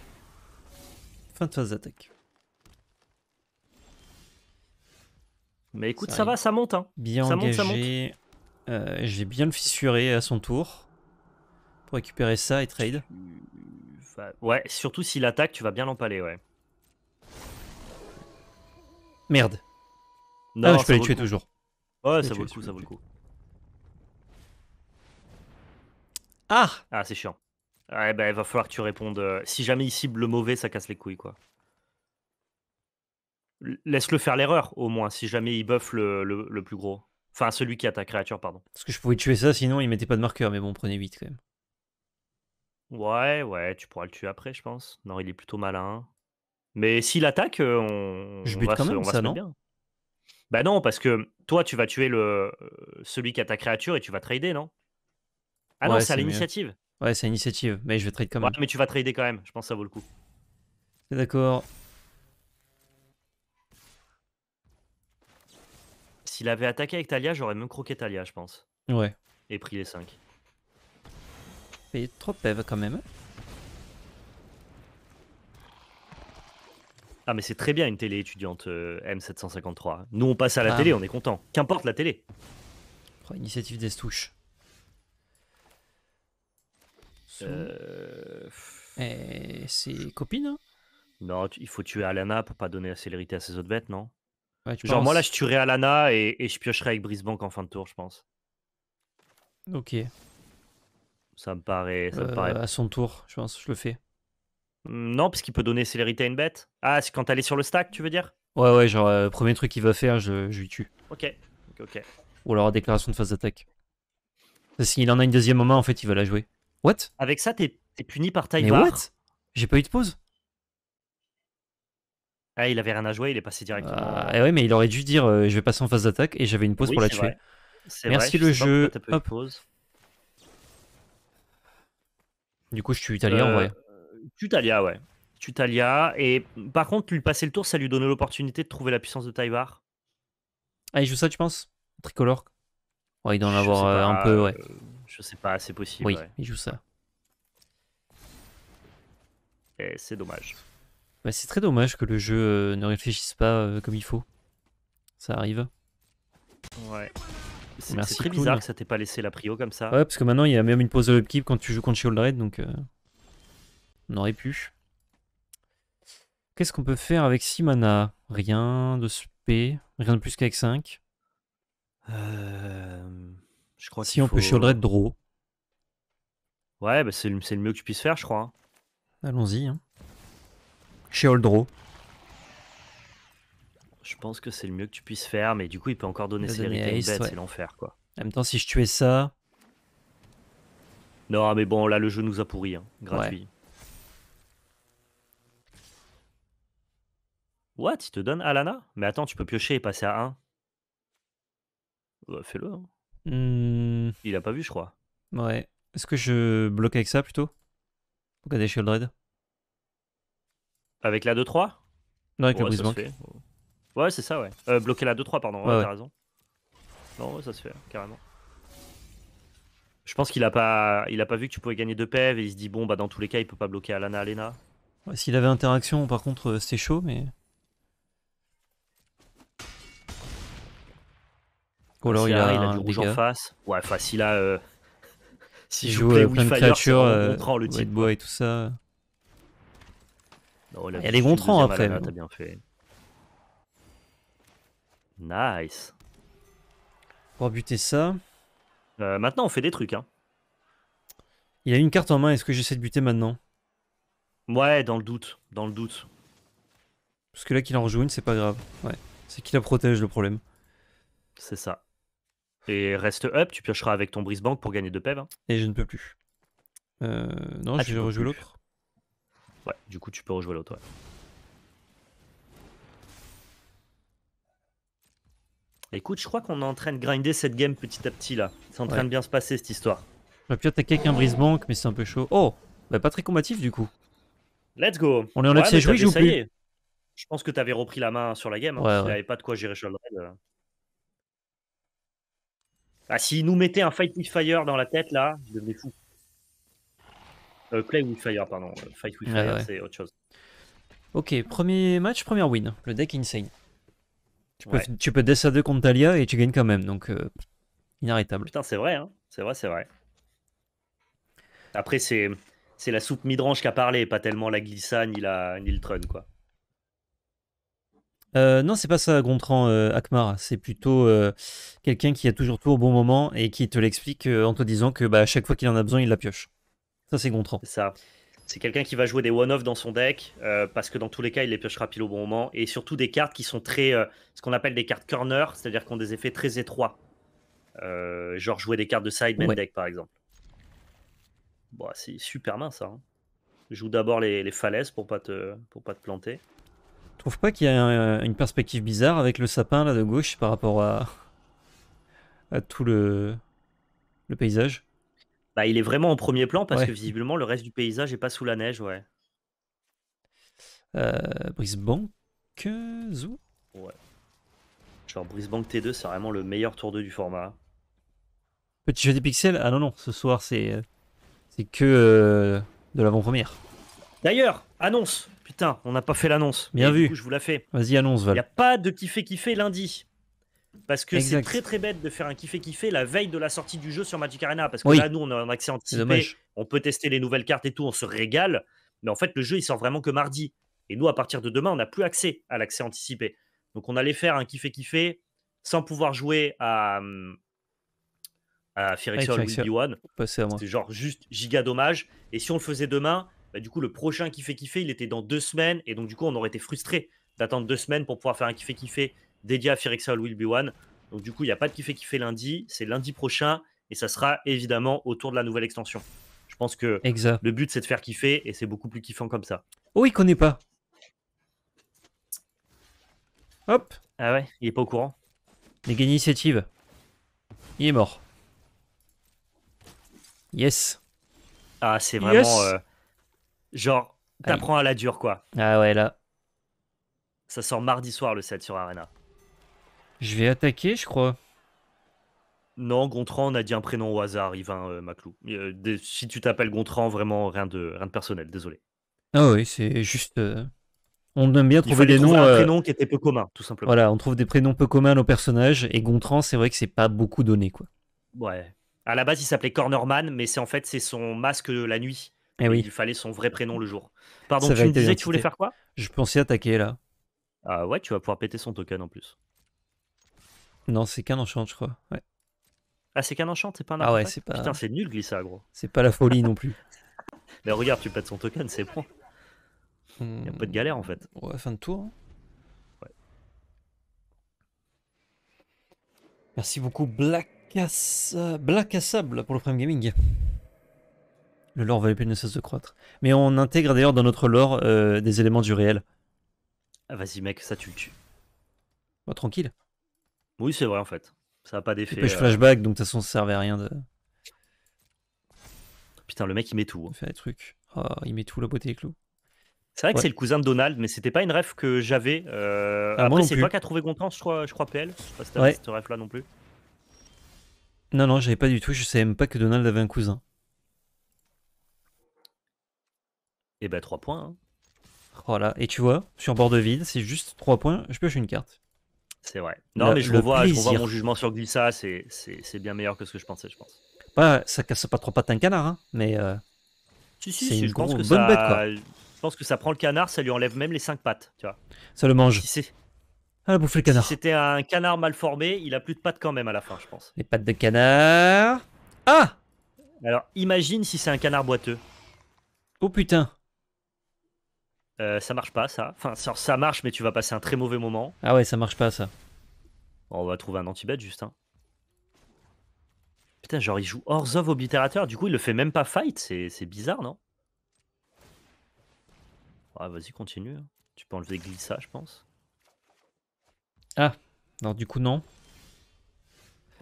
Fin de phase d'attaque. Mais écoute, ça, va, ça monte. Hein. Bien ça Monte, ça monte. Euh, bien le fissurer à son tour pour récupérer ça et trade. Ouais, surtout s'il attaque, tu vas bien l'empaler, ouais. Merde. Non, ah, je peux les tuer toujours. Ouais, ça vaut le coup, ça vaut le coup. Ah Ah, c'est chiant. Ouais, bah, il va falloir que tu répondes. Euh, si jamais il cible le mauvais, ça casse les couilles, quoi. Laisse-le faire l'erreur, au moins, si jamais il buff le, plus gros. Enfin, celui qui a ta créature, pardon. Parce que je pouvais tuer ça, sinon il mettait pas de marqueur, mais bon, prenez 8 quand même. Ouais, ouais, tu pourras le tuer après, je pense. Non, il est plutôt malin. Mais s'il attaque, euh, on, je bute quand même, ça, non Bah non, parce que toi, tu vas tuer le euh, celui qui a ta créature et tu vas trader, non Ah non, c'est à l'initiative. Ouais, c'est à l'initiative, mais je vais trade quand même. mais tu vas trader quand même, je pense que ça vaut le coup. D'accord. S'il avait attaqué avec Talia, j'aurais même croqué Talia, je pense. Ouais. Et pris les 5. Et trop pève quand même. Ah mais c'est très bien une télé étudiante euh, M753. Nous on passe à la ah. télé, on est content. Qu'importe la télé. Oh, initiative des touches. Euh... Et ses copines hein. Non, il faut tuer Alana pour pas donner la célérité à ses autres bêtes, non Genre, moi là, je tuerais Alana et, je piocherai avec Brisbank en fin de tour, je pense. Ok. Ça me paraît. Euh, à son tour, je pense, je le fais. Mm, non, parce qu'il peut donner célérité à une bête. Ah, c'est quand elle est sur le stack, tu veux dire Ouais, ouais, genre, euh, premier truc qu'il va faire, je, je lui tue. Ok, ok, Ou alors déclaration de phase d'attaque. S'il en a une deuxième en main, en fait, il va la jouer. What Avec ça, t'es puni par Taille. Mais what J'ai pas eu de pause. Ah, il avait rien à jouer, il est passé directement. Ah, eh ouais, mais il aurait dû dire euh, je vais passer en phase d'attaque et j'avais une pause pour la tuer. Merci le jeu. Du coup, je tue Italia en euh, vrai. Tue ouais. Tue Et par contre, lui passer le tour, ça lui donnait l'opportunité de trouver la puissance de Taïvar. Ah, il joue ça, tu penses Tricolore Ouais, il doit en avoir euh, un peu, ouais. je sais pas, c'est possible. Oui, il joue ça. Et eh, c'est dommage. Bah, c'est très dommage que le jeu euh, ne réfléchisse pas euh, comme il faut. Ça arrive. Ouais. C'est très bizarre que ça t'ait pas laissé la prio comme ça. Ouais, parce que maintenant il y a même une pause de l'upkeep quand tu joues contre Shield Red, donc euh, on aurait pu. Qu'est-ce qu'on peut faire avec 6 mana Rien de spé, rien de plus qu'avec 5. Euh, je crois si on peut Shield draw. Ouais, bah c'est le, le mieux que tu puisses faire, je crois. Hein. Allons-y. Hein chez Je pense que c'est le mieux que tu puisses faire, mais du coup, il peut encore donner ses héritages bêtes, c'est l'enfer, quoi. En même temps, si je tuais ça... Non, mais bon, là, le jeu nous a pourri, hein. gratuit. What Il te donne Alana Mais attends, tu peux piocher et passer à 1. Bah, Fais-le. Hein. Hmm. Il a pas vu, je crois. Ouais. Est-ce que je bloque avec ça plutôt Pour garder avec la 2-3 Non, avec la brise Ouais, c'est ça, ouais. Euh, bloquer la 2-3, pardon, ouais, t'as raison. Non, ouais, ça se fait, carrément. Je pense qu'il a pas, il a pas vu que tu pouvais gagner 2 PEV et il se dit bon bah dans tous les cas il peut pas bloquer Alana Alena. Ouais, S'il avait interaction par contre euh, c'était chaud mais. Ou alors il a, du rouge en face. Ouais facile à. Euh... <laughs> Si il joue, joue euh, plein de euh, le bois et tout ça. Oh, elle est y après. Nice as bien fait. Nice. Pour buter ça. Euh, maintenant, on fait des trucs. Hein. Il a une carte en main. Est-ce que j'essaie de buter maintenant Ouais, dans le doute. Dans le doute. Parce que là, qu'il en rejoue une, c'est pas grave. Ouais. C'est qu'il la protège le problème. C'est ça. Et reste up, tu piocheras avec ton brise pour gagner 2 pèves. Hein. Et je ne peux plus. Euh, non, ah, je vais rejouer l'autre. Ouais, du coup, tu peux rejouer l'autre. Ouais. Écoute, je crois qu'on est en train de grinder cette game petit à petit là. C'est en train de bien se passer cette histoire. J'aurais pu attaquer avec un brise-banque, mais c'est un peu chaud. Oh, bah pas très combatif du coup. Let's go. On est en ouais, joué, joue plus. Je pense que t'avais repris la main sur la game. Hein, ouais, hein, pas de quoi gérer Shadow. Euh. Ah, s'il nous mettait un Fight with Fire dans la tête là, je devenais fou. Euh, play with Fire, pardon. Fight with Fire, c'est autre chose. Ok, premier match, première win. Le deck insane. Tu peux, tu peux 2 contre Talia et tu gagnes quand même, donc euh, inarrêtable. Putain, c'est vrai, hein c'est vrai, c'est vrai. Après, c'est, c'est la soupe midrange qui a parlé, pas tellement la glissa ni, la, le trun, quoi. Euh, non, c'est pas ça, Gontran Akmar. C'est plutôt quelqu'un qui a toujours tout au bon moment et qui te l'explique en te disant que bah, à chaque fois qu'il en a besoin, il la pioche. Ça, c'est C'est ça. C'est quelqu'un qui va jouer des one-off dans son deck, euh, parce que dans tous les cas, il les piochera pile au bon moment, et surtout des cartes qui sont très. Euh, ce qu'on appelle des cartes corner, c'est-à-dire qui ont des effets très étroits. Euh, genre jouer des cartes de side ouais. deck, par exemple. Bon, c'est super mince, ça. Hein. Joue d'abord les, falaises pour pas te, pour pas te planter. Je trouve pas qu'il y a une perspective bizarre avec le sapin là de gauche par rapport à, à tout le, le paysage bah, il est vraiment en premier plan parce que visiblement le reste du paysage est pas sous la neige, ouais. Euh, que Ouais. Genre Brisbane T2, c'est vraiment le meilleur tour 2 du format. Petit jeu des pixels Ah non, non, ce soir c'est euh, c'est que euh, de l'avant-première. D'ailleurs, annonce Putain, on n'a pas fait l'annonce. Bien vu. je vous la fais. Vas-y, annonce, Val. Il n'y a pas de qui kiffé lundi. Parce que c'est très très bête de faire un kiffé-kiffé la veille de la sortie du jeu sur Magic Arena. Parce que là, nous, on a un accès anticipé, on peut tester les nouvelles cartes et tout, on se régale. Mais en fait, le jeu, il sort vraiment que mardi. Et nous, à partir de demain, on n'a plus accès à l'accès anticipé. Donc, on allait faire un kiffé-kiffé sans pouvoir jouer à, hum, à Firexol hey, One. C'est genre juste giga dommage. Et si on le faisait demain, bah, du coup, le prochain kiffé-kiffé il était dans deux semaines. Et donc, du coup, on aurait été frustré d'attendre deux semaines pour pouvoir faire un kiffé-kiffé dédié à Firexal Will Be One. Donc du coup, il n'y a pas de kiffer Kiffé lundi, c'est lundi prochain et ça sera évidemment autour de la nouvelle extension. Je pense que le but c'est de faire kiffer et c'est beaucoup plus kiffant comme ça. Oh, il connaît pas. Hop. Ah ouais, il est pas au courant. Les Il est mort. Yes. Ah, c'est vraiment euh, genre t'apprends à la dure quoi. Ah ouais là. Ça sort mardi soir le set sur Arena. Je vais attaquer, je crois. Non, Gontran, on a dit un prénom au hasard, Yvain euh, Maclou. Euh, si tu t'appelles Gontran, vraiment rien de, rien de personnel, désolé. Ah oui, c'est juste. Euh, on aime bien trouver des noms. prénom qui étaient peu communs, tout simplement. Voilà, on trouve des prénoms peu communs à nos personnages, et Gontran, c'est vrai que c'est pas beaucoup donné, quoi. Ouais. À la base, il s'appelait Cornerman, mais c'est en fait c'est son masque la nuit. Eh et oui. Il fallait son vrai prénom le jour. Pardon, tu me disais que tu voulais faire quoi Je pensais attaquer là. Ah ouais, tu vas pouvoir péter son token en plus. Non, c'est qu'un enchant, je crois. Ah, c'est qu'un enchant, c'est pas un Ah ouais, c'est pas. Putain, c'est nul glissa, gros. C'est pas la folie non plus. <laughs> Mais regarde, tu pètes son token, c'est bon. Y a pas de hmm. galère en fait. Ouais, fin de tour. Hein. Ouais. Merci beaucoup, Black pour le Prime Gaming. Le lore va peine ne cesse de croître. Mais on intègre d'ailleurs dans notre lore euh, des éléments du réel. Ah, vas-y, mec, ça tu le tues. Bah, tranquille. Oui, c'est vrai en fait. Ça n'a pas d'effet. puis euh, flashback, donc de toute façon, ça servait à rien de. Putain, le mec, il met tout. Il hein. fait des trucs. Oh, il met tout la beauté des clous. C'est vrai que c'est le cousin de Donald, mais c'était pas une ref que j'avais. Euh, ah, après, c'est toi qui as trouvé content je crois, je crois PL. Je sais pas ce rêve-là non plus. Non, non, j'avais pas du tout. Je savais même pas que Donald avait un cousin. Et eh ben, 3 points. Hein. Voilà, et tu vois, sur bord de vide, c'est juste 3 points, je pioche une carte. C'est vrai. Non, mais je vois, je revois mon jugement sur Glissa, c'est bien meilleur que ce que je pensais, je pense. Bah, ça casse pas trop pattes un canard, hein, mais. Euh, si, si, une je pense que bonne bête, quoi. Je pense que ça prend le canard, ça lui enlève même les cinq pattes, tu vois. Ça le mange. Si Ah, le canard. c'était un canard mal formé, il a plus de pattes quand même à la fin, je pense. Les pattes de canard. Ah Alors, imagine si c'est un canard boiteux. Oh putain. Euh, ça marche pas, ça. Enfin, ça, marche, mais tu vas passer un très mauvais moment. Ah ouais, ça marche pas, ça. on va trouver un anti-bet, juste. Hein. Putain, genre, il joue hors of Obliterateur. Du coup, il le fait même pas fight. C'est bizarre, non ah, Vas-y, continue. Hein. Tu peux enlever Glissa, je pense. Ah, Non, du coup, non.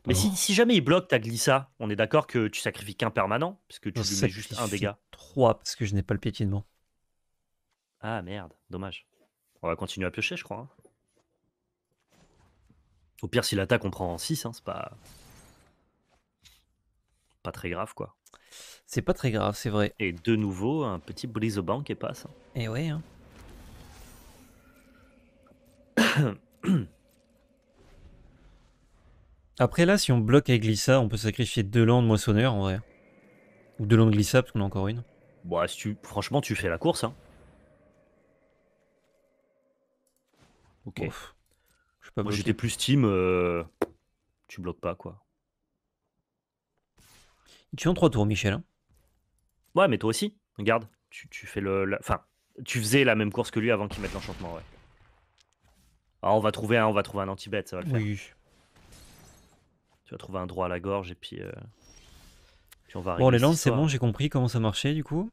Mais oh. si, jamais il bloque ta Glissa, on est d'accord que tu sacrifies qu'un permanent, puisque tu lui mets juste un dégât. 3 parce que je n'ai pas le piétinement. Ah merde, dommage. On va continuer à piocher, je crois. Hein. Au pire, si l'attaque, on prend en 6, hein, c'est pas... pas très grave, quoi. C'est pas très grave, c'est vrai. Et de nouveau, un petit brise au banc qui passe. Et hein. eh ouais. Hein. <coughs> Après là, si on bloque avec Glissa, on peut sacrifier deux de moissonneurs en vrai. Ou deux landes Glissa parce qu'on a encore une. Bah, tu... franchement, tu fais la course, hein. Ok. Je Moi, j'étais plus team. Euh, tu bloques pas, quoi. Tu en trois tours, Michel. Hein. Ouais, mais toi aussi. Regarde, tu, tu fais le. Enfin, tu faisais la même course que lui avant qu'il mette l'enchantement, ouais. Ah, on va trouver un, on va trouver un anti-bête, ça va le faire. Tu vas trouver un droit à la gorge et puis. Euh, puis on va. Bon, les lances, c'est bon, j'ai compris comment ça marchait du coup.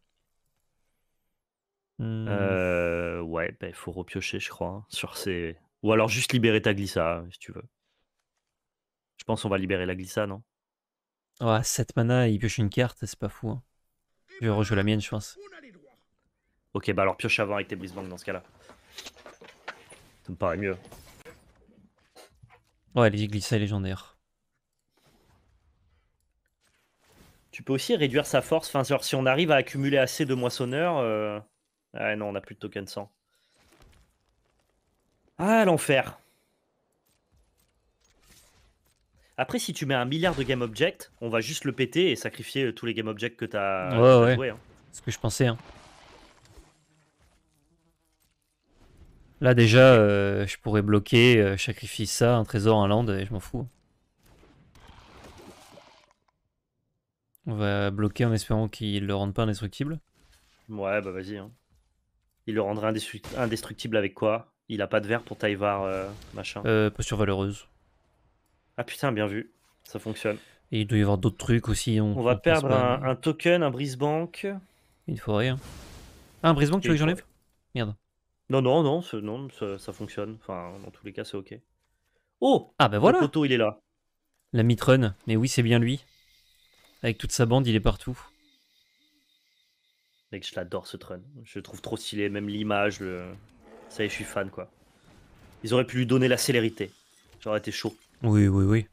Mmh. Euh, ouais, bah, il faut repiocher, je crois, hein, sur ces... Ou alors juste libérer ta glissa, hein, si tu veux. Je pense qu'on va libérer la glissa, non Ouais, 7 mana, il pioche une carte, c'est pas fou. Hein. Je vais rejouer la mienne, je pense. Ok, bah alors pioche avant avec tes blissbands dans ce cas-là. Ça me paraît mieux. Ouais, les glissa légendaire. Tu peux aussi réduire sa force. Enfin, genre, si on arrive à accumuler assez de moissonneurs, euh, Ouais, non, on a plus de token 100. Ah, l'enfer. Après, si tu mets un milliard de game object, on va juste le péter et sacrifier euh, tous les game object que tu as, ouais, hein. C'est ce que je pensais. Hein. Là, déjà, euh, je pourrais bloquer, euh, sacrifier ça, un trésor, un land, et je m'en fous. On va bloquer en espérant qu'il ne le rende pas indestructible. Ouais, bah vas-y. Hein. Il le rendrait indestructible avec quoi Il a pas de verre pour Taïvar, euh, machin. Euh, posture valeureuse. Ah putain, bien vu. Ça fonctionne. Et il doit y avoir d'autres trucs aussi. On, va perdre un, token, un brise-bank. Il faut rien. Hein. Ah, un brise-bank, tu veux que j'enlève Merde. Non, non, non, ce, non ça, fonctionne. Enfin, dans tous les cas, c'est ok. Oh Ah bah voilà Le poteau, il est là. La mitrone. Mais oui, c'est bien lui. Avec toute sa bande, il est partout. Mec, je l'adore ce trun. Je le trouve trop stylé, même l'image, le... ça y est, je suis fan quoi. Ils auraient pu lui donner la célérité. J'aurais été chaud. Oui, oui, oui.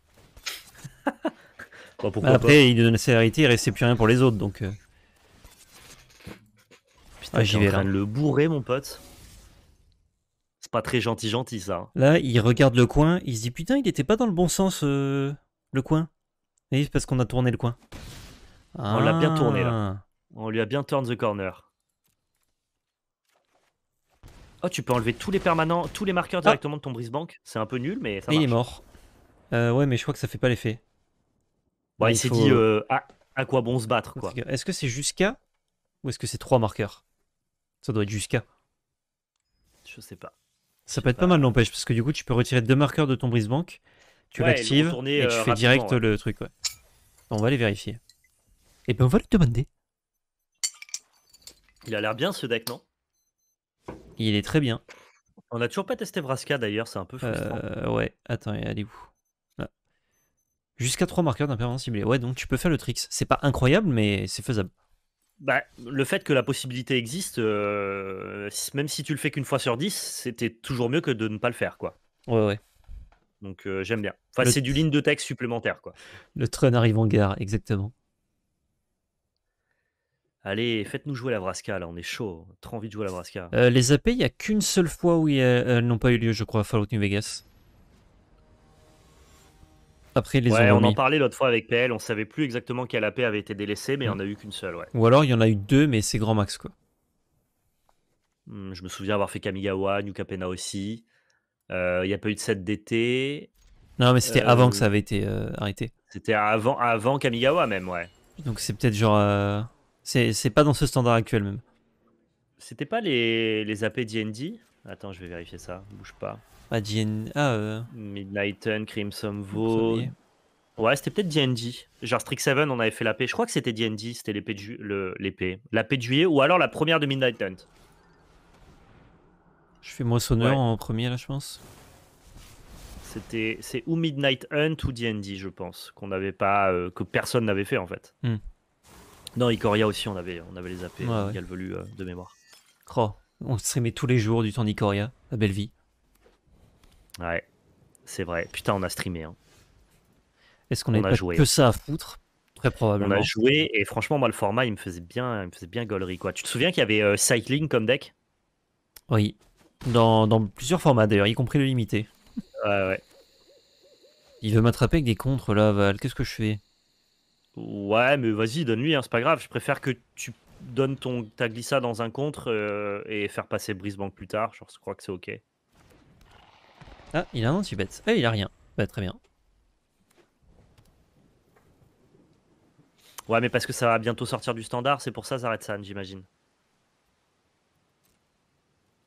Après, il lui donne la célérité, il restait plus rien pour les autres donc. Euh. Putain, ah, j'y vais en de le bourrer, mon pote. C'est pas très gentil, gentil ça. Hein. Là, il regarde le coin, il se dit putain, il n'était pas dans le bon sens, euh, le coin. Oui, parce qu'on a tourné le coin. On l'a bien tourné là. Ah. On lui a bien turn the corner. Oh, tu peux enlever tous les permanents, tous les marqueurs ah. directement de ton brise C'est un peu nul, mais ça marche. il est mort. Euh, ouais, mais je crois que ça fait pas l'effet. Bon, bah, il, s'est dit euh, euh, à, quoi bon se battre, quoi. Est-ce que c'est jusqu'à ou est-ce que c'est trois marqueurs Ça doit être jusqu'à. Je sais pas. Ça peut être pas, mal, l'empêche parce que du coup, tu peux retirer deux marqueurs de ton brise tu l'actives et, tu fais direct le truc. Ouais. On va les vérifier. Et eh ben, on va le demander. Il a l'air bien ce deck, non Il est très bien. On n'a toujours pas testé Vraska d'ailleurs, c'est un peu euh, frustrant. ouais, attends, allez vous ah. Jusqu'à 3 marqueurs d'impermanence Ouais, donc tu peux faire le tricks. C'est pas incroyable, mais c'est faisable. Bah, le fait que la possibilité existe, euh, même si tu le fais qu'une fois sur 10, c'était toujours mieux que de ne pas le faire, quoi. Ouais, ouais. Donc euh, j'aime bien. Enfin, c'est du ligne de texte supplémentaire, quoi. Le train arrive en gare, exactement. Allez, faites-nous jouer la Vraska, là, on est chaud. Trop envie de jouer la Vraska. Euh, les AP, il n'y a qu'une seule fois où euh, elles n'ont pas eu lieu, je crois, à Fallout New Vegas. Après, les Ouais, on en parlait l'autre fois avec PL, on savait plus exactement quelle AP avait été délaissée, mais il n'y en a eu qu'une seule, ouais. Ou alors, il y en a eu deux, mais c'est grand max, quoi. Hmm, je me souviens avoir fait Kamigawa, New Capena aussi. Euh, il n'y a pas eu de 7 d'été. Non, mais c'était avant que ça avait été arrêté. C'était avant, avant Kamigawa même, ouais. Donc, c'est peut-être genre... C'est pas dans ce standard actuel même. C'était pas les, les AP DnD Attends, je vais vérifier ça. Bouge pas. Ah, DN... ah euh... Crimson Vaux. Ouais, c'était peut-être DnD. Genre Strix 7, on avait fait l'AP. Je crois que c'était DnD. c'était l'épée de, de juillet ou alors la première de Midnight Hunt. Je fais moissonneur en premier là, je pense. C'était c'est ou Midnight Hunt ou DnD, je pense, qu'on n'avait pas euh, que personne n'avait fait en fait. Hmm. Non, Icoria aussi, on avait, on avait les AP, ouais, a le euh, de mémoire. Cro. Oh, on streamait tous les jours du temps d'Icoria, la belle vie. Ouais, c'est vrai. Putain, on a streamé. Hein. Est-ce qu'on a joué que ça à foutre Très probablement. On a joué et franchement, moi, le format, il me faisait bien, il me faisait bien gaulerie. Quoi. Tu te souviens qu'il y avait euh, Cycling comme deck Oui, dans, dans, plusieurs formats d'ailleurs, y compris le limité. Ouais, ouais. Il veut m'attraper avec des contres là, Val. Qu'est-ce que je fais Ouais, mais vas-y, donne-lui, hein, c'est pas grave. Je préfère que tu donnes ton, ta glissa dans un contre euh, et faire passer Brisbank plus tard. Genre, je crois que c'est ok. Ah, il a un anti-bet. Eh, il a rien. Bah, très bien. Ouais, mais parce que ça va bientôt sortir du standard, c'est pour ça Zaretsan, j'imagine.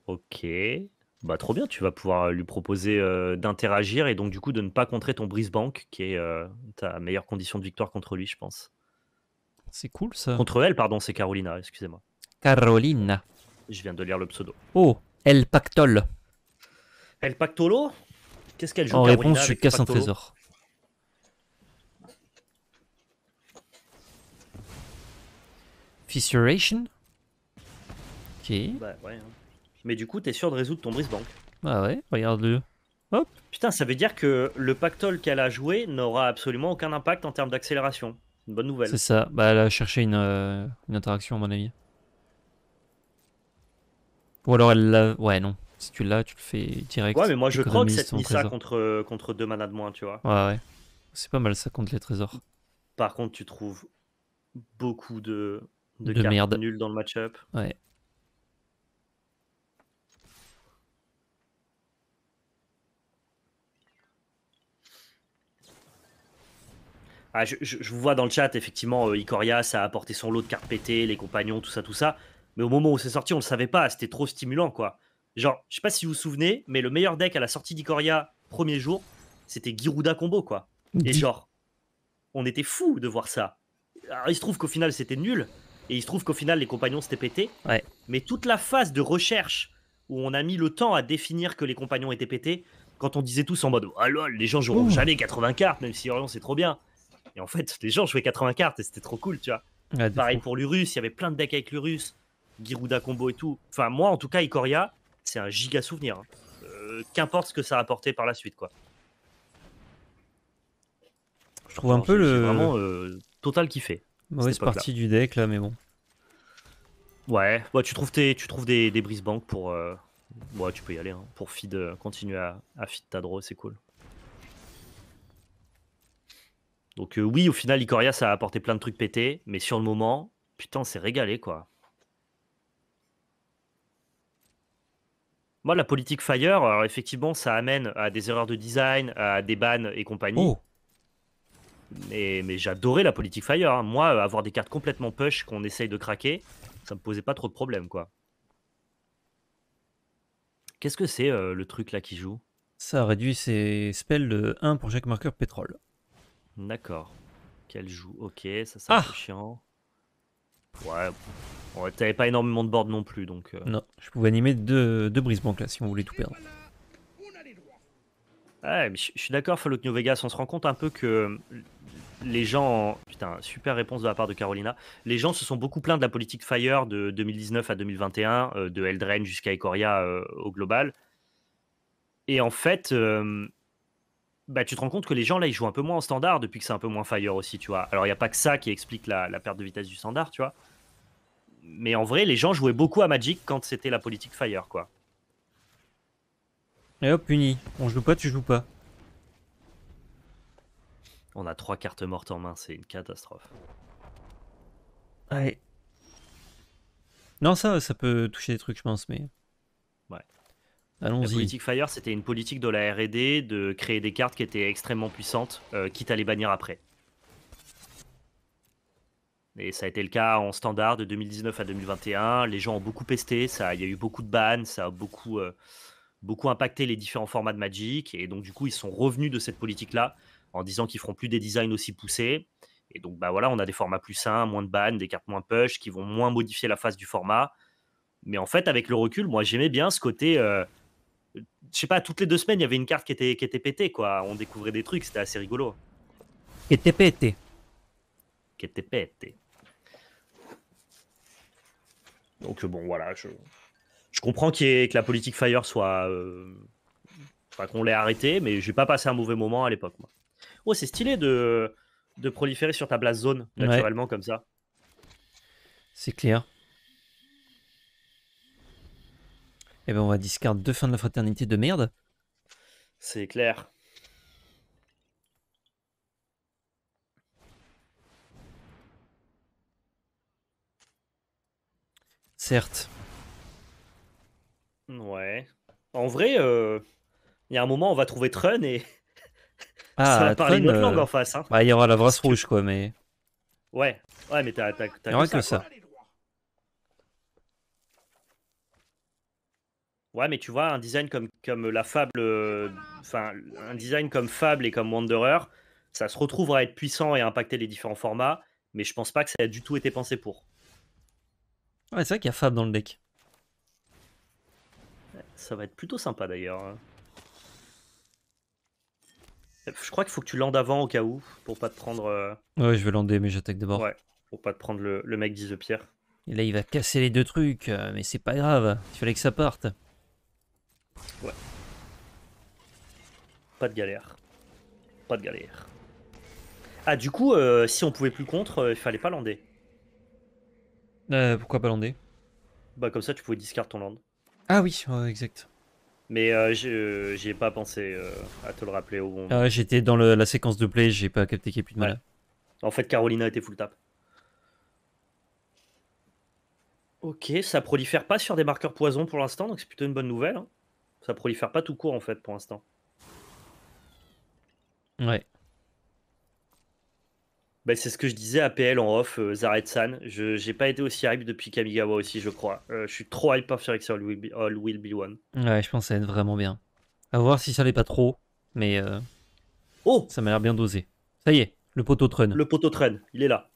Ok. Bah, trop bien, tu vas pouvoir euh, lui proposer, euh, d'interagir et donc du coup de ne pas contrer ton brise qui est, euh, ta meilleure condition de victoire contre lui, je pense. C'est cool ça. Contre elle, pardon, c'est Carolina, excusez-moi. Carolina. Je viens de lire le pseudo. Oh, El Pactol. El Pactolo? Qu'est-ce qu'elle joue En réponse, je casse un trésor. Fissuration. OK. Bah, ouais, hein. Mais du coup, t'es sûr de résoudre ton brise-banque. Ah ouais, regarde-le. Hop. Putain, ça veut dire que le pactole qu'elle a joué n'aura absolument aucun impact en termes d'accélération. Une bonne nouvelle. C'est ça. Bah, elle a cherché euh, une, interaction, à mon avis. Ou alors elle l'a. Ouais, non. Si tu l'as, tu le fais direct. Ouais, mais moi je crois que cette Nissa contre, contre deux manas de moins, tu vois. Ouais, ouais. C'est pas mal ça contre les trésors. Par contre, tu trouves beaucoup de, de, de cartes nulles dans le match Ouais. Ah, je, vous vois dans le chat, effectivement, euh, ça a apporté son lot de cartes pétées, les compagnons, tout ça, tout ça. Mais au moment où c'est sorti, on le savait pas, c'était trop stimulant, quoi. Genre, je sais pas si vous vous souvenez, mais le meilleur deck à la sortie d'Icoria, premier jour, c'était Girouda combo, quoi. Et genre, on était fou de voir ça. Alors, il se trouve qu'au final, c'était nul. Et il se trouve qu'au final, les compagnons s'étaient pétés. Mais toute la phase de recherche où on a mis le temps à définir que les compagnons étaient pétés, quand on disait tous en mode Ah les gens joueront jamais 80 cartes, même si Orion c'est trop bien. Et en fait, les gens jouaient 80 cartes et c'était trop cool, tu vois. Pareil pour l'Urus, il y avait plein de decks avec l'Urus, Girouda combo et tout. Enfin, moi, en tout cas, Ikoria, c'est un giga souvenir. Hein. Euh, qu'importe ce que ça a apporté par la suite, quoi. Je trouve un peu le. vraiment euh, total kiffé. Mauvaise partie du deck, là, mais bon. Ouais, tu trouves, tu trouves des, brise banques pour. Euh, tu peux y aller. Hein. Pour feed, continuer à, feed ta draw c'est cool. Donc euh, oui, au final, Icoria ça a apporté plein de trucs pétés, mais sur le moment, putain, c'est régalé, quoi. Moi, la politique Fire, alors effectivement, ça amène à des erreurs de design, à des bans et compagnie. Oh. Mais, mais j'adorais la politique Fire. Hein. Moi, avoir des cartes complètement push qu'on essaye de craquer, ça me posait pas trop de problèmes, quoi. Qu'est-ce que c'est euh, le truc là qui joue Ça réduit ses spells de 1 pour chaque marqueur pétrole. D'accord. Qu'elle joue. Ok, ça c'est ah chiant. Ouais, ouais t'avais pas énormément de board non plus donc. Euh. Non, je pouvais animer deux, deux brise là si on voulait tout perdre. Ouais, mais je, suis d'accord, New Vegas. On se rend compte un peu que les gens. Putain, super réponse de la part de Carolina. Les gens se sont beaucoup plaints de la politique Fire de 2019 à 2021, euh, de Eldraine jusqu'à Ecoria euh, au global. Et en fait, bah, tu te rends compte que les gens là ils jouent un peu moins en standard depuis que c'est un peu moins fire aussi, tu vois. Alors il n'y a pas que ça qui explique la, perte de vitesse du standard, tu vois. Mais en vrai, les gens jouaient beaucoup à Magic quand c'était la politique fire, quoi. Et hop, puni. On joue pas, tu joues pas. On a trois cartes mortes en main, c'est une catastrophe. Ouais. Non, ça, ça peut toucher des trucs, je pense, mais. La politique Fire, c'était une politique de la RD de créer des cartes qui étaient extrêmement puissantes, euh, quitte à les bannir après. Et ça a été le cas en standard de 2019 à 2021. Les gens ont beaucoup pesté, il y a eu beaucoup de bans, ça a beaucoup, euh, beaucoup impacté les différents formats de Magic. Et donc, du coup, ils sont revenus de cette politique-là en disant qu'ils ne feront plus des designs aussi poussés. Et donc, bah voilà, on a des formats plus sains, moins de bans, des cartes moins push qui vont moins modifier la phase du format. Mais en fait, avec le recul, moi, j'aimais bien ce côté. Euh, je sais pas, toutes les deux semaines, il y avait une carte qui était, qui était pétée, quoi. On découvrait des trucs, c'était assez rigolo. Qui était pété. Qui était pété. Donc euh, bon, voilà, je, je comprends que la politique Fire soit... enfin, euh, qu'on l'ait arrêtée, mais j'ai pas passé un mauvais moment à l'époque, moi. Oh, c'est stylé de, de proliférer sur ta blast zone, naturellement, comme ça. C'est clair. Et eh ben on va discard deux fins de la fraternité de merde. C'est clair. Certes. Ouais. En vrai, euh, il y a un moment, on va trouver Trun et <laughs> ah, ça va parler une euh, langue en face. Hein. Bah, il y aura la brasse rouge, quoi, mais. Ouais, ouais, mais t'as. Il n'y aura que ça. Ouais, mais tu vois, un design comme, comme la fable, euh, enfin, un design comme fable et comme Wanderer, ça se retrouvera à être puissant et à impacter les différents formats, mais je pense pas que ça a du tout été pensé pour. Ouais, c'est vrai qu'il y a fable dans le deck. Ça va être plutôt sympa d'ailleurs. Hein. Je crois qu'il faut que tu landes avant au cas où, pour pas te prendre. Euh, ouais, je vais lander, mais j'attaque d'abord. Ouais, pour pas te prendre le, mec 10 pierre. Et là, il va casser les deux trucs, euh, mais c'est pas grave, il fallait que ça parte. Ouais. Pas de galère. Pas de galère. Ah, du coup, euh, si on pouvait plus contre, euh, il fallait pas lander. Euh, pourquoi pas lander Bah, comme ça, tu pouvais discard ton land. Ah oui, exact. Mais j'y ai pas pensé à te le rappeler au bon ah j'étais dans la séquence de play, j'ai pas capté qu'il y ait plus de mal. En fait, Carolina était full tap. Ok, ça prolifère pas sur des marqueurs poison pour l'instant, donc c'est plutôt une bonne nouvelle. Hein. Ça prolifère pas tout court en fait pour l'instant. Ouais. Bah, c'est ce que je disais à PL en off, euh, Zaretsan. Je j'ai pas été aussi hype depuis Kamigawa aussi, je crois. Euh, je suis trop hype par Firex All Will, Be, All Will Be One. Ouais, je pense ça va être vraiment bien. À voir si ça l'est pas trop, mais euh, oh, ça m'a l'air bien dosé. Ça y est, le poteau Trun. Le poteau Trun, il est là.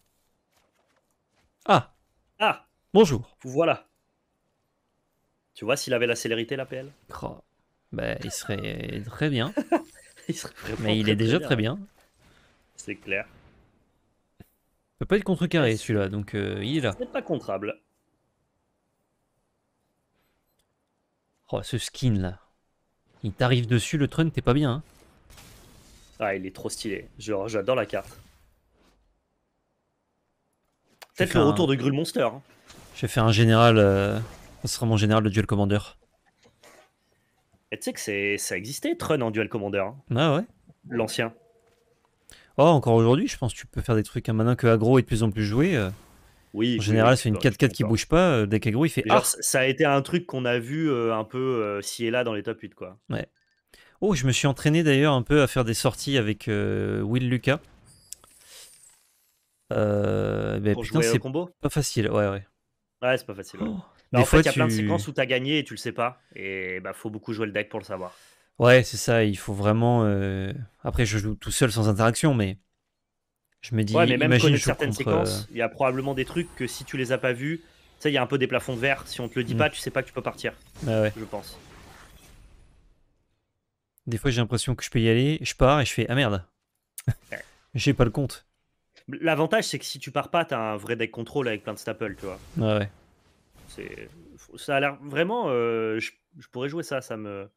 Ah. Ah. Bonjour. Vous Voilà. Tu vois s'il avait la célérité, la PL oh, bah, Il serait très bien. <laughs> Mais il est déjà très bien. C'est clair. Il peut pas être contrecarré celui-là, donc euh, il est là. pas contrable. Oh, ce skin là. Il t'arrive dessus, le trunk t'es pas bien. Hein. ah, il est trop stylé. J'adore la carte. Peut-être le retour de Grul Monster. Hein. vais J'ai fait un général. Euh, ce sera mon général de duel commander. Et tu sais que ça existait, Trun en duel commander. Hein. Ah ouais L'ancien. Oh, encore aujourd'hui, je pense que tu peux faire des trucs. Hein. Maintenant que aggro est de plus en plus joué, euh, oui, en général, c'est une 4-4 bah, qui bouge pas. Euh, dès qu'aggro, il fait alors ah Ça a été un truc qu'on a vu euh, un peu ci et là dans les top 8. Quoi. Ouais. Oh, je me suis entraîné d'ailleurs un peu à faire des sorties avec Will Lucas. Euh, ben, putain, c'est pas facile. Ouais, ouais. Ouais, c'est pas facile. Oh. Bah, en fait, il y a plein de séquences où tu as gagné et tu le sais pas. Et bah, faut beaucoup jouer le deck pour le savoir. Ouais, c'est ça. Il faut vraiment. Euh, après, je joue tout seul sans interaction, mais je me dis. Ouais, mais même connaître certaines séquences, euh, il y a probablement des trucs que si tu les as pas vus, tu sais, il y a un peu des plafonds de verre. Si on te le dit mm. pas, tu sais pas que tu peux partir. Ah ouais. Je pense. Des fois, j'ai l'impression que je peux y aller, je pars et je fais Ah merde <laughs> J'ai pas le compte. L'avantage, c'est que si tu pars pas, t'as un vrai deck contrôle avec plein de staples, tu vois. Ah ouais, ouais ça a l'air vraiment. Euh, je, pourrais jouer ça, ça me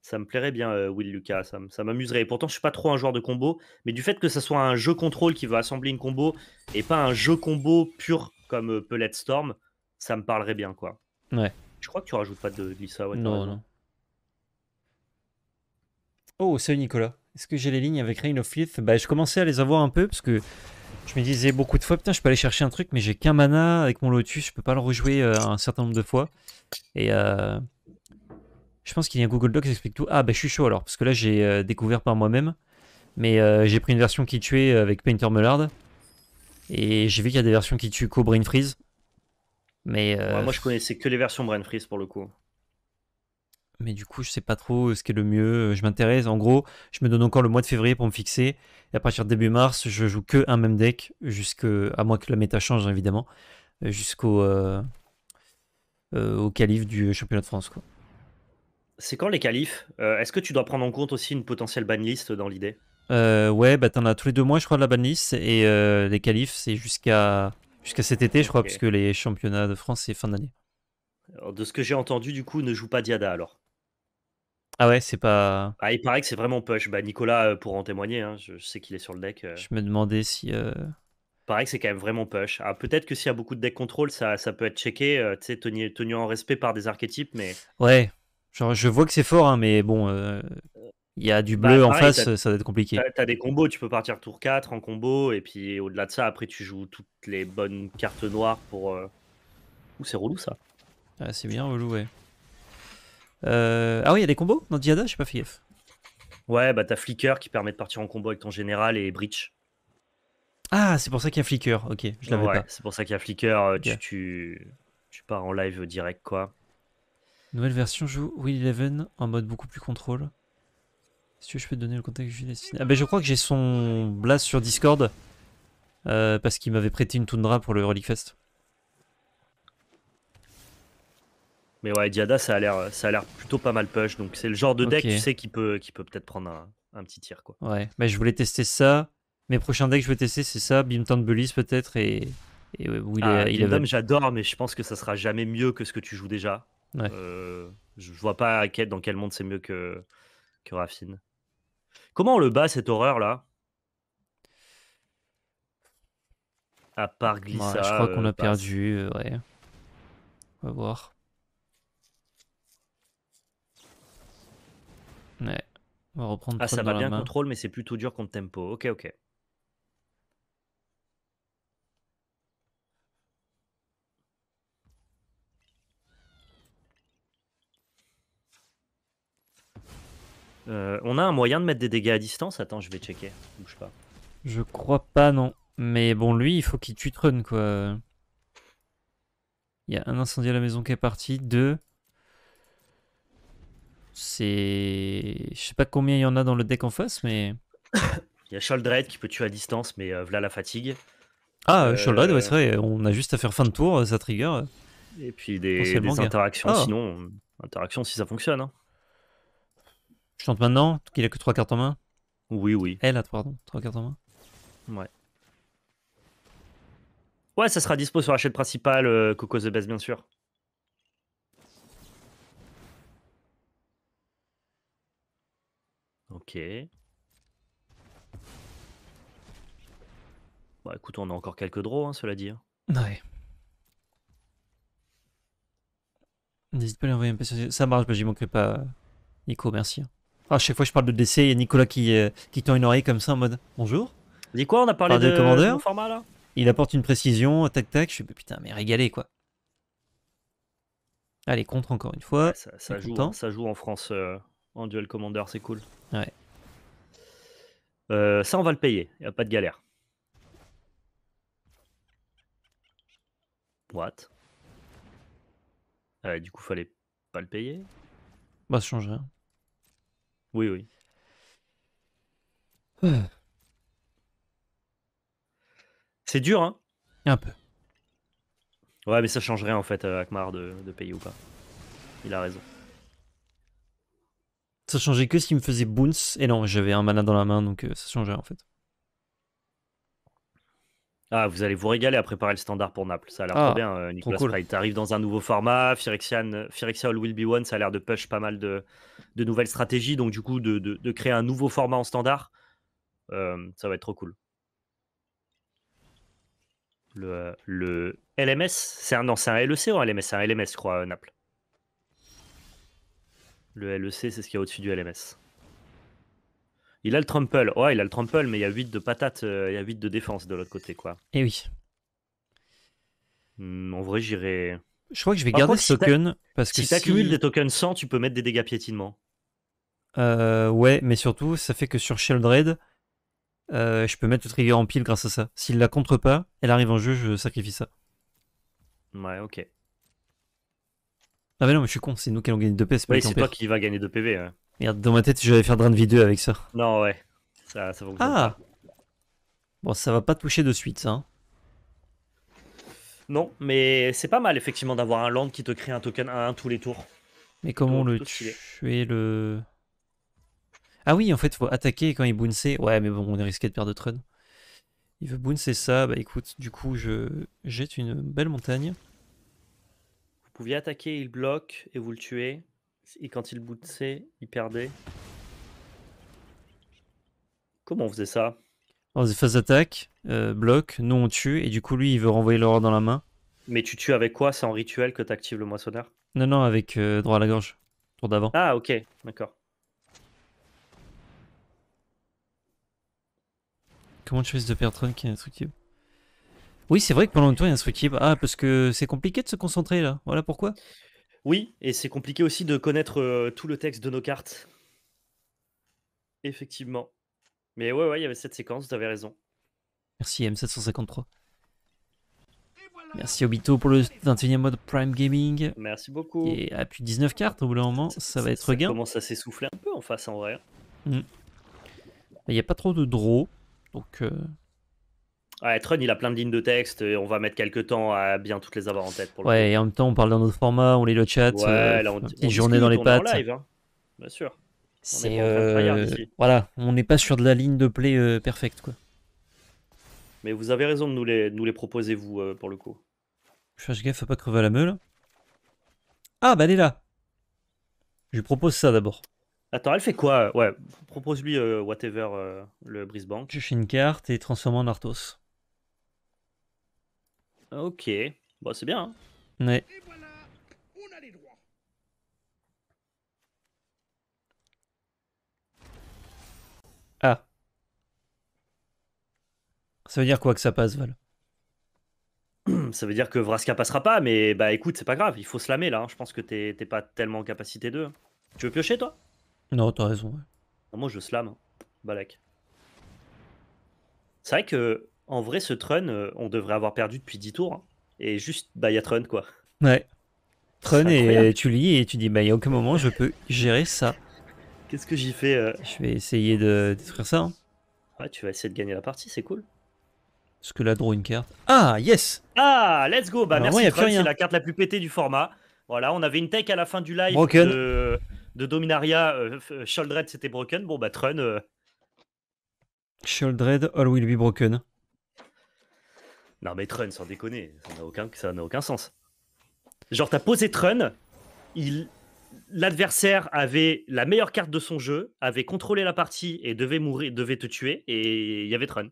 ça me plairait bien euh, Will Lucas, ça, ça m'amuserait. Pourtant, je suis pas trop un joueur de combo, mais du fait que ça soit un jeu contrôle qui va assembler une combo et pas un jeu combo pur comme euh, Pellet Storm, ça me parlerait bien quoi. Ouais. Je crois que tu rajoutes pas de Lisa. non, non. Oh, c'est Nicolas. Est-ce que j'ai les lignes avec Rain of Fifth Bah, je commençais à les avoir un peu parce que je me disais beaucoup de fois, putain, je peux aller chercher un truc, mais j'ai qu'un mana avec mon Lotus, je peux pas le rejouer euh, un certain nombre de fois. Et euh, je pense qu'il y a un Google Doc qui explique tout. Ah, bah je suis chaud alors, parce que là j'ai euh, découvert par moi-même. Mais j'ai pris une version qui tuait avec Painter Mullard. Et j'ai vu qu'il y a des versions qui tuent co Brain Freeze. Mais moi je connaissais que les versions Brain Freeze pour le coup mais du coup, je sais pas trop euh, ce qui est le mieux. Euh, je m'intéresse. En gros, je me donne encore le mois de février pour me fixer. Et à partir de début mars, je joue que un même deck, à moins que la méta change, évidemment, euh, jusqu'au calife du championnat de France. C'est quand les qualifs Est-ce que tu dois prendre en compte aussi une potentielle banlist dans l'idée Ouais, bah en as tous les deux mois, je crois, de la banlist. Et les qualifs, c'est jusqu'à jusqu'à cet été, je crois, puisque les championnats de France, c'est fin d'année. de ce que j'ai entendu, du coup, ne joue pas Diada alors ah ouais, c'est pas. Ah, il paraît que c'est vraiment push. Bah, Nicolas, euh, pour en témoigner, hein, je, sais qu'il est sur le deck. Euh. Je me demandais si. Euh, pareil que c'est quand même vraiment push. Ah, peut-être que s'il y a beaucoup de deck control, ça, peut être checké, tenu, en respect par des archétypes, mais Ouais, genre je vois que c'est fort, hein, mais bon, il y a du bah, bleu en face, ça doit être compliqué. t'as, des combos, tu peux partir tour 4 en combo, et puis au-delà de ça, après tu joues toutes les bonnes cartes noires pour. ou c'est relou ça. Ah, c'est bien relou, ouais. Euh, ah oui, il y a des combos dans Diada Je sais pas fait Ouais, bah t'as Flicker qui permet de partir en combo avec ton général et Breach. Ah, c'est pour ça qu'il y a Flicker, ok, je l'avais ouais, pas. C'est pour ça qu'il y a Flicker, euh, tu, pars en live direct quoi. Nouvelle version joue Will Eleven en mode beaucoup plus contrôle. Est-ce que je peux te donner le contact je Ah bah je crois que j'ai son blast sur Discord euh, parce qu'il m'avait prêté une Tundra pour le Relic Fest. Mais ouais, Diada, ça a l'air, ça a l'air plutôt pas mal push. Donc c'est le genre de deck, tu sais, qui peut, qui peut peut-être prendre un, petit tir, quoi. Ouais. mais bah, je voulais tester ça. Mes prochains decks, je vais tester, c'est ça, Bimtan Bulis peut-être et, et oui, ah, il est, j'adore, mais je pense que ça sera jamais mieux que ce que tu joues déjà. Euh, je vois pas à dans quel monde c'est mieux que que Raffine. Comment on le bat cette horreur là À part Glissa je crois qu'on a euh, perdu. Euh, ouais. On va voir. Ouais. On va reprendre. Ah, ça va bien contrôle, mais c'est plutôt dur contre tempo. Ok, ok. Euh, on a un moyen de mettre des dégâts à distance Attends, je vais checker. Bouge pas. Je crois pas, non. Mais bon, lui, il faut qu'il tue quoi. Il y a un incendie à la maison qui est parti. Deux. C'est. Je sais pas combien il y en a dans le deck en face, mais. Il y a Sholdred qui peut tuer à distance, mais euh, voilà la fatigue. Ah, Sholdred, ouais, euh, c'est vrai, on a juste à faire fin de tour, euh, ça trigger. Et puis des, interactions, ah. sinon, interactions si ça fonctionne. Hein. Je tente maintenant, qu'il a que 3 cartes en main. Oui, oui. Elle a 3, pardon, trois cartes en main. Ouais. Ouais, ça sera dispo sur la chaîne principale, Coco's Coco the Best, bien sûr. Ok. Bah, écoute, on a encore quelques draws, hein, cela dit. Hein. Ouais. N'hésite pas à lui envoyer un Ça marche, j'y manquerai pas. Nico, merci. Hein. Ah, chaque fois je parle de DC, il y a Nicolas qui, euh, qui tend une oreille comme ça en mode Bonjour. Dis quoi, on a parlé de, de Il apporte une précision, tac tac. Je suis putain, mais régalé quoi. Allez, contre encore une fois. ça, joue, ça, joue, en France. Euh, en duel commander, c'est cool. Ouais. Euh, ça, on va le payer, il a pas de galère. What euh, Du coup, fallait pas le payer Bah, ça change rien. Oui, oui. <sighs> C'est dur, hein Un peu. Ouais, mais ça change rien en fait euh, Akmar de, de payer ou pas. Il a raison. Ça changeait que qui me faisait Boons, Et non, j'avais un mana dans la main, donc euh, ça changeait en fait. Ah, vous allez vous régaler à préparer le standard pour Naples. Ça a l'air ah, trop bien, euh, Nicolas dans un nouveau format. Firexian Phyrexia All Will Be One, ça a l'air de push pas mal de, de nouvelles stratégies. Donc, du coup, de, créer un nouveau format en standard, euh, ça va être trop cool. Le, LMS, c'est un, c'est un LEC ou un LMS C'est un LMS, je crois, Naples. Le LEC, c'est ce qu'il y a au-dessus du LMS. Il a le trample. Ouais, il a le trample, mais il y a 8 de patate, euh, il y a 8 de défense de l'autre côté, quoi. Et eh oui. Hmm, en vrai, j'irai. Je crois que je vais garder ce token. Parce que si, tu accumules des tokens sans, tu peux mettre des dégâts piétinement. Euh, ouais, mais surtout, ça fait que sur Sheldred, euh, je peux mettre le trigger en pile grâce à ça. S'il la contre pas, elle arrive en jeu, je sacrifie ça. Ouais, ok. Ah mais bah non, mais je suis con, c'est nous qui allons gagner 2 PV. Oui, c'est toi qui va gagner 2 PV. Ouais. Merde, dans ma tête, je vais faire Drain 2 avec ça. Non, ouais. Ça, ça ah Bon, ça va pas toucher de suite, ça. Hein. Non, mais c'est pas mal, effectivement, d'avoir un land qui te crée un token 1 tous les tours. Mais comment le tuer le... Ah oui, en fait, faut attaquer quand il bounce. Ouais, mais bon, on est risqué de perdre de trun. Il veut bouncer ça, bah écoute, du coup, je jette une belle montagne. Vous pouviez attaquer, il bloque et vous le tuez. Et quand il boutait, il perdait. Comment on faisait ça On faisait phase attaque, euh, bloc, nous on tue, et du coup lui il veut renvoyer l'aura dans la main. Mais tu tues avec quoi C'est en rituel que tu actives le moissonneur Non, non, avec euh, droit à la gorge, tour d'avant. Ah ok, d'accord. Comment tu fais de perdre truc qui est est... Oui, c'est vrai que pendant longtemps, il y a un truc qui Ah, parce que c'est compliqué de se concentrer là. Voilà pourquoi. Oui, et c'est compliqué aussi de connaître euh, tout le texte de nos cartes. Effectivement. Mais ouais, ouais, il y avait cette séquence, tu avais raison. Merci M753. Merci Obito pour le 21e mode Prime Gaming. Merci beaucoup. Et à plus 19 cartes au bout d'un moment, ça, va être gain. Ça commence à s'essouffler un peu en face en vrai. Mm. Il n'y a pas trop de draw, donc euh, Ouais, Trun, il a plein de lignes de texte. Et on va mettre quelques temps à bien toutes les avoir en tête. Pour le ouais, et en même temps, on parle dans notre format, on lit le chat. Euh, on, journée dans les Est en live, hein. Bien sûr. C'est euh, voilà, on n'est pas sur de la ligne de play euh, perfect quoi. Mais vous avez raison de nous les, nous les proposer vous pour le coup. Je fais gaffe à pas crever la meule. Ah bah elle est là. Je lui propose ça d'abord. Attends, elle fait quoi Ouais, propose-lui whatever le Brisbane. Je suis une carte et transforme en Arthos. Ah, ok, bah, c'est bien. Hein. Ah. Ça veut dire quoi que ça passe, Val <clears throat> ça veut dire que Vraska passera pas, mais bah écoute, c'est pas grave, il faut slammer là. Hein. Je pense que t'es pas tellement en capacité de. Tu veux piocher toi Non, t'as raison. moi je slame, hein. C'est vrai que en vrai, ce Trun, euh, on devrait avoir perdu depuis 10 tours. Hein. Et juste, bah, il y a Trun, quoi. Ouais. Trun, et tu lis et tu dis, bah, il n'y a aucun moment, je peux gérer ça. Qu'est-ce que j'y fais euh Je vais essayer de détruire ça. Hein. Ouais, tu vas essayer de gagner la partie, c'est cool. Parce que là, draw une carte. Ah, yes Ah, let's go Bah merci, c'est la carte la plus pétée du format. Voilà, on avait une tech à la fin du live de, Dominaria. Euh, c'était broken. Bon, bah, Trun, Sholdred all will be broken. Non, mais Trun, sans déconner, ça n'a aucun, ça n'a aucun sens. Genre, t'as posé Trun, il, l'adversaire avait la meilleure carte de son jeu, avait contrôlé la partie et devait mourir, devait te tuer, et il y avait Trun.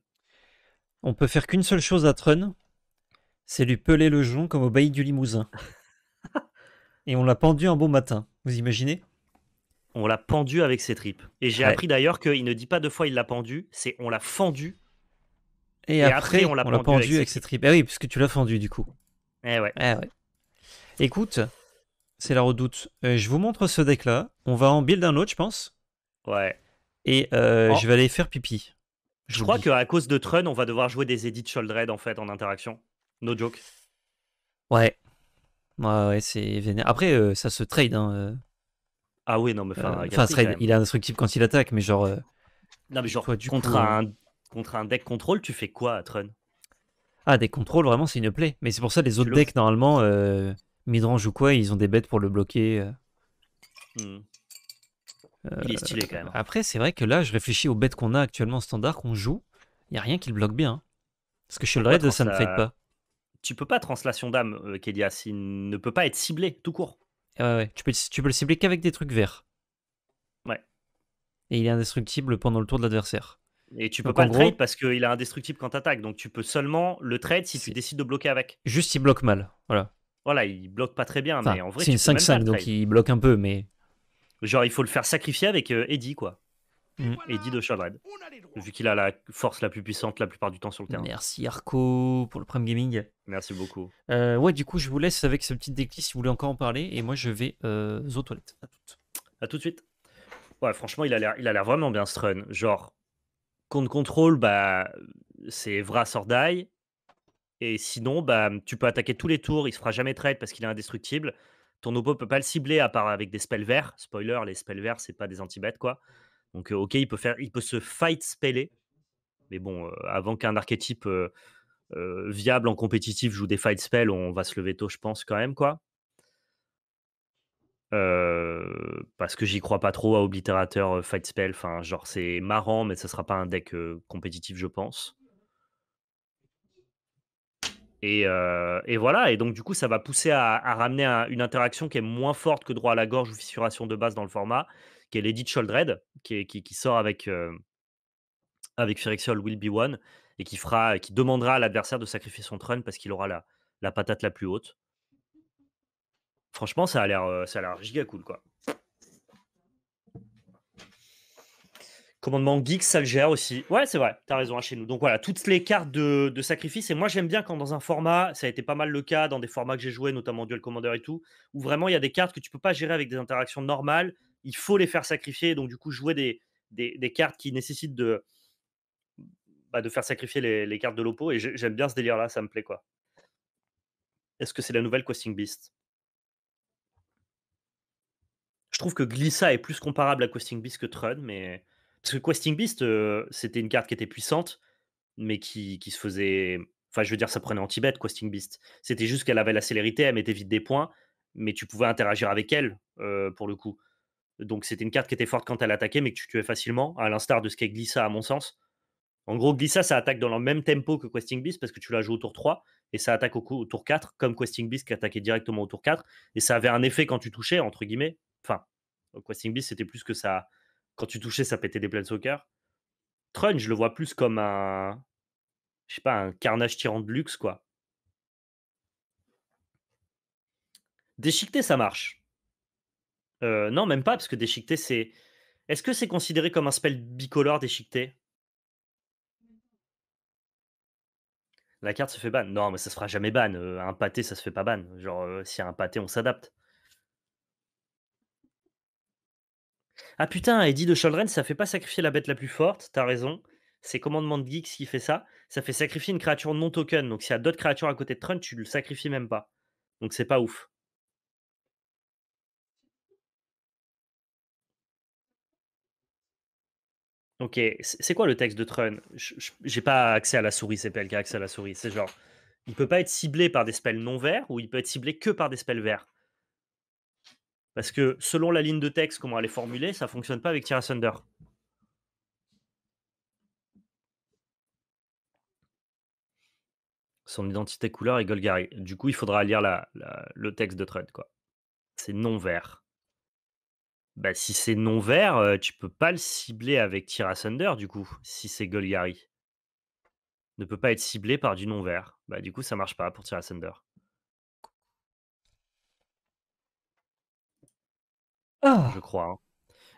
On peut faire qu'une seule chose à Trun, c'est lui peler le jonc comme au bailli du Limousin. <laughs> et on l'a pendu un beau matin, vous imaginez On l'a pendu avec ses tripes. Et j'ai appris d'ailleurs qu'il ne dit pas deux fois il l'a pendu, c'est on l'a fendu et, après, on l'a pendu, avec, ses tripes. Eh oui, puisque tu l'as fendu du coup. Eh ouais. Eh ouais. Écoute, c'est la redoute. Euh, je vous montre ce deck là. On va en build un autre, je pense. Ouais. Et euh, oh. je vais aller faire pipi. Je crois qu'à cause de Trun, on va devoir jouer des Edith Sholdred en fait en interaction. No joke. Ouais. Ouais, ouais, c'est Après, euh, ça se trade. Hein, Ah oui, non, mais enfin. Enfin, il est indestructible quand il attaque, mais genre. Non, mais genre, du contre un hein contre un deck contrôle, tu fais quoi à Trun Ah, des contrôles, vraiment, c'est une plaie. Mais c'est pour ça les autres decks, normalement, euh, midrange ou quoi, ils ont des bêtes pour le bloquer. Euh. Hmm. Euh, il est stylé quand même. Après, c'est vrai que là, je réfléchis aux bêtes qu'on a actuellement standard, qu'on joue. Il n'y a rien qui le bloque bien. Hein. Parce que chez le raid, ça ne fait pas. Tu peux pas translation d'âme, euh, Kedia. Il ne peut pas être ciblé, tout court. Ouais ouais, tu peux, tu peux le cibler qu'avec des trucs verts. Ouais. Et il est indestructible pendant le tour de l'adversaire. Et tu peux pas le trade parce qu'il un indestructible quand t'attaques. Donc tu peux seulement le trade si tu décides de bloquer avec. Juste il bloque mal. Voilà. Voilà, il bloque pas très bien, en C'est une 5-5, donc il bloque un peu, mais. Genre, il faut le faire sacrifier avec euh, Eddie, quoi. Mm. Eddie de Shadred. Vu qu'il a la force la plus puissante la plupart du temps sur le terrain. Merci Arco pour le Prime Gaming. Merci beaucoup. Euh, ouais, du coup, je vous laisse avec ce petit déclic si vous voulez encore en parler. Et moi, je vais euh, aux toilettes. À tout. À tout de suite. Ouais, franchement, il a l'air vraiment bien ce Genre, Contre contrôle, bah, c'est vrai Sordai. Et sinon, bah, tu peux attaquer tous les tours, il se fera jamais trade parce qu'il est indestructible. Ton oppo peut pas le cibler à part avec des spells verts. Spoiler, les spells verts, c'est pas des anti-bêtes, quoi. Donc, euh, ok, il peut, faire, il peut se fight speller. Mais bon, euh, avant qu'un archétype euh, viable en compétitif joue des fight spells, on va se lever tôt, je pense, quand même, quoi parce que j'y crois pas trop à Obliterator Fight Spell, enfin genre c'est marrant, mais ça sera pas un deck, compétitif je pense. Et voilà et donc du coup ça va pousser à ramener une interaction qui est moins forte que Droit à la gorge ou Fissuration de base dans le format, qui est l'Edit Sholdred, qui qui sort avec, avec Phyrexial Will Be One et qui fera qui demandera à l'adversaire de sacrifier son Trun parce qu'il aura la la patate la plus haute. Franchement, ça a l'air, euh, ça l'air giga cool, quoi. Commandement Geeks, ça le gère aussi. Ouais, c'est vrai, as raison, à chez nous. Donc voilà, toutes les cartes de, sacrifice. Et moi, j'aime bien quand dans un format, ça a été pas mal le cas dans des formats que j'ai joué, notamment Duel Commander et tout, où vraiment il y a des cartes que tu peux pas gérer avec des interactions normales. Il faut les faire sacrifier. Donc du coup, jouer des, des, cartes qui nécessitent de, bah, de faire sacrifier les, cartes de l'oppo. Et j'aime bien ce délire-là, ça me plaît, quoi. Est-ce que c'est la nouvelle costing Beast je trouve que Glissa est plus comparable à Questing Beast que Trun, mais. Parce que Questing Beast, euh, c'était une carte qui était puissante, mais qui, se faisait. Enfin, je veux dire, ça prenait anti-bet, Questing Beast. C'était juste qu'elle avait la célérité, elle mettait vite des points, mais tu pouvais interagir avec elle, euh, pour le coup. Donc, c'était une carte qui était forte quand elle attaquait, mais que tu tuais facilement, à l'instar de ce qu'est Glissa, à mon sens. En gros, Glissa, ça attaque dans le même tempo que Questing Beast parce que tu la joues au tour 3 et ça attaque au, au tour 4, comme Questing Beast qui attaquait directement au tour 4. Et ça avait un effet quand tu touchais, entre guillemets, Enfin, Questing Beast, c'était plus que ça. Quand tu touchais, ça pétait des soccer. Trun, je le vois plus comme un. Je sais pas, un carnage tyran de luxe, quoi. Déchiqueté, ça marche. Euh, non, même pas, parce que déchiqueté, c'est. Est-ce que c'est considéré comme un spell bicolore déchiqueté La carte se fait ban. Non, mais ça se fera jamais ban. Euh, un pâté, ça se fait pas ban. Genre, si euh, s'il y a un pâté, on s'adapte. Ah putain, Eddie de Choldren, ça fait pas sacrifier la bête la plus forte, t'as raison. C'est Commandement de Geeks qui fait ça. Ça fait sacrifier une créature non token. Donc s'il y a d'autres créatures à côté de Trun, tu le sacrifies même pas. Donc c'est pas ouf. Ok, c'est quoi le texte de Trun J'ai pas accès à la souris, c'est PL qui a accès à la souris. C'est genre, il peut pas être ciblé par des spells non verts ou il peut être ciblé que par des spells verts. Parce que selon la ligne de texte, comment elle est formulée, ça ne fonctionne pas avec Tira Thunder. Son identité couleur est Golgari. Du coup, il faudra lire le texte de trade. quoi. C'est non vert. Bah, si c'est non vert, euh, tu peux pas le cibler avec Tira Thunder, du coup, si c'est Golgari. Ne peut pas être ciblé par du non vert. Bah, du coup, ça marche pas pour Tira Thunder. Ah. je crois. Hein.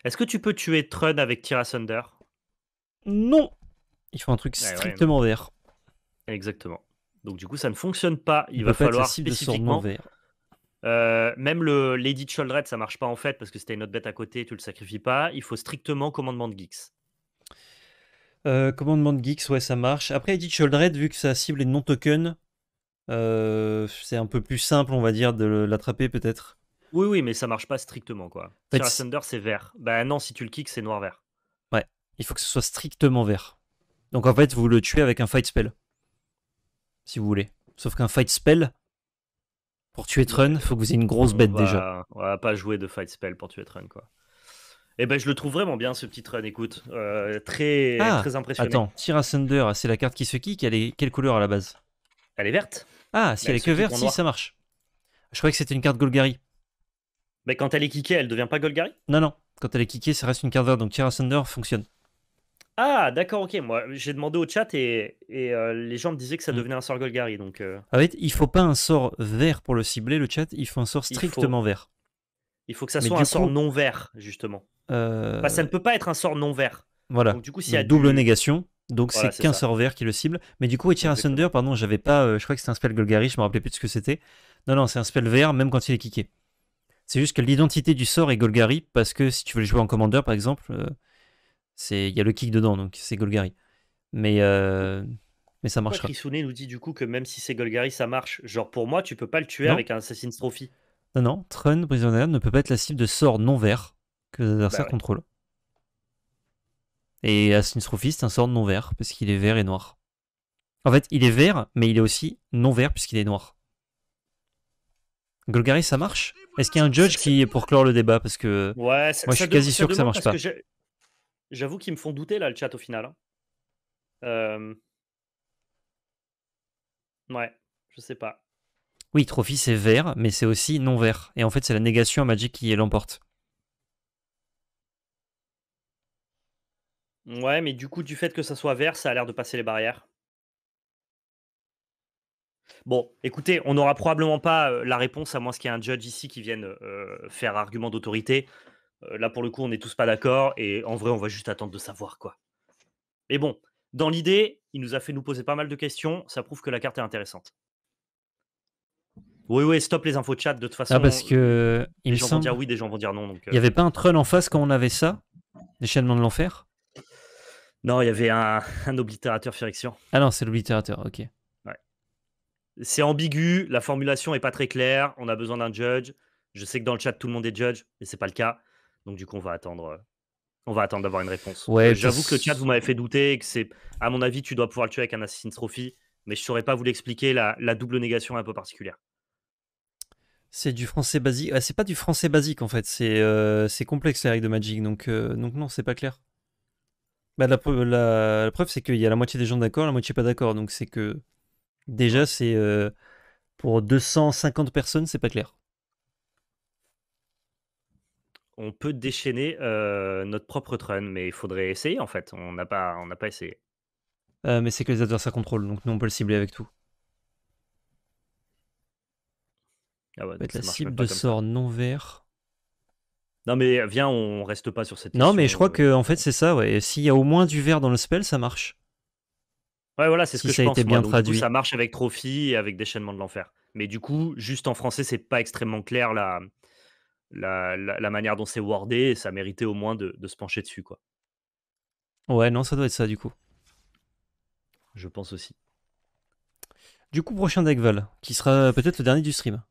Est-ce que tu peux tuer Trun avec Tira Thunder non Il faut un truc ah strictement vert. exactement. Donc du coup, ça ne fonctionne pas. Il va falloir spécifiquement vert. Euh, même le Lady ça ça marche pas en fait parce que c'était une autre bête à côté, tu le sacrifies pas. Il faut strictement commandement de geeks. Euh, commandement de Geeks, ouais, ça marche. Après, Lady Sholdred, vu que sa cible est non token, euh, c'est un peu plus simple, on va dire, de l'attraper peut-être. Oui, oui, mais ça marche pas strictement, quoi. Tira Thunder, c'est vert. Bah non, si tu le kicks, c'est noir-vert. Ouais, il faut que ce soit strictement vert. Donc en fait, vous le tuez avec un fight spell. Si vous voulez. Sauf qu'un fight spell, pour tuer Trun, faut que vous ayez une grosse bête déjà. On va pas jouer de fight spell pour tuer Trun, quoi. Et eh ben, je le trouve vraiment bien ce petit Trun. écoute. Euh, très, ah, très impressionnant. Attends, Tira Thunder, ah, c'est la carte qui se kick. Elle est quelle couleur à la base Elle est verte. Ah, si elle, elle est que verte, si, ça marche. Je croyais que c'était une carte Golgari quand elle est kickée, elle devient pas Golgari Non, non. Quand elle est kickée, ça reste une carte verte. Donc Tira Thunder fonctionne. Ah, d'accord, ok. Moi, j'ai demandé au chat et, euh, les gens me disaient que ça mm. devenait un sort Golgari. Donc, euh... Ah, il faut pas un sort vert pour le cibler, le chat. Il faut un sort strictement vert. Il faut que ça soit un sort non vert, justement. Euh, ça ne peut pas être un sort non vert. Voilà. Donc, du coup, s'il y double négation, donc c'est qu'un sort vert qui le cible. Mais du coup, Tira Thunder, pardon, j'avais pas. Euh, je crois que c'était un spell Golgari, je me rappelais plus de ce que c'était. Non, non, c'est un spell vert, même quand il est kické. C'est juste que l'identité du sort est Golgari, parce que si tu veux le jouer en commandeur, par exemple, euh, c'est il y a le kick dedans, donc c'est Golgari. Mais, euh, mais ça marchera. Kisune nous dit du coup que même si c'est Golgari, ça marche. Genre pour moi, tu peux pas le tuer avec un Assassin's Trophy. Non, non, Trun, prisonnier, ne peut pas être la cible de sort non vert que l'adversaire bah contrôle. Et Assassin's Trophy, c'est un sort non vert, parce qu'il est vert et noir. En fait, il est vert, mais il est aussi non vert, puisqu'il est noir. Golgari, ça marche est-ce qu'il y a un judge qui est pour clore le débat Parce que ouais, moi, je suis quasi sûr que ça marche pas. J'avoue qu'ils me font douter là, le chat au final. Hein. Euh, ouais, je sais pas. Oui, Trophy c'est vert, mais c'est aussi non vert. Et en fait, c'est la négation à Magic qui l'emporte. Ouais, mais du coup, du fait que ça soit vert, ça a l'air de passer les barrières. Bon, écoutez, on n'aura probablement pas euh, la réponse, à moins qu'il y ait un judge ici qui vienne euh, faire argument d'autorité. Euh, là, pour le coup, on n'est tous pas d'accord, et en vrai, on va juste attendre de savoir quoi. Mais bon, dans l'idée, il nous a fait nous poser pas mal de questions, ça prouve que la carte est intéressante. Oui, oui, stop les infos de chat, de toute ah, façon. parce que. Il gens vont dire oui, des gens vont dire non. Il n'y avait pas un troll en face quand on avait ça chaînements de l'enfer Non, il y avait un, <laughs> un oblitérateur Ah non, c'est l'oblitérateur, ok c'est ambigu, la formulation est pas très claire, on a besoin d'un judge. Je sais que dans le chat tout le monde est judge, mais c'est pas le cas. Donc du coup, on va attendre euh, on va attendre d'avoir une réponse. Euh, j'avoue que le chat, vous m'avez fait douter que c'est, à mon avis, tu dois pouvoir le tuer avec un Assassin's Trophy, mais je ne saurais pas vous l'expliquer, la, double négation un peu particulière. C'est du français basique. Ah, c'est pas du français basique en fait, c'est euh, c'est complexe les règles de Magic, donc, non, donc non, c'est pas clair. Bah, la preuve, la preuve c'est qu'il y a la moitié des gens d'accord, la moitié pas d'accord, donc c'est que Déjà, c'est euh, pour 250 personnes, c'est pas clair. On peut déchaîner euh, notre propre trun, mais il faudrait essayer en fait. On n'a pas, pas essayé. Euh, mais c'est que les adversaires contrôlent, donc nous on peut le cibler avec tout. Ah la cible de sort non vert. Non mais viens, on reste pas sur cette. Non mais je crois que en fait c'est ça. Ouais. S'il y a au moins du vert dans le spell, ça marche. Ouais, voilà, c'est ce que ça je pense, bien ça marche avec Trophy et avec Déchaînement de l'Enfer. Mais du coup, juste en français, c'est pas extrêmement clair la, la, manière dont c'est wardé ça méritait au moins de, se pencher dessus. quoi. Ouais, non, ça doit être ça du coup. Je pense aussi. Du coup, prochain Val, qui sera peut-être le dernier du stream.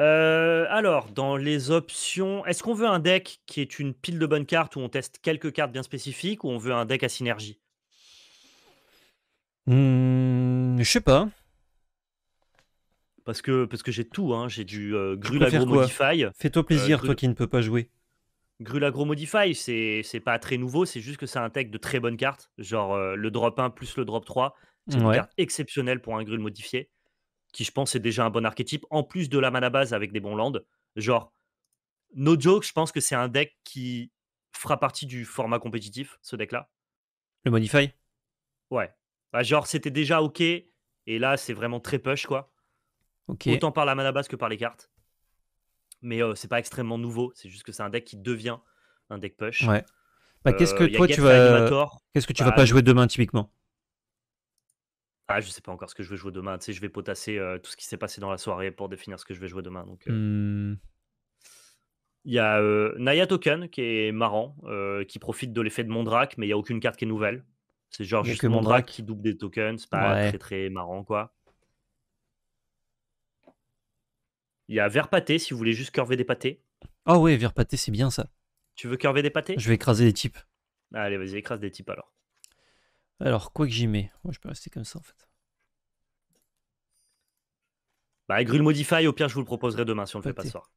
Euh, alors, dans les options, est-ce qu'on veut un deck qui est une pile de bonnes cartes où on teste quelques cartes bien spécifiques ou on veut un deck à synergie Hmm, je sais pas. Parce que, parce que j'ai tout, hein. j'ai du euh, Grulagro Modify. Fais-toi plaisir, euh, toi qui ne peux pas jouer. Grulagro Modify, c'est pas très nouveau, c'est juste que c'est un deck de très bonnes cartes, genre euh, le drop 1 plus le drop 3. C'est une carte exceptionnelle pour un Grul modifié, qui je pense est déjà un bon archétype, en plus de la mana base avec des bons lands. Genre, no joke, je pense que c'est un deck qui fera partie du format compétitif, ce deck-là. Le Modify Ouais. Bah, genre, c'était déjà OK. Et là, c'est vraiment très push, quoi. Autant par la mana base que par les cartes. Mais euh, c'est pas extrêmement nouveau. C'est juste que c'est un deck qui devient un deck push. Ouais. Bah, qu'est-ce que euh, toi, tu vas... Qu'est-ce que tu bah, vas pas jouer demain, typiquement ah, je sais pas encore ce que je vais jouer demain. Tu sais, je vais potasser euh, tout ce qui s'est passé dans la soirée pour définir ce que je vais jouer demain. Donc, hmm. il y a Naya Token qui est marrant, qui profite de l'effet de Mondrak, mais il y a aucune carte qui est nouvelle. C'est genre juste drac qui double des tokens, c'est pas très très marrant quoi. Il y a Verpaté si vous voulez juste curver des pâtés. Ah oh ouais, Verpaté c'est bien ça. Tu veux curver des pâtés Je vais écraser des types. Allez, vas-y, écrase des types alors. Alors, quoi que j'y mets Moi, je peux rester comme ça en fait. Bah, Grul Modify, au pire, je vous le proposerai demain si on le fait pas ce soir.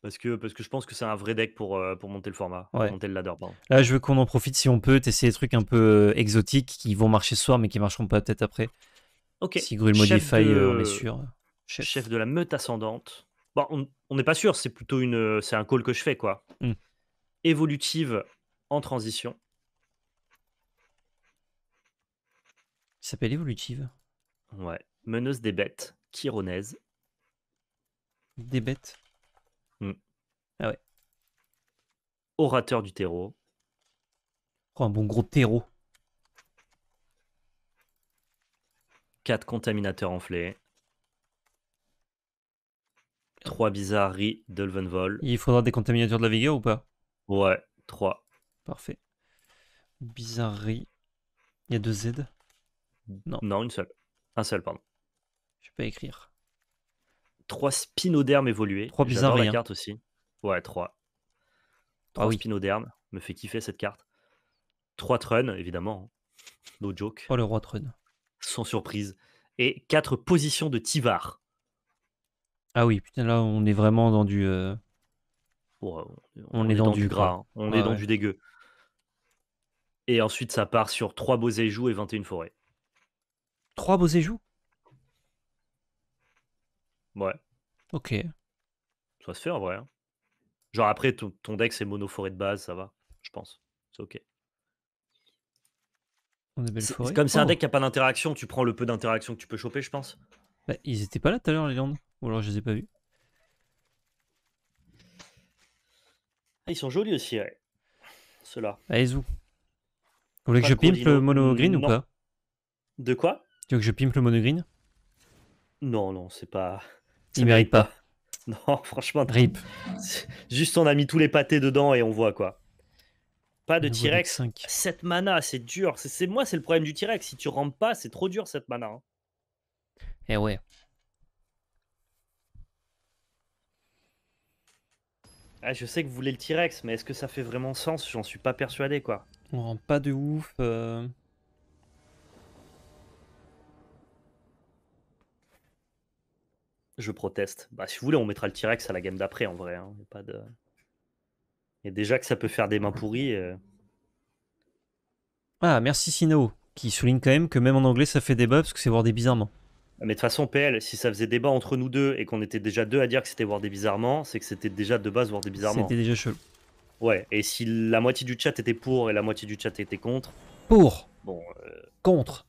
Parce que, parce que je pense que c'est un vrai deck pour, euh, pour monter le format, monter le ladder, Là, je veux qu'on en profite si on peut, tester des trucs un peu euh, exotiques qui vont marcher ce soir mais qui marcheront pas peut-être après. Ok. Si Gruel Modify, euh, on est sûr. Chef. de la meute ascendante. on n'est pas sûr, c'est plutôt une, c'est un call que je fais quoi. Hmm. Évolutive en transition. Il s'appelle évolutive Ouais. Meneuse des bêtes, chironaise. Des bêtes. Ah ouais. Orateur du terreau. Oh, un bon gros terreau. 4 contaminateurs enflés. 3 bizarreries d'Olvenvol. Il faudra des contaminateurs de la vigueur ou pas Ouais, 3. Parfait. Bizarrerie. Il y a deux Z Non. Non, une seule. Un seul, pardon. Je vais pas écrire. Trois spinodermes évolués. Trois bizarreries. la hein. aussi. Ouais, 3. 3 Ah oui. me fait kiffer cette carte. 3 Trun, évidemment. Hein. No joke, Oh, le roi Trun. sans surprise. Et 4 positions de Tivar. Ah oui, putain, là, on est vraiment dans du. Euh, on, est dans, du gras, hein. on est dans du dégueu. Et ensuite, ça part sur 3 beaux éjoux et 21 forêts. 3 beaux éjoux Ouais, Ok. ça se fait en vrai. Hein. Genre après, ton, deck, c'est mono forêt de base, ça va, je pense. C'est ok. On belle forêt. Comme c'est un oh. deck qui n'a pas d'interaction, tu prends le peu d'interaction que tu peux choper, je pense. Bah, ils étaient pas là tout à l'heure, les landes. Ou alors je les ai pas vus. Ah, ils sont jolis aussi, ouais. Ceux-là. Allez, bah, Vous voulez que je pimpe le mono green ou pas De quoi Tu veux que je pimpe le mono green Non, non, c'est pas. Ils il mérite pas. <laughs> Non, franchement. drip Juste, on a mis tous les pâtés dedans et on voit quoi. Pas de T-Rex. cette mana, c'est dur. C'est moi, c'est le problème du T-Rex. Si tu rentres pas, c'est trop dur cette mana. Hein. Eh ouais. Ah, je sais que vous voulez le T-Rex, mais est-ce que ça fait vraiment sens J'en suis pas persuadé quoi. On rentre pas de ouf. Euh. Je proteste. Bah, si vous voulez, on mettra le T-Rex à la game d'après en vrai. Hein. pas de... Et déjà que ça peut faire des mains pourries. Euh. Ah, merci Sino, qui souligne quand même que même en anglais ça fait débat parce que c'est voir des bizarrement. Mais de toute façon, PL, si ça faisait débat entre nous deux et qu'on était déjà deux à dire que c'était voir des bizarrement, c'est que c'était déjà de base voir des bizarrement. C'était déjà chelou. Ouais, et si la moitié du chat était pour et la moitié du chat était contre. Pour Bon. Euh, contre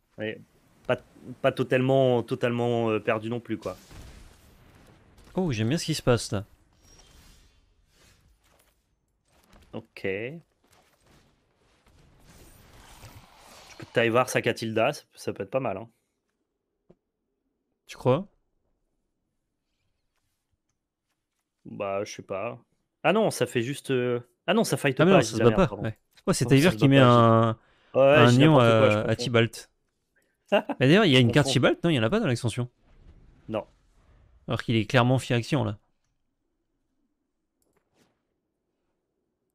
pas, pas, totalement, totalement euh, perdu non plus, quoi. Oh, j'aime bien ce qui se passe là. Ok. Je peux Taïvar sa ça, ça peut être pas mal. Hein. Tu crois Bah, je sais pas. Ah non, ça fait juste. Euh, ah non, ça faille ah pas. ça c'est qui met un, nion à, tibalt à <laughs> D'ailleurs, il y a une carte Tibalt. non Il y en a pas dans l'extension Non. Alors qu'il est clairement fi là.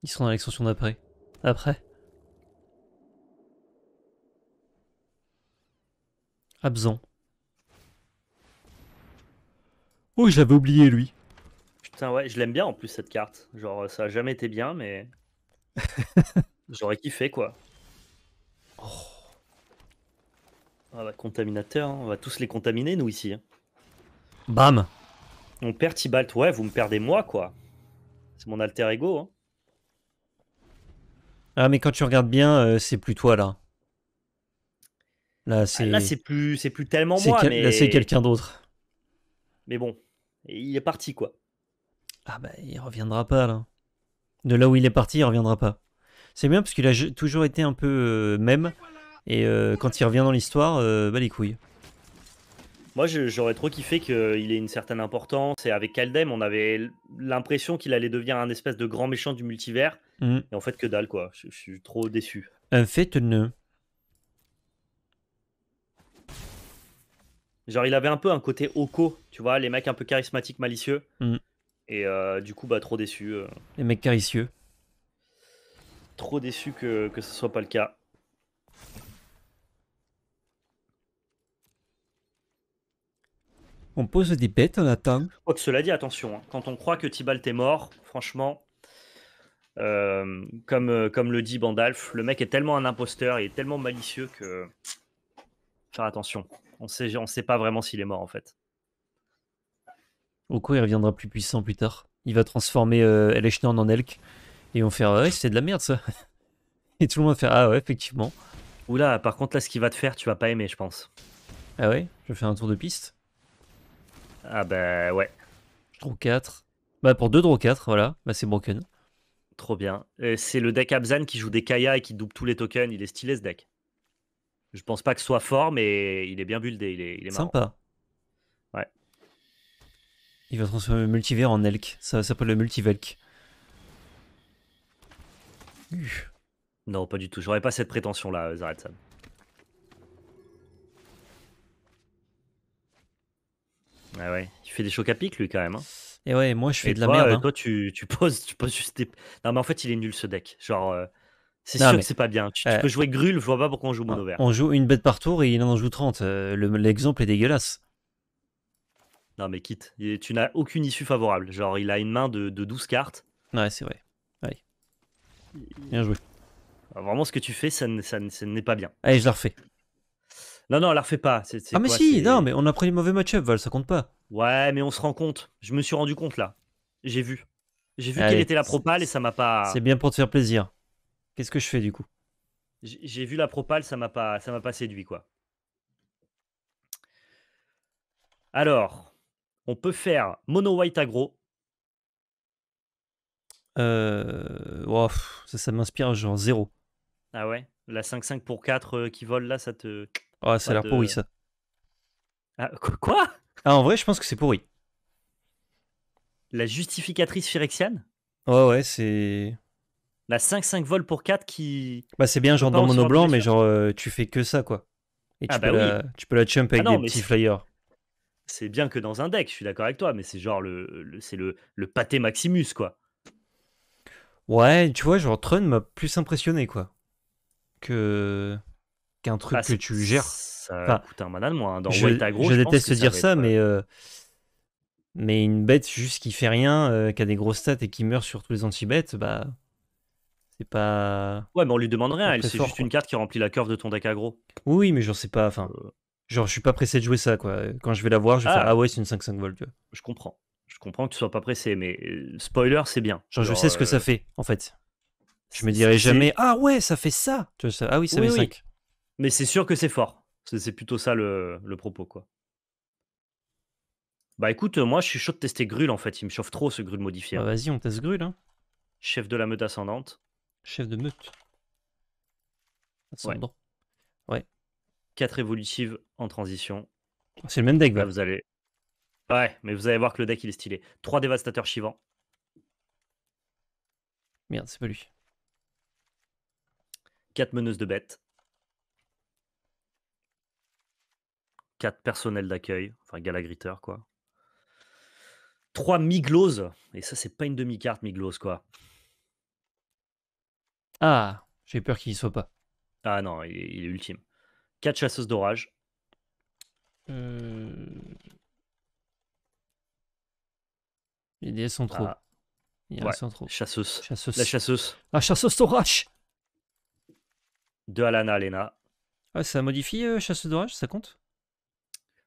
Ils seront dans l'extension d'après. Après. Absent. Oh, j'avais oublié lui. Putain, ouais, je l'aime bien en plus cette carte. Genre, ça a jamais été bien, mais. <laughs> J'aurais kiffé quoi. Oh. Ah, bah, contaminateur, hein. on va tous les contaminer nous ici. Hein. Bam On perd Tibalt, ouais, vous me perdez moi, quoi. C'est mon alter ego. Hein. Ah, mais quand tu regardes bien, euh, c'est plus toi, là. Là, ah, c'est. là, c'est plus, c'est plus tellement moi. Là, c'est quelqu'un d'autre. Mais bon, il est parti, quoi. Ah, bah, il reviendra pas, là. De là où il est parti, il reviendra pas. C'est bien parce qu'il a toujours été un peu euh, même. Et euh, quand il revient dans l'histoire, bah les couilles. Moi, j'aurais trop kiffé qu'il ait une certaine importance. Et avec Kaldem, on avait l'impression qu'il allait devenir un espèce de grand méchant du multivers. Mm. Et en fait, que dalle, quoi. Je, suis trop déçu. Un fait ne. Genre, il avait un peu un côté Oko, tu vois, les mecs un peu charismatiques, malicieux. Mm. Et euh, du coup, bah, trop déçu. Euh. Les mecs caricieux. Trop déçu que, que ce soit pas le cas. On pose des bêtes, en Je crois que cela dit, attention, hein. quand on croit que Tibalt est mort, franchement, euh, comme, euh, comme le dit Bandalf, le mec est tellement un imposteur, il est tellement malicieux que. Faire attention. On ne sait pas vraiment s'il est mort en fait. Au coup, il reviendra plus puissant plus tard. Il va transformer euh, en Elk. Et on fait faire, ah ouais, c'est de la merde ça. <laughs> Et tout le monde va faire Ah ouais, effectivement. Oula, par contre, là, ce qu'il va te faire, tu vas pas aimer, je pense. Ah ouais Je vais fais un tour de piste ah bah ouais. Draw 4. Bah pour 2 draw 4, voilà, bah c'est broken. Trop bien. Euh, c'est le deck Abzan qui joue des Kaya et qui double tous les tokens. Il est stylé ce deck. Je pense pas que ce soit fort, mais il est bien buildé. Il est, il est Sympa. Ouais. Il va transformer le multivers en elk. Ça, s'appelle le multivelk. Non, pas du tout. J'aurais pas cette prétention là, euh, Zaretsan. Ah ouais, il fait des chocs à pic lui quand même. Et hein. eh ouais, moi je fais de la merde. Euh, hein. Toi, tu, tu poses, tu poses juste des. Non, mais en fait, il est nul ce deck. Genre, euh, c'est sûr que c'est pas bien. Tu, euh, peux jouer Grul, je vois pas pourquoi on joue mono vert. On joue une bête par tour et il en joue 30. L'exemple est dégueulasse. Non, mais quitte. tu n'as aucune issue favorable. Genre, il a une main de, 12 cartes. Ouais, c'est vrai. Allez. Bien joué. Vraiment, ce que tu fais, ça n'est pas bien. Allez, je la refais. Non, non, la refait pas. ah, mais si, non, mais on a pris les mauvais match-up, Val, ça compte pas. Ouais, mais on se rend compte. Je me suis rendu compte là. J'ai vu. J'ai vu quelle était la propale et ça m'a pas. C'est bien pour te faire plaisir. Qu'est-ce que je fais du coup J'ai vu la propale, ça m'a pas, ça m'a pas séduit quoi. Alors, on peut faire mono white aggro. Euh... Oh, ça, ça m'inspire genre zéro. Ah ouais la 5-5 pour 4 euh, qui vole là, ça te. Ah, oh, ça a l'air pourri ça. quoi Ah, en vrai, je pense que c'est pourri. La justificatrice phyrexiane Ouais, ouais, c'est. La 5-5 vol pour 4 qui. Bah, c'est bien, genre dans mono blanc, mais genre, euh, tu fais que ça, quoi. Et ah bah tu, peux la, tu ah avec des petits flyers. C'est bien que dans un deck, je suis d'accord avec toi, mais c'est genre le, c'est le, le pâté Maximus, quoi. Ouais, tu vois, genre Trun m'a plus impressionné, quoi qu'un truc bah, que tu gères. Ça enfin, coûte un mana moi hein. Dans je, je, dire ça, mais, euh, euh, mais une bête juste qui fait rien, euh, qui a des grosses stats et qui meurt sur tous les anti-bêtes, bah. C'est pas. Ouais, mais on lui demande rien. C'est juste une carte qui remplit la curve de ton deck aggro Oui, mais genre, sais pas. Enfin, genre, je suis pas pressé de jouer ça, quoi. Quand je vais la voir, je vais ah. faire Ah ouais, c'est une 5-5 volts, Je comprends. Je comprends que tu sois pas pressé, mais spoiler, c'est bien. Genre, je sais ce que ça fait, en fait. Je me dirais jamais ah ouais ça fait ça. ah oui ça fait Mais c'est sûr que c'est fort. C'est plutôt ça le, propos quoi. Bah écoute moi je suis chaud de tester Grul en fait. Il me chauffe trop ce Grul modifié. Bah, hein. Vas-y on teste Grul hein. Chef de la meute ascendante. Chef de meute. Ascendant. Ouais. Quatre 4 évolutives en transition. C'est le même deck, bah. vous allez. Ouais, mais vous allez voir que le deck il est stylé. 3 dévastateurs chivants. Merde, c'est pas lui. 4 meneuses de bêtes, 4 personnels d'accueil, enfin galagriteur quoi. 3 migloses, et ça c'est pas une demi-carte miglose quoi. Ah, j'ai peur qu'il y soit pas. Ah non, il est, ultime. 4 chasseuses d'orage. Il euh. Les a sont trop. Ah. Il y a ouais. chasseuse. La chasseuse. La ah, chasseuse d'orage de Alana Alena. Ah, ça modifie euh, Chasse d'orage, ça compte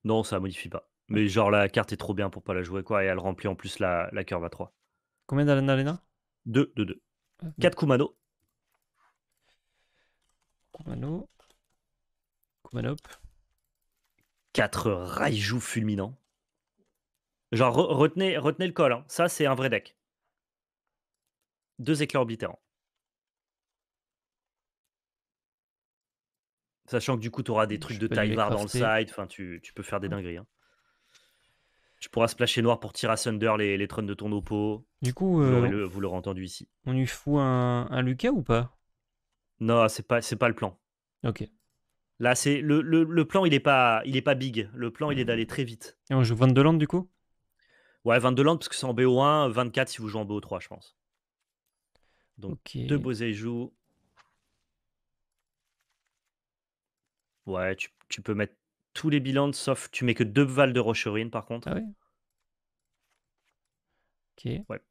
Non, ça modifie pas. Ah. Mais genre la carte est trop bien pour pas la jouer quoi et elle remplit en plus la, la curve à 3. Combien d'Alana Alena 2 2 2. 4 Kumano. Kumano. Kumanop. 4 Raiju fulminant. Genre retenez, retenez le col, hein. ça c'est un vrai deck. Deux éclairs oblitérants. Sachant que du coup, tu auras des trucs de taille dans le side. Enfin, tu, peux faire des dingueries. Hein. Tu pourras splasher noir pour tirer à Thunder les, les de ton oppo. Du coup, euh, vous, l'aurez entendu ici. On lui fout un, Lucas ou pas Non, c'est pas, c'est pas le plan. Ok. Là, c'est le, plan, il est pas, il est pas big. Le plan, il est d'aller très vite. Et on joue 22 landes du coup Ouais, 22 landes parce que c'est en BO1, 24 si vous jouez en BO3, je pense. Donc, deux beaux jouent, Ouais, tu, peux mettre tous les bilans, sauf tu mets que deux Val de Rocherine par contre. Ah oui Ok. Ouais.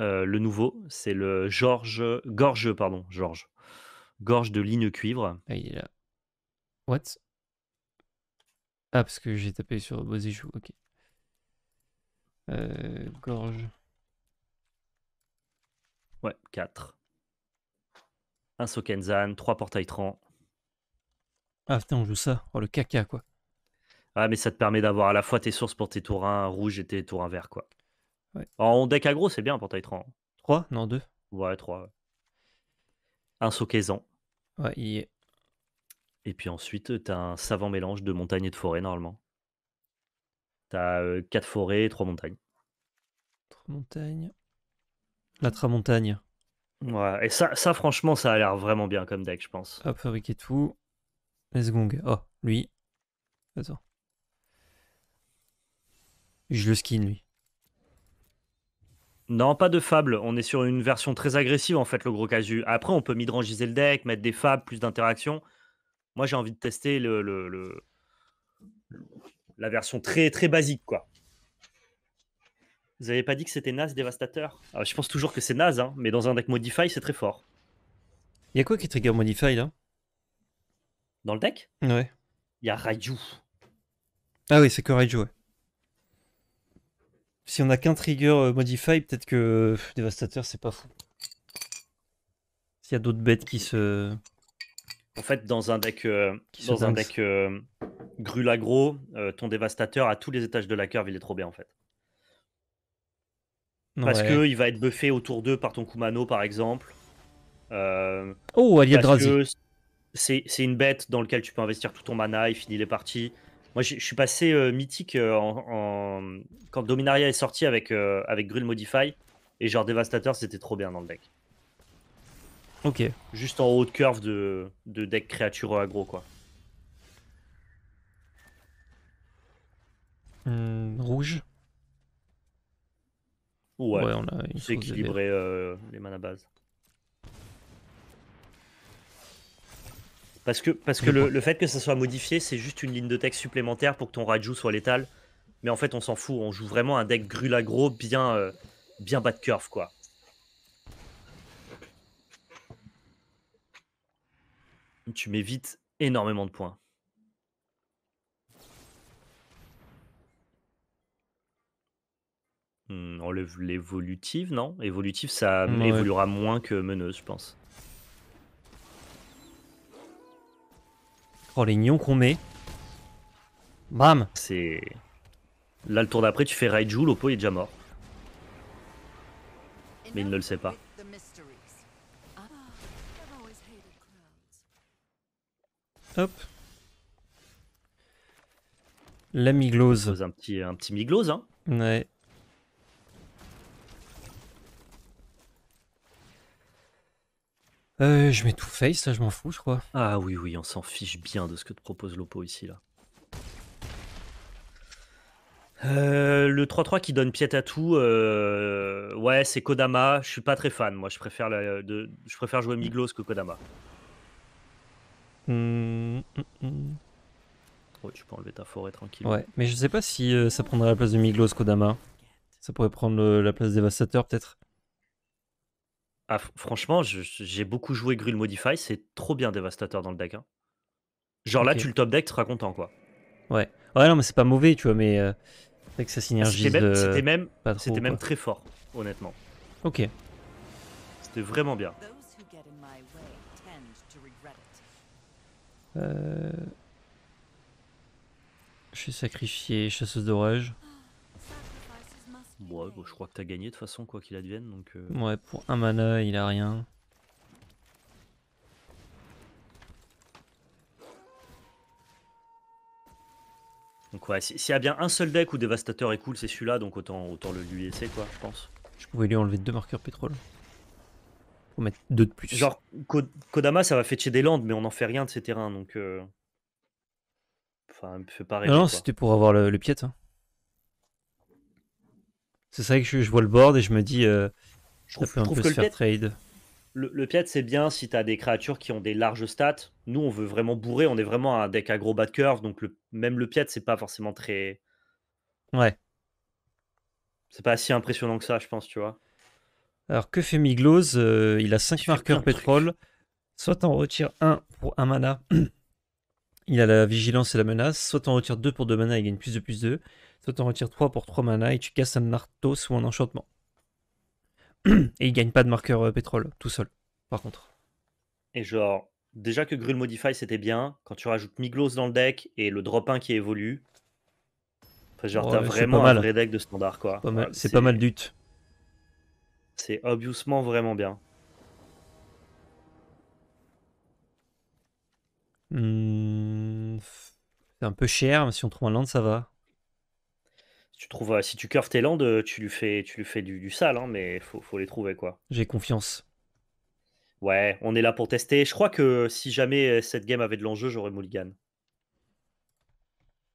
Euh, le nouveau, c'est le Georges... Gorge, pardon, George. Gorge de ligne cuivre. Ah, il est là. What Ah, parce que j'ai tapé sur Bozichou. ok. Euh, gorge. Ouais, 4. Un Sokenzan, 3 portails trans. Ah putain, on joue ça. Oh, le caca, quoi. Ah, mais ça te permet d'avoir à la fois tes sources pour tes 1 rouge et tes 1 verts, quoi. En deck aggro, c'est bien pour taille 3 hein. Non, 2. Ouais, 3. Un Sokezan. Ouais, il est. Et puis ensuite, t'as un savant mélange de montagne et de forêt, normalement. T'as 4 euh, forêts et 3 montagnes. 3 montagnes. La tramontagne. Ouais, et ça, ça franchement, ça a l'air vraiment bien comme deck, je pense. Hop, fabriquer tout. Let's Gong. Oh, lui. Attends. Je le skin, lui. Non, pas de fable. On est sur une version très agressive, en fait, le gros casu. Après, on peut midrangiser le deck, mettre des fables, plus d'interactions. Moi, j'ai envie de tester le, la version très, très basique, quoi. Vous avez pas dit que c'était naze, dévastateur ah, Je pense toujours que c'est naze, hein, mais dans un deck Modify, c'est très fort. Il y a quoi qui trigger Modify, là dans le deck, ouais. il y a Raiju. Ah oui, c'est que Raiju, ouais. Si on n'a qu'un trigger euh, modify, peut-être que Dévastateur, c'est pas fou. S'il y a d'autres bêtes qui se. En fait, dans un deck, euh, dans un deck euh, Grulagro, ton dévastateur à tous les étages de la curve, il est trop bien en fait. Parce que il va être buffé autour d'eux par ton Kumano par exemple. oh, a c'est une bête dans laquelle tu peux investir tout ton mana, Et finit les parties. Moi, je suis passé euh, mythique euh, quand Dominaria est sorti avec, euh, Grill Modify. Et genre Dévastateur, c'était trop bien dans le deck. Ok. Juste en haut de curve de, deck créature aggro, quoi. Hmm, rouge. Ouais, on a équilibré les mana bases. Parce que, parce que le, fait que ça soit modifié, c'est juste une ligne de texte supplémentaire pour que ton Raju soit létal. Mais en fait, on s'en fout. On joue vraiment un deck Grulagro bien, euh, bien bas de curve, quoi. Tu m'évites énormément de points. Hmm, l'évolutive, non Évolutive, ça évoluera moins que meneuse, je pense. Oh, les nions qu'on met. Bam C'est... Là, le tour d'après, tu fais Raiju, Lopo, est déjà mort. Mais il ne le sait pas. Hop. La miglose. Un petit, un petit miglose, hein Ouais. Euh, je mets tout face, ça je m'en fous, je crois. Ah oui, oui, on s'en fiche bien de ce que te propose Lopo ici, là. Euh le 3-3 qui donne pied à tout, euh, ouais, c'est Kodama. Je suis pas très fan, moi. Je préfère je préfère jouer Miglos que Kodama. Hmm, hmm, hmm. tu peux enlever ta forêt tranquille Ouais, mais je sais pas si, euh, ça prendrait la place de Miglos, Kodama. Ça pourrait prendre, la place Dévastateur, peut-être? Ah, franchement, j'ai beaucoup joué Grul Modify, c'est trop bien dévastateur dans le deck. Hein. Genre là, tu le top deck, tu seras content quoi. Ouais. Ouais, non, mais c'est pas mauvais, tu vois, mais euh, c'est ah, C'était même, même, très fort, honnêtement. Ok. C'était vraiment bien. Euh. Je suis sacrifié chasseuse d'orage. Bah, je crois que t'as gagné de toute façon, quoi qu'il advienne. Donc, euh. Ouais, pour un mana, il a rien. Donc ouais, s'il y a bien un seul deck où Dévastateur est cool, c'est celui-là, donc autant, autant le lui laisser, quoi, je pense. Je pouvais lui enlever deux marqueurs pétrole. Pour mettre deux de plus. Genre, Kodama, ça va fetcher des landes, mais on n'en fait rien de ces terrains, donc... Euh. Enfin, fait pareil. Non, c'était pour avoir le, le piète. Hein. C'est vrai que je, vois le board et je me dis, euh, je peut un se faire trade. Le, le piètre, c'est bien si tu as des créatures qui ont des larges stats. Nous, on veut vraiment bourrer. On est vraiment un deck aggro de curve. Donc, le, même le piètre, c'est pas forcément très. Ouais. C'est pas si impressionnant que ça, je pense, tu vois. Alors, que fait Miglose euh, Il a 5 marqueurs pétrole. Soit en retire 1 pour 1 mana. <clears throat> il a la vigilance et la menace. Soit en retire 2 pour 2 mana, il gagne plus de plus 2. Toi t'en retires 3 pour 3 mana et tu casses un Arthos ou un enchantement. <clears throat> et il gagne pas de marqueur euh, pétrole tout seul, par contre. Et genre, déjà que Grul Modify c'était bien, quand tu rajoutes Miglos dans le deck et le drop 1 qui évolue, genre t'as vraiment un vrai deck de standard quoi. c'est pas mal d'ut. C'est obviousement vraiment bien. Hmm, c'est un peu cher, mais si on trouve un land, ça va tu trouves, euh, si tu curves tes landes, euh, tu lui fais, tu fais du, du sale, hein, mais faut, faut les trouver quoi. J'ai confiance. Ouais, on est là pour tester. Je crois que si jamais euh, cette game avait de l'enjeu, j'aurais Mulligan.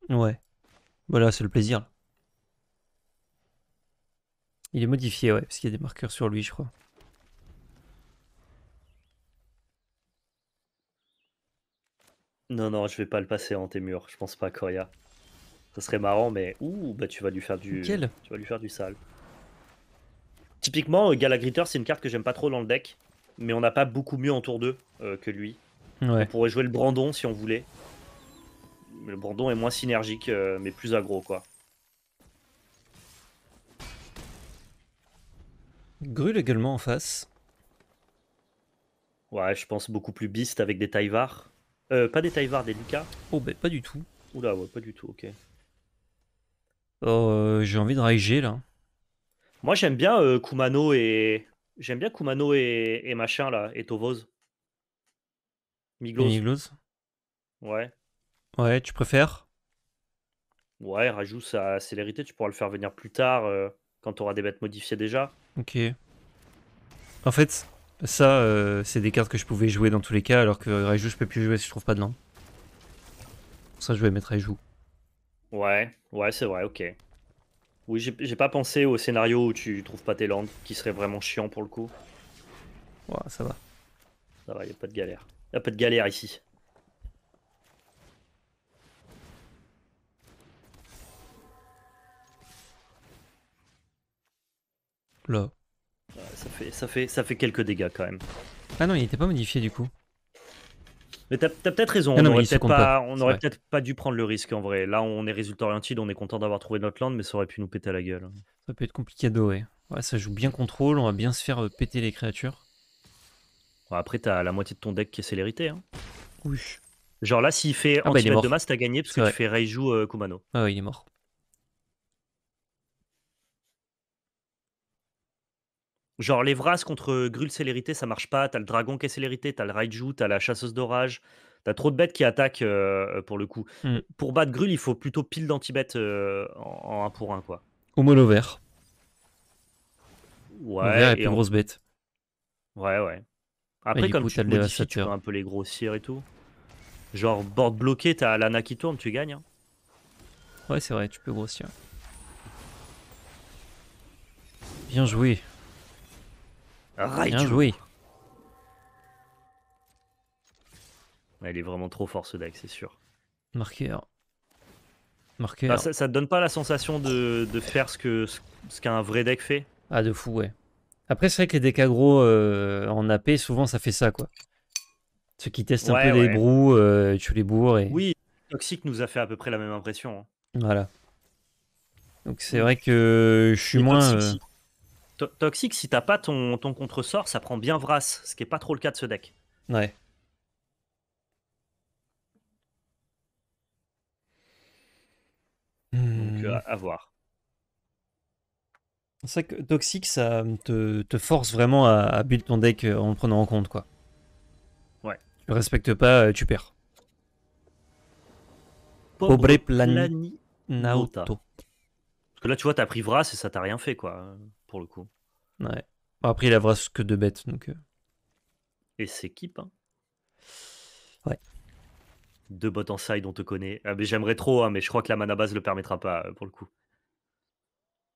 Ouais. Voilà, c'est le plaisir. Il est modifié, ouais, parce qu'il y a des marqueurs sur lui, je crois. Non, non, je vais pas le passer en tes murs. Je pense pas, Coria. Ça serait marrant, mais ouh, bah tu vas lui faire du, tu vas lui faire du sale. Typiquement, euh, Galagritter, c'est une carte que j'aime pas trop dans le deck, mais on n'a pas beaucoup mieux en tour 2 euh, que lui. On pourrait jouer le Brandon si on voulait. Le Brandon est moins synergique, euh, mais plus aggro, quoi. Grul également en face. Ouais, je pense beaucoup plus beast avec des Taivars. Euh, pas des Taivars, des Lucas. Oh, bah pas du tout. Oula, ouais, pas du tout, ok. Oh, euh, j'ai envie de Raiger là. Moi j'aime bien euh, Kumano et. J'aime bien Kumano et... machin là, et Tovoz. Miglos. Ouais. Ouais, tu préfères Ouais, rajoute sa célérité, tu pourras le faire venir plus tard euh, quand tu auras des bêtes modifiées déjà. Ok. En fait, ça, c'est des cartes que je pouvais jouer dans tous les cas, alors que Raiju, je peux plus jouer si je trouve pas de nom. Ça, je vais mettre Raijou. Ouais, ouais, c'est vrai, ok. Oui, j'ai pas pensé au scénario où tu trouves pas tes landes, qui serait vraiment chiant pour le coup. Ouais, ça va. Ça va, y a pas de galère. Y a pas de galère ici. Là. ça, fait, ça, fait, ça fait quelques dégâts quand même. Ah non, il était pas modifié du coup. Mais t'as peut-être raison. on aurait peut-être pas, dû prendre le risque en vrai. Là, on est résultat orienté, on est content d'avoir trouvé notre land, mais ça aurait pu nous péter à la gueule. Ça peut être compliqué à Doré. ouais. Ça joue bien contrôle, on va bien se faire euh, péter les créatures. après, t'as la moitié de ton deck qui est célérité. Hein. Oui. Genre là, s'il fait ah bah, de masse, t'as gagné parce que tu fais Raiju euh, Kumano. Ah ouais, il est mort. Genre les Vras contre Grul Célérité, ça marche pas. T'as le dragon qui est célérité, t'as le Raiju, t'as la chasseuse d'orage. T'as trop de bêtes qui attaquent euh, pour le coup. Mm. Pour battre Grul, il faut plutôt pile d'anti-bêtes euh, en, 1 pour un quoi. Au mono vert. Ouais. et, grosse bête. Ouais, ouais. Après, comme tu modifies, tu peux un peu les grossir et tout. Genre, board bloqué, t'as Lana qui tourne, tu gagnes. Hein. Ouais, c'est vrai, tu peux grossir. Bien joué. Bien joué. Elle est vraiment trop fort ce deck, c'est sûr. Marqueur. Marqueur. ça, ne donne pas la sensation de, faire ce ce, qu'un vrai deck fait Ah, de fou, ouais. Après, c'est vrai que les decks aggro euh, en AP, souvent ça fait ça, quoi. Ceux qui testent un peu les brous, euh, tu les bourres. Et... Oui, Toxic nous a fait à peu près la même impression. Hein. Voilà. Donc c'est vrai que je suis moins. Toxique, si t'as pas ton, ton contresort, ça prend bien Vras, ce qui est pas trop le cas de ce deck. Ouais. Donc, euh, hmm. à voir. C'est vrai que Toxic, ça te, force vraiment à, build ton deck euh, en prenant en compte, quoi. Ouais. Tu le respectes pas, euh, tu perds. Pobre, Parce que là, tu vois, t'as pris Vras et ça t'a rien fait, quoi pour le coup. Ouais. Après, il a que deux bêtes, donc. Euh. Et s'équipe. Hein. Ouais. Deux bottes en side, on te connaît. Ah, j'aimerais trop, hein, mais je crois que la mana base le permettra pas euh, pour le coup.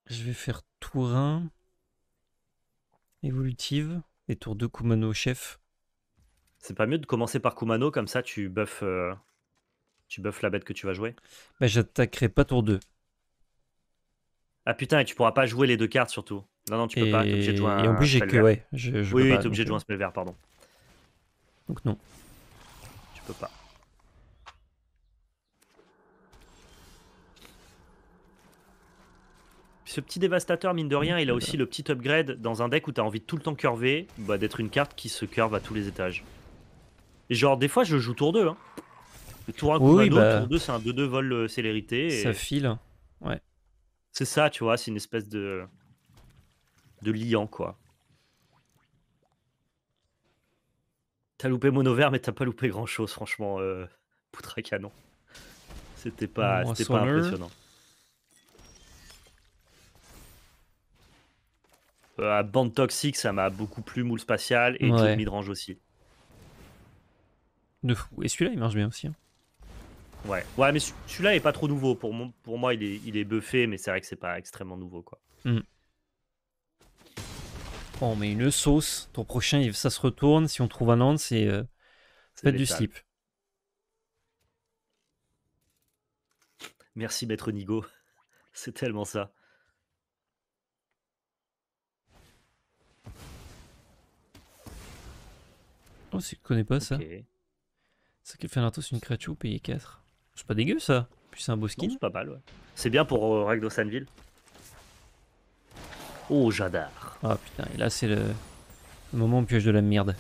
Je vais faire tour 1. Évolutive. Et tour 2, Kumano chef. C'est pas mieux de commencer par Kumano, comme ça tu buffes, euh, tu buffes la bête que tu vas jouer Mais bah, j'attaquerai pas tour 2. Ah putain, et tu pourras pas jouer les deux cartes surtout. Non, non, tu peux pas. T'es obligé de jouer Et en plus, j'ai que. je, oui, t'es obligé de jouer un euh, spell vert, pardon. Donc, non. Tu peux pas. ce petit dévastateur, mine de rien, il a aussi le petit upgrade dans un deck où t'as envie de tout le temps curver, bah, d'être une carte qui se curve à tous les étages. Et genre, des fois, je joue tour 2. Hein. tour 1 tour 2, bah, c'est un 2-2 vol euh, célérité. Et... Ça file, hein. ouais. C'est ça, tu vois, c'est une espèce de de liant quoi. T'as loupé Monovert, mais t'as pas loupé grand chose, franchement. Euh, poutre à canon. C'était pas, c'était pas impressionnant. Euh, Bande Toxique, ça m'a beaucoup plu, Moule Spatial et ouais. Midrange aussi. Et celui-là, il marche bien aussi. Hein. Ouais, ouais mais celui-là est pas trop nouveau. Pour, pour moi, il est, il est buffé, mais c'est vrai que c'est pas extrêmement nouveau. quoi. Mm. on met une sauce. Ton prochain, ça se retourne. Si on trouve un land, c'est euh, du slip. Merci, maître Nigo. <laughs> C'est tellement ça. Oh, si ne connais pas ça. Ça qui fait un c'est une créature payer 4. C'est pas dégueu ça. Puis c'est un beau skin. C'est pas mal, ouais. C'est bien pour euh, Oh, Jadar. Ah putain, et là c'est le... moment où on pioche de la merde.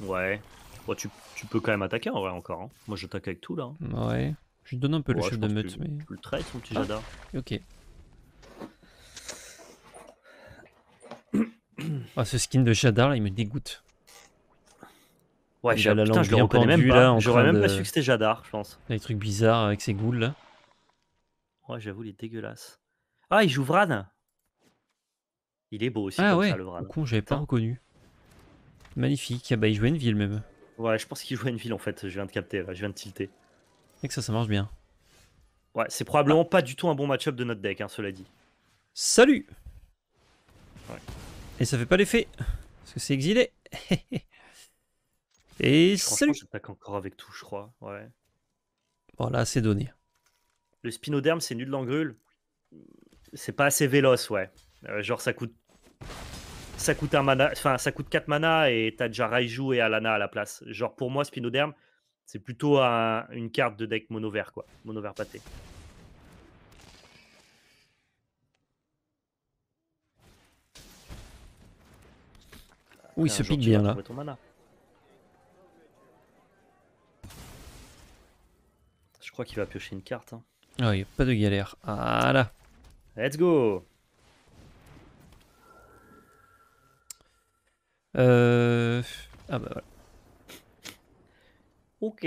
Ouais. Bon, tu, tu, peux quand même attaquer en vrai encore. Hein. Moi j'attaque avec tout là. Hein. Ouais. Je donne un peu le chef de meute. mais... le traites mon petit ah. Jadar Ok. <coughs> Ah, ce skin de Jadar là, il me dégoûte. Ouais, je, putain, le reconnais même pas. J'aurais même pas su que c'était Jadar, je pense. Il y a des trucs bizarres avec ses ghouls là. Ouais, j'avoue, il est dégueulasse. Ah, il joue Vran Il est beau aussi. Ah ça, le Vran. con, j'avais pas reconnu. Magnifique. Ah bah, il jouait une ville même. Ouais, je pense qu'il jouait une ville en fait. Je viens de capter, je viens de tilter. Et que ça, ça marche bien. Ouais, c'est probablement pas du tout un bon match-up de notre deck, hein, cela dit. Salut ouais. Et ça fait pas l'effet, parce que c'est exilé. <laughs> Et Franchement, j'attaque encore avec tout, je crois. Ouais. Voilà, oh c'est donné. Le Spinoderm, c'est nul d'engrule. C'est pas assez véloce, ouais. Euh, genre, ça coûte. Ça coûte un mana. Enfin, ça coûte 4 mana et t'as déjà Raiju et Alana à la place. Genre, pour moi, Spinoderm, c'est plutôt une carte de deck mono vert, quoi. Mono vert pâté. Oui, il se pique bien là. Je crois qu'il va piocher une carte. Hein. Ah ouais, a pas de galère. Voilà. Let's go Euh... Ah bah voilà. <laughs> Ok.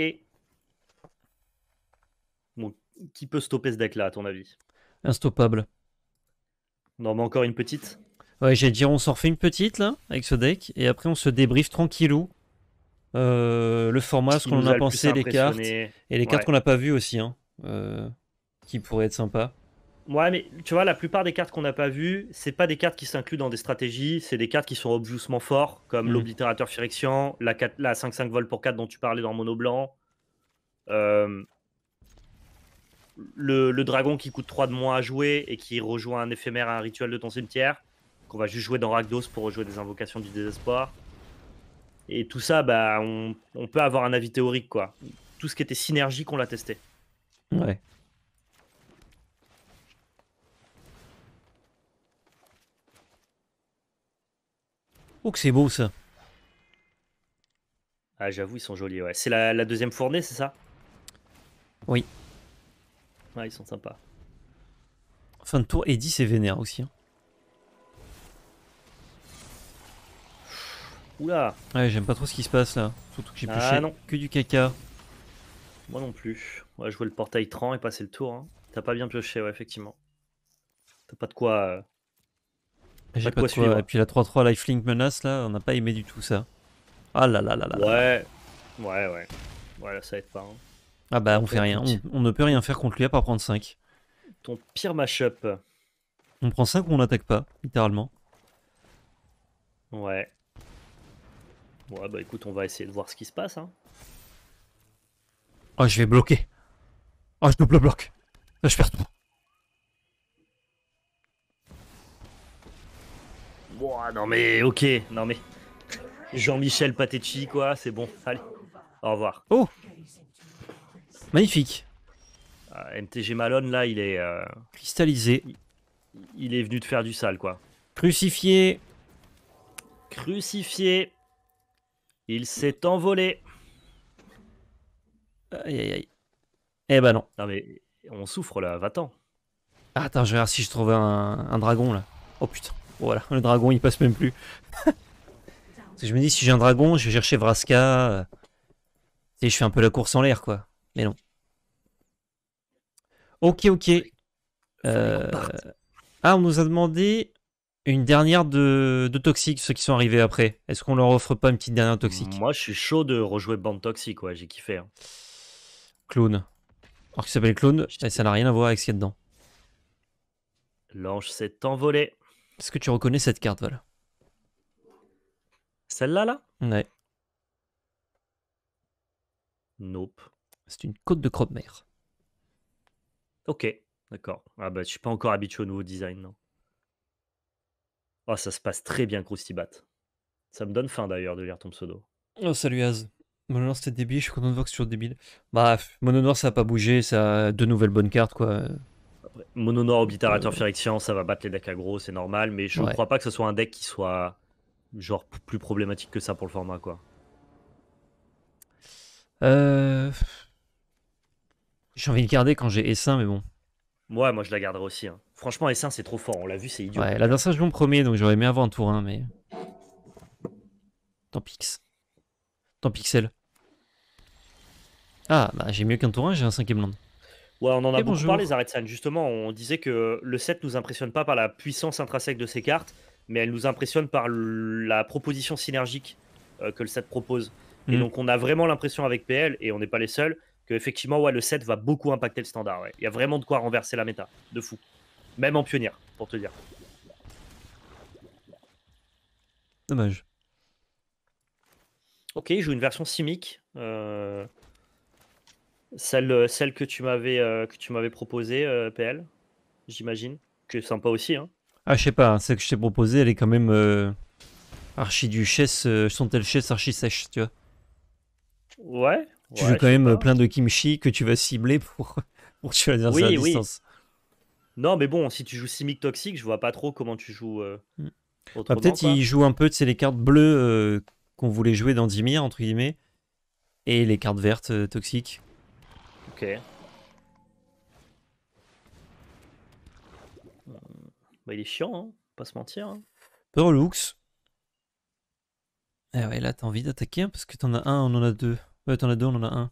Bon, qui peut stopper ce deck-là, à ton avis Instoppable. Non, mais encore une petite Ouais, j'ai dire, on s'en refait une petite, là, avec ce deck, et après on se débriefe tranquillou euh, le format, ce qu'on en a, pensé, les cartes. Et les cartes qu'on n'a pas vues aussi, hein, euh, qui pourraient être sympas. Ouais, mais tu vois, la plupart des cartes qu'on n'a pas vues, c'est pas des cartes qui s'incluent dans des stratégies, c'est des cartes qui sont obviousement forts, comme mhm. l'oblitérateur Phyrexian, la, 5-5 vol pour 4 dont tu parlais dans Mono Blanc, euh, le, dragon qui coûte 3 de moins à jouer et qui rejoint un éphémère à un rituel de ton cimetière, qu'on va juste jouer dans ragdos pour rejouer des invocations du désespoir. Et tout ça, bah, on, peut avoir un avis théorique, quoi. Tout ce qui était synergique, on l'a testé. Ouais. Oh que c'est beau ça. Ah j'avoue ils sont jolis ouais. C'est la, deuxième fournée c'est ça Oui. Ouais ah, ils sont sympas. Fin de tour Eddie c'est vénère aussi. Hein. Oula Ouais, j'aime pas trop ce qui se passe là. Surtout que j'ai pioché ah que du caca. Moi non plus. On va jouer le portail 30 et passer le tour. Hein. T'as pas bien pioché, ouais, effectivement. T'as pas de quoi. Euh, j'ai pas, de, quoi Et puis la 3-3 lifelink menace là, on n'a pas aimé du tout ça. Ah là là là là. Ouais. Ouais, ouais. Ouais, là, ça aide pas. Hein. Ah bah, on, fait rien. On, ne peut rien faire contre lui à part prendre 5. Ton pire mashup. On prend 5 ou on n'attaque pas, littéralement. Ouais. Ouais, bah écoute, on va essayer de voir ce qui se passe. Hein. Oh, je vais bloquer. Oh, je double bloque. Là, je perds tout. Bon, non mais ok, non mais Jean-Michel Patecci quoi, c'est bon. Allez, au revoir. Oh, magnifique. Ah, MTG Malone là, il est euh, cristallisé. Il... est venu de faire du sale quoi. Crucifié. Crucifié. Il s'est envolé. Aïe aïe aïe. Eh ben non. Non mais on souffre là, va-t'en. Ah, attends, je vais voir si je trouve un, dragon là. Oh putain, oh, voilà, le dragon il passe même plus. <laughs> Parce je me dis, si j'ai un dragon, je vais chercher Vraska. Euh, et je fais un peu la course en l'air quoi. Mais non. Ok, ok. Euh, ah, on nous a demandé une dernière de, toxiques ceux qui sont arrivés après. Est-ce qu'on leur offre pas une petite dernière toxique Moi, je suis chaud de rejouer Bande Toxique, ouais, j'ai kiffé. clown hein. Clone. Alors qu'il s'appelle Clone, eh, ça n'a rien à voir avec ce qu'il y a dedans. L'ange s'est envolé. Est-ce que tu reconnais cette carte, Val Celle-là, là, Ouais. Nope. C'est une côte de croque-mère. Ok, d'accord. Ah bah, je suis pas encore habitué au nouveau design, non. Oh, ça se passe très bien, Croustibat. Ça me donne faim d'ailleurs de lire ton pseudo. Oh, salut Az. Mononore, c'était débile, je suis content de voir que c'est toujours débile. Bref, bah, noir ça a pas bougé, ça a deux nouvelles bonnes cartes, quoi. Après, noir Obliterateur ça va battre les decks aggro, c'est normal, mais je ne crois pas que ce soit un deck qui soit, genre, plus problématique que ça pour le format, quoi. Euh... J'ai envie de garder quand j'ai S1, mais bon. Moi, moi, je la garderai aussi. Hein. Franchement, S1, c'est trop fort. On l'a vu, c'est idiot. Ouais, l'adversaire joue en premier, donc j'aurais aimé avant un tour 1, hein, mais. Tant pix. Tant pixel. Ah, bah j'ai mieux qu'un tour 1, j'ai un cinquième land. Ouais, on en a beaucoup parlé, Zaretsan. Justement, on disait que le set nous impressionne pas par la puissance intrinsèque de ses cartes, mais elle nous impressionne par la proposition synergique euh, que le set propose. Et mm. donc, on a vraiment l'impression avec PL, et on n'est pas les seuls, que effectivement, ouais, le 7 va beaucoup impacter le standard. Il y a vraiment de quoi renverser la méta, de fou. Même en pionnier, pour te dire. Dommage. Ok, je joue une version simique. Euh, euh, celle, que tu m'avais euh, proposée, PL, j'imagine. Que sympa aussi. Hein. Ah, je sais pas, hein, celle que je t'ai proposée, elle est quand même archiduchesse, sont-elles chasses archi tu vois. Ouais, tu joues quand même euh, plein de kimchi que tu vas cibler pour, <laughs> pour tuer distance. Non, mais bon, si tu joues Simic Toxique, je vois pas trop comment tu joues. Euh, mm. bah, peut-être il joue un peu, tu sais, les cartes bleues euh, qu'on voulait jouer dans Dimir, entre guillemets, et les cartes vertes toxiques. Ok. Bah, il est chiant, hein, pas se mentir. Hein. Perlux. Ah ouais, là t'as envie d'attaquer hein, parce que t'en as un, on en a deux. Ouais, t'en as deux, on en a un.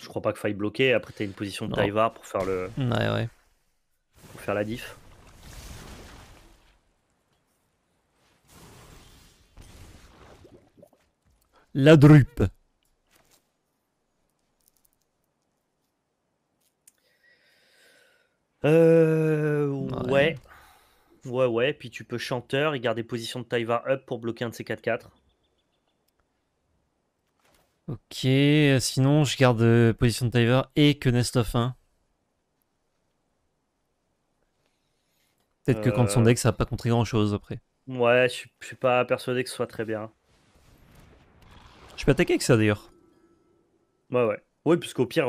Je crois pas que faille bloquer. Après, t'as une position de pour faire le. Ouais, ouais. Pour faire la diff. La drupe. Euh, ouais, Puis tu peux chanteur et garder position de Taiva up pour bloquer un de ces 4-4. Ok, euh, sinon je garde euh, position de Taiva et que nest of 1. Peut-être que quand son euh. deck ça va pas contrer grand chose après. Ouais, je suis pas persuadé que ce soit très bien. Je peux attaquer avec ça d'ailleurs. Ouais, ouais. Oui, puisqu'au pire,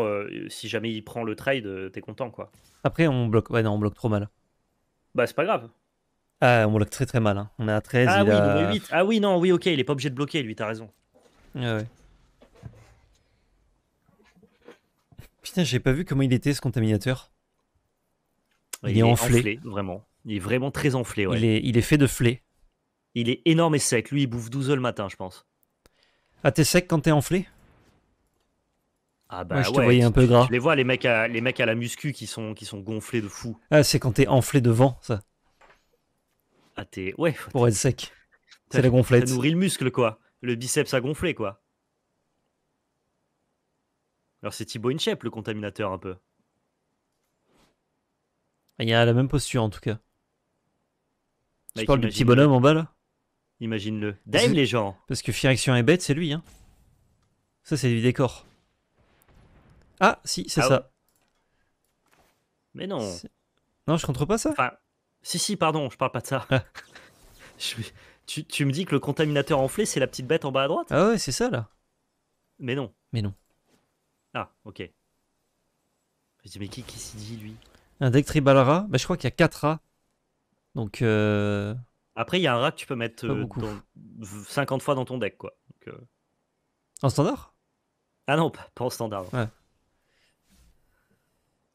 si jamais il prend le trade, t'es content quoi. Après, on bloque. Ouais, non, on bloque trop mal. Bah, c'est pas grave. Ah, on bloque très très mal. Hein. On est à 13. Ah oui, Ah oui, non, oui, ok, il est pas obligé de bloquer, lui, t'as raison. Ah Putain, j'ai pas vu comment il était ce contaminateur. Il, est, enflé. Vraiment. Il est vraiment très enflé, Il est, fait de flé. Il est énorme et sec. Lui, il bouffe 12 heures le matin, je pense. Ah, t'es sec quand t'es enflé ah bah Moi, je te voyais un peu gras. Je les vois les mecs à, les mecs à la muscu qui sont, qui sont gonflés de fou. Ah c'est quand t'es enflé de vent ça. Ah tes. Ouais. Pour être sec. C'est la gonflette. Ça nourrit le muscle, quoi. Le biceps a gonflé, quoi. Alors c'est Thibaut Inchep, le contaminateur, un peu. Il y a la même posture, en tout cas. Tu parles du petit bonhomme en bas, là Imagine-le. Dave, les gens Parce que Firection est bête, c'est lui, hein. Ça, c'est du décor. Ah, si, c'est ah ça. Mais non. Non, je contre pas ça. Si, si, pardon, je parle pas de ça. Ah. <laughs> tu, me dis que le contaminateur enflé, c'est la petite bête en bas à droite Ah ouais, c'est ça là. Mais non. Mais non. Ah, ok. Je mais qui, qui s'y dit lui Un Dectribalara bah, Je crois qu'il y a 4 rats. Donc. Euh, Après, il y a un rat que tu peux mettre 50 euh, fois dans ton deck, quoi. Euh. En standard Ah non, pas, en standard.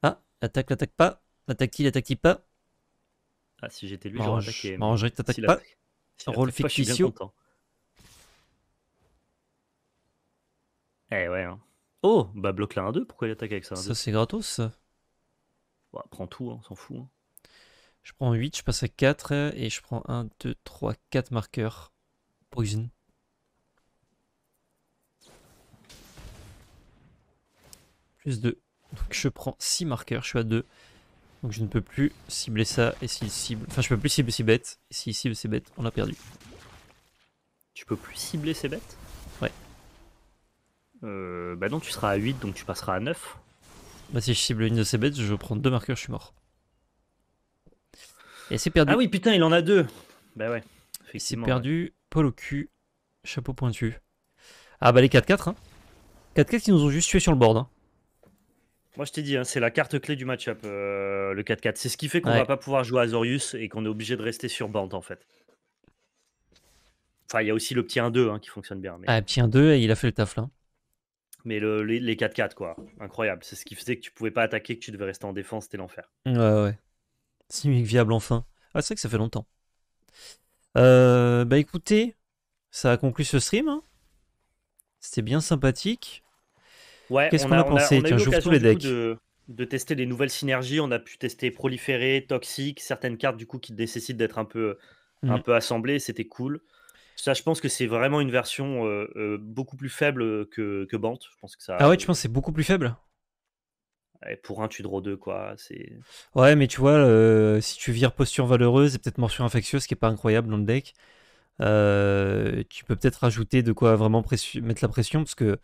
Ah, l'attaque, l'attaque pas. lattaque qui lattaque qui pas ah, si j'étais lui, j'aurais attaqué. Marangerie, t'attaques si pas. Si Rôle Eh ouais. Hein. Oh, bah bloque la 1-2, pourquoi il attaque avec ça Ça c'est gratos bah, prends tout, hein, on s'en fout. Hein. Je prends 8, je passe à 4 et je prends 1, 2, 3, 4 marqueurs Poison Plus 2. Donc je prends 6 marqueurs, je suis à 2. Donc je ne peux plus cibler ça et s'il cible... Enfin je peux plus cibler ces bêtes. Et s'il cible ces bêtes, on a perdu. Tu peux plus cibler ces bêtes Ouais. Euh, bah non, tu seras à 8 donc tu passeras à 9. Bah si je cible une de ces bêtes, je prends deux marqueurs, je suis mort. Et c'est perdu. Ah oui putain, il en a deux Bah ouais. C'est perdu, Paul au cul, chapeau pointu. Ah bah les 4-4 hein. 4-4 qui nous ont juste tué sur le board. Hein. Moi, je t'ai dit, hein, c'est la carte clé du match-up, euh, le 4-4. C'est ce qui fait qu'on va pas pouvoir jouer Azorius et qu'on est obligé de rester sur bande en fait. Enfin, il y a aussi le petit 1-2 hein, qui fonctionne bien. Mais, ah, petit 1 2, il a fait le taf là. mais les, 4-4, quoi. Incroyable. C'est ce qui faisait que tu pouvais pas attaquer, que tu devais rester en défense. C'était l'enfer. Ouais, ouais. C'est viable enfin. Ah, c'est vrai que ça fait longtemps. Euh, bah écoutez, ça a conclu ce stream. Hein. C'était bien sympathique. Qu'est-ce qu'on a, pensé on a, les De, tester les nouvelles synergies. On a pu tester Proliférer, Toxique, certaines cartes du coup qui nécessitent d'être un peu, un mhm. peu assemblées. C'était cool. Ça, je pense que c'est vraiment une version euh, euh, beaucoup plus faible que, que Bant. Je pense que ça, ah ouais, tu pense que c'est beaucoup plus faible et pour un tu draws deux quoi c'est ouais mais tu vois si tu vires posture valeureuse et peut-être morsure infectieuse ce qui est pas incroyable dans le deck euh, tu peux peut-être rajouter de quoi vraiment mettre la pression parce que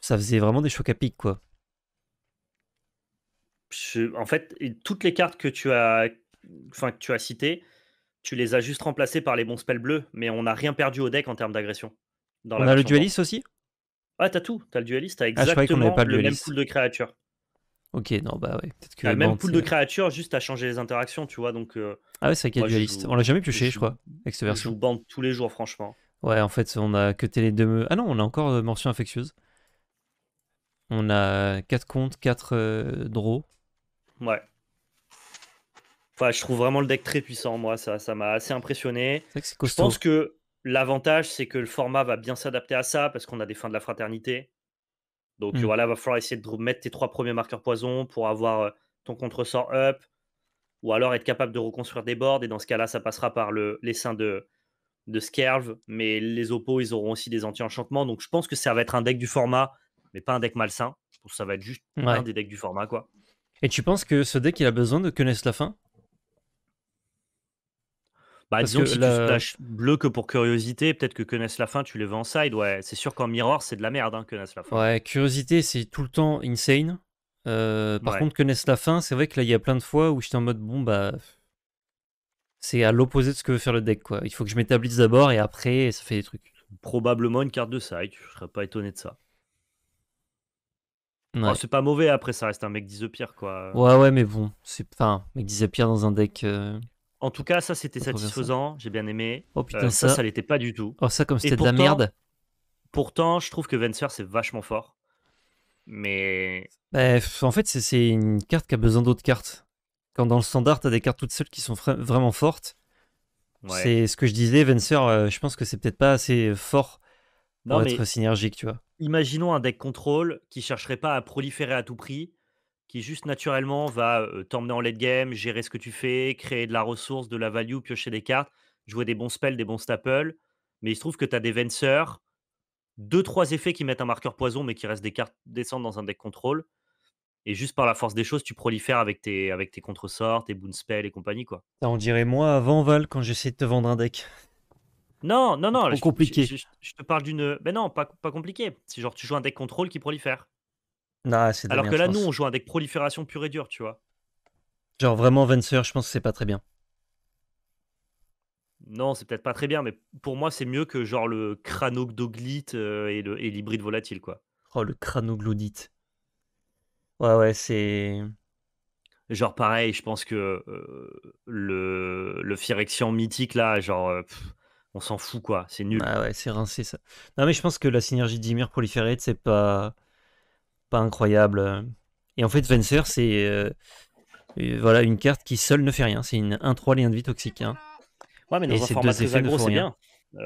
ça faisait vraiment des chocs à pic, quoi. en fait, toutes les cartes que tu as, enfin, que tu as citées, tu les as juste remplacées par les bons spells bleus, mais on n'a rien perdu au deck en termes d'agression. On a le dualiste aussi Ouais, t'as tout. T'as le dualiste t'as ah, exactement le, même pool de créatures. Ok, non, bah ouais. même pool de créatures, juste à changer les interactions, tu vois. Donc, euh, ah ouais, c'est vrai qu'il y a dualiste. On l'a jamais pioché, je, crois, avec cette version. Je vous bande tous les jours, franchement. Ouais, en fait, on a que les deux. Ah non, on a encore euh, mention Infectieuse. On a 4 comptes, 4 euh, draws. Ouais. Enfin, je trouve vraiment le deck très puissant, moi. Ça m'a assez impressionné. Je pense que l'avantage, c'est que le format va bien s'adapter à ça parce qu'on a des fins de la fraternité. Donc hmm. voilà, il va falloir essayer de mettre tes trois premiers marqueurs poison pour avoir euh, ton contre-sort up. Ou alors être capable de reconstruire des boards. Et dans ce cas-là, ça passera par le, les seins de, de Mais les oppos, ils auront aussi des anti-enchantements. Donc je pense que ça va être un deck du format mais pas un deck malsain. pour ça va être juste un des decks du format, quoi. Et tu penses que ce deck, il a besoin de connaître la fin bah, disons que si tu lâches bleu que pour curiosité, peut-être que connaissent la fin, tu les vends en side. Ouais, c'est sûr qu'en mirror, c'est de la merde, hein, la fin. Ouais, curiosité, c'est tout le temps insane. Euh, par contre, connaissent la fin, c'est vrai que là, il y a plein de fois où j'étais en mode, bon, bah. C'est à l'opposé de ce que veut faire le deck, quoi. Il faut que je m'établisse d'abord et après, ça fait des trucs. Probablement une carte de side, je serais pas étonné de ça. Oh, c'est pas mauvais après, ça reste un mec pire, quoi. Ouais, ouais, mais bon, c'est enfin, mec pire dans un deck. Euh, en tout cas, ça c'était satisfaisant, j'ai bien aimé. Oh putain, euh, ça, ça, l'était pas du tout. Oh, ça, comme c'était de la merde. Pourtant, je trouve que Venser c'est vachement fort. Mais. Bah, en fait, c'est une carte qui a besoin d'autres cartes. Quand dans le standard, t'as des cartes toutes seules qui sont vraiment fortes. C'est ce que je disais, Venser, euh, je pense que c'est peut-être pas assez fort pour être synergique, tu vois. Imaginons un deck contrôle qui chercherait pas à proliférer à tout prix, qui juste naturellement va t'emmener en late game, gérer ce que tu fais, créer de la ressource, de la value, piocher des cartes, jouer des bons spells, des bons staples. Mais il se trouve que tu as des venceurs, deux, trois effets qui mettent un marqueur poison, mais qui restent des cartes descendantes dans un deck contrôle. Et juste par la force des choses, tu prolifères avec tes, avec tes contresorts, tes boon spells et compagnie. quoi. Ça, on dirait moi avant Val quand j'essaie de te vendre un deck. Non, non, non. Trop compliqué. Je, te parle d'une. Mais ben non, pas, pas compliqué. C'est genre, tu joues un deck contrôle qui prolifère. Non, ah, c'est Alors que là, nous, on joue un deck prolifération pure et dure, tu vois. Genre, vraiment, Venser, je pense que c'est pas très bien. Non, c'est peut-être pas très bien, mais pour moi, c'est mieux que genre le cranogdoglite euh, et l'hybride volatile, quoi. Oh, le cranoglodite. Ouais, ouais, c'est. Genre, pareil, je pense que euh, le, le Phyrexian mythique, là, genre. Euh, s'en fout quoi, c'est nul. Ah ouais, c'est rincé ça. Non mais je pense que la synergie d'Imir proliféré, c'est pas pas incroyable. Et en fait, Venser, c'est euh, euh, voilà une carte qui seule ne fait rien. C'est une 1-3 lien de vie toxique. Hein. Ouais, mais dans un format très agro, c'est bien. 1-3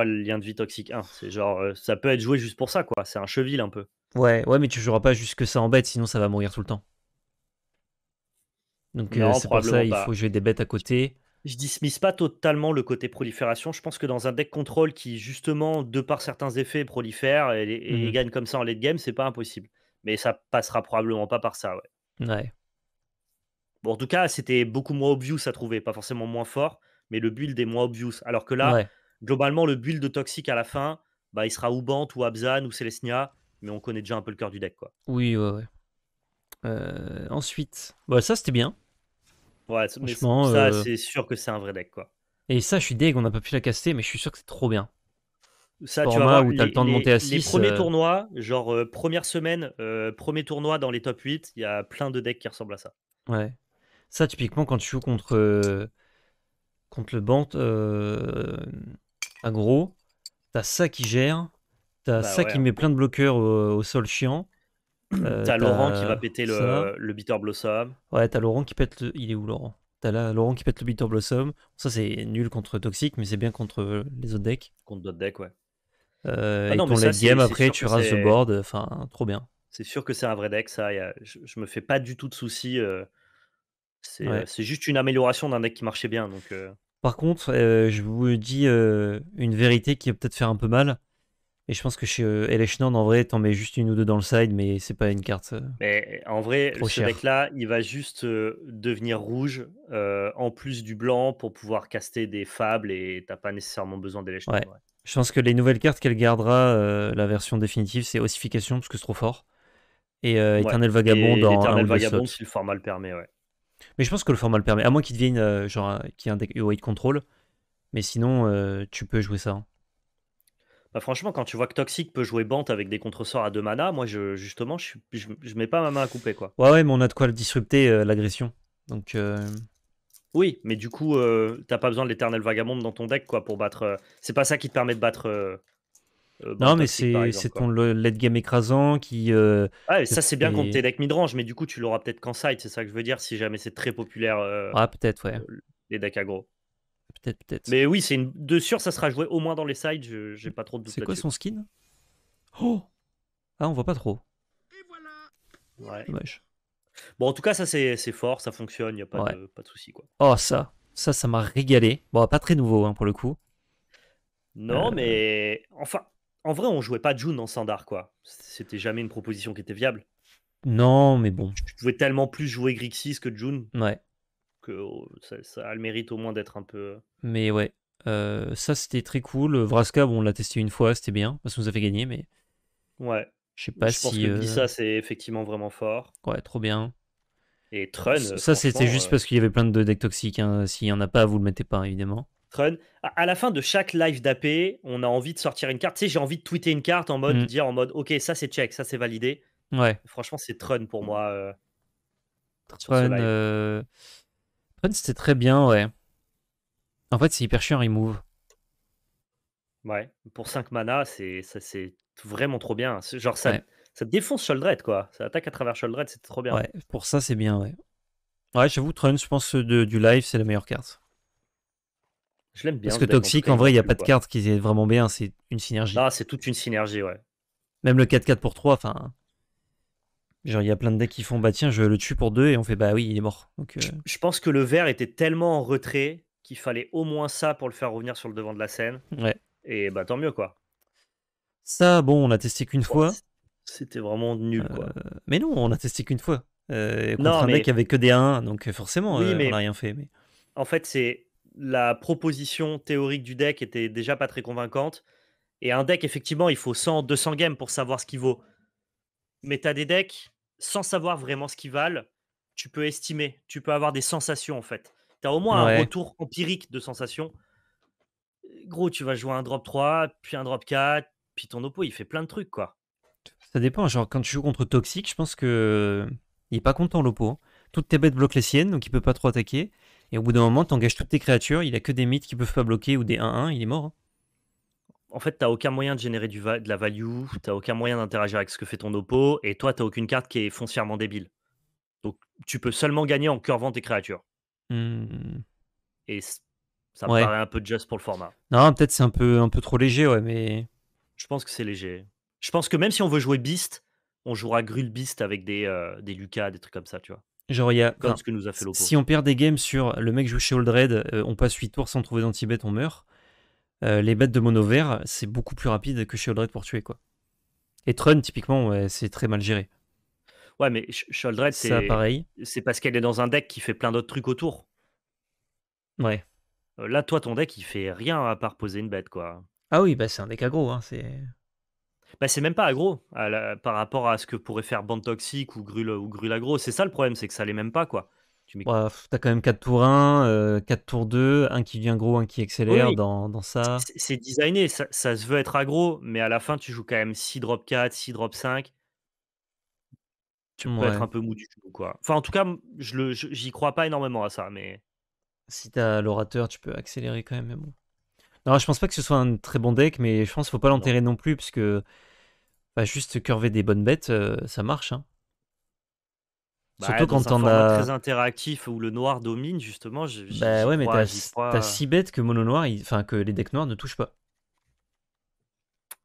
euh, lien de vie toxique 1. C'est genre, ça peut être joué juste pour ça, quoi. C'est un cheville un peu. Ouais, ouais, mais tu joueras pas juste que ça embête sinon ça va mourir tout le temps. Donc c'est pour ça, il faut jouer des bêtes à côté je dismisse pas totalement le côté prolifération. Je pense que dans un deck contrôle qui, justement, de par certains effets, prolifère et, mmh gagne comme ça en late game, c'est pas impossible. Mais ça passera probablement pas par ça. Ouais. ouais. Bon, en tout cas, c'était beaucoup moins obvious à trouver, pas forcément moins fort, mais le build est moins obvious. Alors que là, globalement, le build de Toxic à la fin, bah, il sera ou ou Abzan, ou Celestia, mais on connaît déjà un peu le cœur du deck. quoi. Oui, ouais, euh, ensuite, bah, ça c'était bien. Ouais, ça, euh, c'est sûr que c'est un vrai deck, quoi. Et ça, je suis deg, on n'a pas pu la caster mais je suis sûr que c'est trop bien. Ça, tu vois où le temps de monter à 6. premiers euh, tournois, genre euh, première semaine, premier tournoi dans les top 8, il y a plein de decks qui ressemblent à ça. Ouais. Ça, typiquement, quand tu joues contre, contre le Bant tu t'as ça qui gère, t'as bah ça qui met plein de bloqueurs au sol chiant, euh, t'as Laurent qui va péter le, le Bitter Blossom. Ouais, t'as Laurent qui pète le... Il est où Laurent T'as là Laurent qui pète le Bitter Blossom. Ça, c'est nul contre Toxic, mais c'est bien contre euh, les autres decks. Contre d'autres decks, ouais. Euh, ah et ton late game, après, tu rases le board. Enfin, trop bien. C'est sûr que c'est un vrai deck, ça. je, me fais pas du tout de soucis. C'est juste une amélioration d'un deck qui marchait bien. Donc, Par contre, je vous dis une vérité qui va peut-être faire un peu mal. Et je pense que chez Elechnorn, euh, en vrai, t'en mets juste une ou deux dans le side, mais c'est pas une carte. Euh, mais en vrai, ce deck-là, il va juste euh, devenir rouge en plus du blanc pour pouvoir caster des fables et t'as pas nécessairement besoin d'Elechnorn. Je pense que les nouvelles cartes qu'elle gardera, la version définitive, c'est Ossification, parce que c'est trop fort. Et euh, Éternel Vagabond dans. Vagabond, si le format le permet, Mais je pense que le format le permet, à moins qu'il devienne genre y ait un deck Control. Mais sinon, tu peux jouer ça. Hein. Bah franchement, quand tu vois que Toxic peut jouer Bant avec des contre-sorts à deux mana, moi je, justement, je, je, mets pas ma main à couper quoi. Ouais, ouais, mais on a de quoi le disrupter, euh, l'agression. Donc, euh, Oui, mais du coup, euh, t'as pas besoin de l'éternel vagabond dans ton deck quoi pour battre. C'est pas ça qui te permet de battre. non, mais c'est ton late game écrasant qui. Ouais, ça c'est bien contre tes decks midrange, mais du coup tu l'auras peut-être qu'en side, c'est ça que je veux dire si jamais c'est très populaire Ah, peut-être, ouais. les decks agro. Peut-être, peut-être. Mais oui, c'est une... de sûr, ça sera joué au moins dans les sides. Je... J'ai pas trop de doute. C'est quoi son skin Oh Ah, on voit pas trop. Et voilà. Ouais. Bon, en tout cas, ça c'est, fort, ça fonctionne, il a pas, de, pas de souci. Quoi. Oh, ça, ça, ça m'a régalé. Bon, pas très nouveau hein, pour le coup. Non, euh. mais enfin, en vrai, on jouait pas June en standard, quoi. C'était jamais une proposition qui était viable. Non, mais bon. Je pouvais tellement plus jouer Grixis que June. Ouais. Oh, ça, mérite au moins d'être un peu. Euh, mais ouais, euh, ça c'était très cool. Vraska, on l'a testé une fois, c'était bien, parce que nous a fait gagner, mais. Ouais. Je sais pas si. Pense que euh, c'est effectivement vraiment fort. Ouais, trop bien. Et Trun. Ça, c'était juste parce qu'il y avait plein de decks toxiques. Hein. S'il y en a pas, vous le mettez pas, évidemment. Trun. À la fin de chaque live d'AP, on a envie de sortir une carte. Tu sais, j'ai envie de tweeter une carte en mode, mm. dire en mode, ok, ça c'est check, ça c'est validé. Ouais. Franchement, c'est Trun pour moi. Trun, Trun c'était très bien, ouais. En fait, c'est hyper chiant, remove. Ouais, pour 5 mana, c'est vraiment trop bien. Genre, ça, ça défonce Sholdred, quoi. Ça attaque à travers Sholdred, c'est trop bien. Ouais, pour ça, c'est bien, ouais. Ouais, j'avoue, Trun, je pense euh, de, du live, c'est la meilleure carte. Je l'aime bien. Parce que Toxic, en vrai, il n'y a hein, pas de carte qui est vraiment bien. C'est une synergie. Ah, c'est toute une synergie, ouais. Même le 4-4 pour 3, enfin. Genre, il y a plein de decks qui font, bah tiens, je le tue pour deux, et on fait, bah oui, il est mort. Donc, euh, je, pense que le vert était tellement en retrait qu'il fallait au moins ça pour le faire revenir sur le devant de la scène. Ouais. Et bah tant mieux, quoi. Ça, bon, on a testé qu'une fois. C'était vraiment nul, quoi. Euh, mais non, on a testé qu'une fois. Euh, contre un deck avait que des 1, donc euh, forcément, on a rien fait. Mais... En fait, c'est la proposition théorique du deck était déjà pas très convaincante. Et un deck, effectivement, il faut 100, 200 games pour savoir ce qu'il vaut mais tu des decks sans savoir vraiment ce qu'ils valent. Tu peux estimer, tu peux avoir des sensations en fait. Tu as au moins un retour empirique de sensations. Gros, tu vas jouer un drop 3, puis un drop 4, puis ton oppo il fait plein de trucs quoi. Ça dépend, genre quand tu joues contre Toxic, je pense que il est pas content l'oppo. Hein. Toutes tes bêtes bloquent les siennes, donc il peut pas trop attaquer. Et au bout d'un moment, tu engages toutes tes créatures, il a que des mythes qui peuvent pas bloquer ou des 1-1, il est mort. Hein en fait, tu aucun moyen de générer du de la value, tu aucun moyen d'interagir avec ce que fait ton oppo, et toi, tu aucune carte qui est foncièrement débile. Donc, tu peux seulement gagner en curvant tes créatures. Mmh. Et ça me paraît un peu just pour le format. Non, peut-être c'est un peu, un peu trop léger, ouais, mais. Je pense que c'est léger. Je pense que même si on veut jouer Beast, on jouera Grul Beast avec des, euh, des Lucas, des trucs comme ça, tu vois. Genre, il y a. ce que nous a fait Si on perd des games sur le mec joue chez Old Red, euh, on passe 8 tours sans trouver d'antibet, on meurt. Euh, les bêtes de mono vert, c'est beaucoup plus rapide que chez pour tuer. quoi. Et Trun, typiquement, c'est très mal géré. Ouais, mais Sholdred, c'est pareil. C'est parce qu'elle est dans un deck qui fait plein d'autres trucs autour. Ouais. Euh, là, toi, ton deck, il fait rien à part poser une bête, quoi. Ah oui, bah c'est un deck aggro, hein, c'est. Bah c'est même pas aggro par rapport à ce que pourrait faire Band Toxique ou Grul ou Grul aggro. C'est ça le problème, c'est que ça l'est même pas, quoi tu as quand même 4 tours 1, 4 euh, tours 2, un qui vient gros, un qui accélère dans, ça. C'est designé, ça, ça, se veut être aggro, mais à la fin, tu joues quand même 6 drop 4, 6 drop 5. Tu être un peu mou du tout, quoi. Enfin, en tout cas, je j'y crois pas énormément à ça, mais. Si t'as l'orateur, tu peux accélérer quand même, mais bon. Non, je pense pas que ce soit un très bon deck, mais je pense qu'il faut pas l'enterrer non. plus, parce que bah, juste curver des bonnes bêtes, euh, ça marche. Hein. Bah, Surtout quand on a. très interactif où le noir domine, justement. Je, bah ouais, mais t'as si euh. bête que mono noir, enfin que les decks noirs ne touchent pas.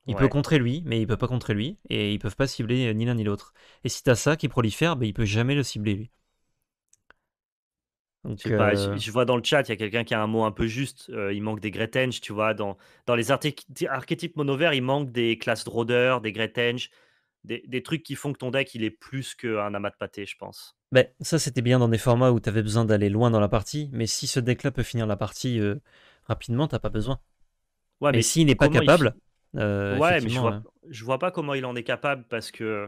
Il peut contrer lui, mais il peut pas contrer lui, et ils peuvent pas cibler euh, ni l'un ni l'autre. Et si t'as ça qui prolifère, il bah, il peut jamais le cibler lui. Euh je, vois dans le chat, il y a quelqu'un qui a un mot un peu juste. il manque des Gretenge, tu vois. Dans, dans les archétypes mono il manque des classes rôdeur des Gretenge, des, trucs qui font que ton deck il est plus qu'un amas de pâté, je pense. Ben, ça c'était bien dans des formats où tu avais besoin d'aller loin dans la partie, mais si ce deck-là peut finir la partie euh, rapidement, t'as pas besoin. Ouais, mais, s'il n'est pas capable. Euh, ouais, mais hein. je vois, pas comment il en est capable parce que.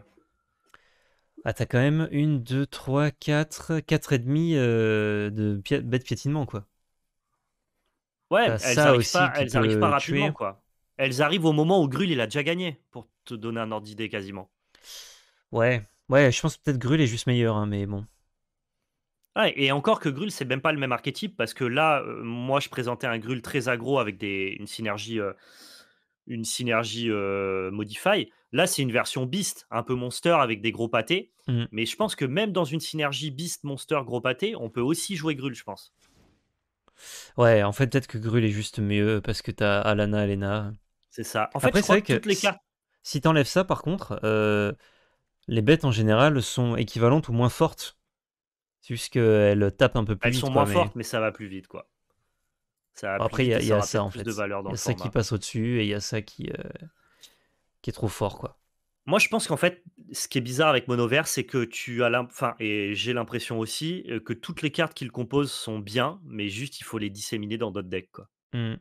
Ah, t'as quand même une, deux, trois, quatre, quatre et demi euh, de bêtes piétinement, quoi. Ouais, elles ça arrivent pas, elles arrivent pas rapidement, quoi. Elles arrivent au moment où Grul il a déjà gagné, pour te donner un ordre d'idée quasiment. Ouais, ouais, je pense peut-être Grul est juste meilleur, hein, mais bon. et encore que Grul, c'est même pas le même archétype, parce que là, euh, moi, je présentais un Grul très agro avec des, une synergie, euh, une synergie euh, Modify. Là, c'est une version Beast, un peu Monster avec des gros pâtés. Mm. Mais je pense que même dans une synergie Beast-Monster-gros pâté, on peut aussi jouer Grul, je pense. Ouais, en fait, peut-être que Grul est juste mieux parce que t'as Alana, Elena. C'est ça. En fait, Après, je que toutes les cartes si t'enlèves ça, par contre, euh, les bêtes en général sont équivalentes ou moins fortes. C'est juste tapent un peu plus vite. Elles sont moins fortes, mais ça va plus vite, quoi. Après, il y a, ça, en fait. Il y a ça qui passe au-dessus et il y a ça euh, qui, est trop fort, quoi. Moi, je pense qu'en fait, ce qui est bizarre avec Monovert, c'est que tu as l'impression, et j'ai l'impression aussi, euh, que toutes les cartes qu'il compose sont bien, mais juste il faut les disséminer dans d'autres decks. Quoi. Mmh.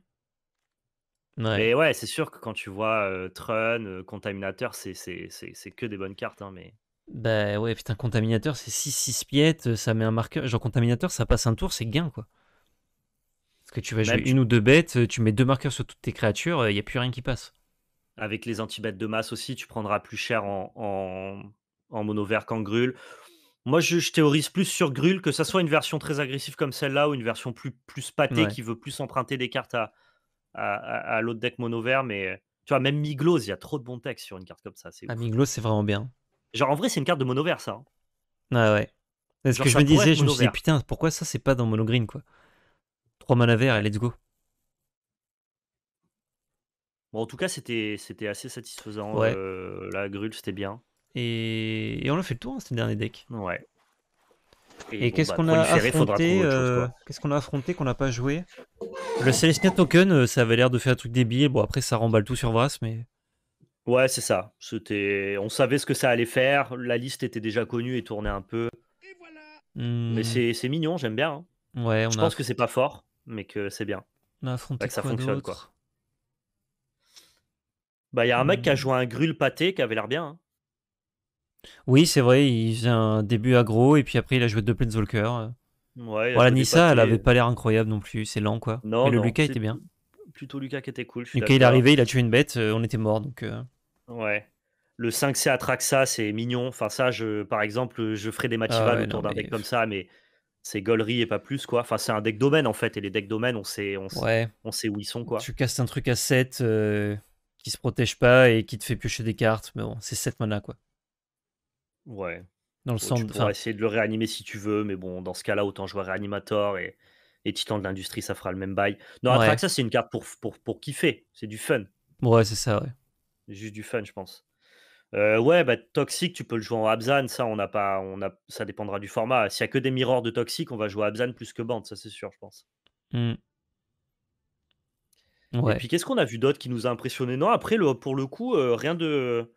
Mais ouais, c'est sûr que quand tu vois Trun, Contaminateur, c'est que des bonnes cartes. Hein, mais... Bah ouais, putain, Contaminateur, c'est 6-6 piètes, ça met un marqueur. Genre, Contaminateur, ça passe un tour, c'est gain, quoi. Parce que tu vas jouer une ou deux bêtes, tu mets deux marqueurs sur toutes tes créatures, il n'y a plus rien qui passe. Avec les anti-bêtes de masse aussi, tu prendras plus cher en, en, mono vert qu'en grul. Moi, je, théorise plus sur Grul, que ça soit une version très agressive comme celle-là ou une version plus, plus pâtée qui veut plus emprunter des cartes à, à, l'autre deck mono vert, mais euh, tu vois, même Miglos, il y a trop de bons textes sur une carte comme ça. C'est ah, Miglos, c'est vraiment bien. Genre, en vrai, c'est une carte de mono vert, ça. ouais hein. ah, ouais. C'est ce que je me disais, je me suis putain, pourquoi ça, c'est pas dans mono green, quoi 3 mana vert et let's go. Bon, en tout cas, c'était assez satisfaisant. Ouais. Euh, la grue c'était bien. Et... on a fait le tour, hein, c'était le dernier deck. Ouais. Et, qu'est-ce bah, qu'on a, affronté euh, Qu'est-ce qu'on a affronté qu'on n'a pas joué Le Celestia Token, euh, ça avait l'air de faire un truc débile. Bon, après, ça remballe tout sur Vras, mais. Ouais, c'est ça. C'était... On savait ce que ça allait faire. La liste était déjà connue et tournait un peu. Hmm. Mais c'est, mignon, j'aime bien. Hein. Ouais, on Je pense que c'est pas fort, mais que c'est bien. On a affronté que ça quoi fonctionne, quoi. Bah, il y a un mec qui a hmm. joué un grul pâté qui avait l'air bien. Hein. Oui, c'est vrai, il faisait un début agro et puis après il a joué deux Planeswalker. Ouais, voilà, Nissa, elle avait pas l'air incroyable non plus, c'est lent quoi. et le Lucas était bien. Plutôt Lucas qui était cool. Lucas il est arrivé, il a tué une bête, euh, on était mort donc. Euh. Ouais le 5C Atraxa, c'est mignon. Enfin, ça, je, par exemple, je ferai des matchs ah autour d'un deck comme ça, mais c'est gollerie et pas plus, quoi. Enfin, c'est un deck domaine, en fait. Et les decks domaine, on sait, on, sait, où ils sont, quoi. Tu casses un truc à 7 euh, qui se protège pas et qui te fait piocher des cartes, mais bon, c'est 7 mana, quoi. Ouais. Dans le tu pourrais essayer de le réanimer si tu veux, mais bon, dans ce cas-là, autant jouer Réanimator et, et Titan de l'industrie, ça fera le même bail. Non, ouais. ça, c'est une carte pour, pour, pour kiffer. C'est du fun. Ouais, c'est ça, ouais. Juste du fun, je pense. Euh, ouais, bah, Toxic, tu peux le jouer en Abzan. Ça, on n'a pas. On a, ça dépendra du format. S'il n'y a que des mirrors de Toxic, on va jouer Abzan plus que Band, ça c'est sûr, je pense. Hmm. Et puis, qu'est-ce qu'on a vu d'autre qui nous a impressionné Non, après, le, pour le coup, euh, rien de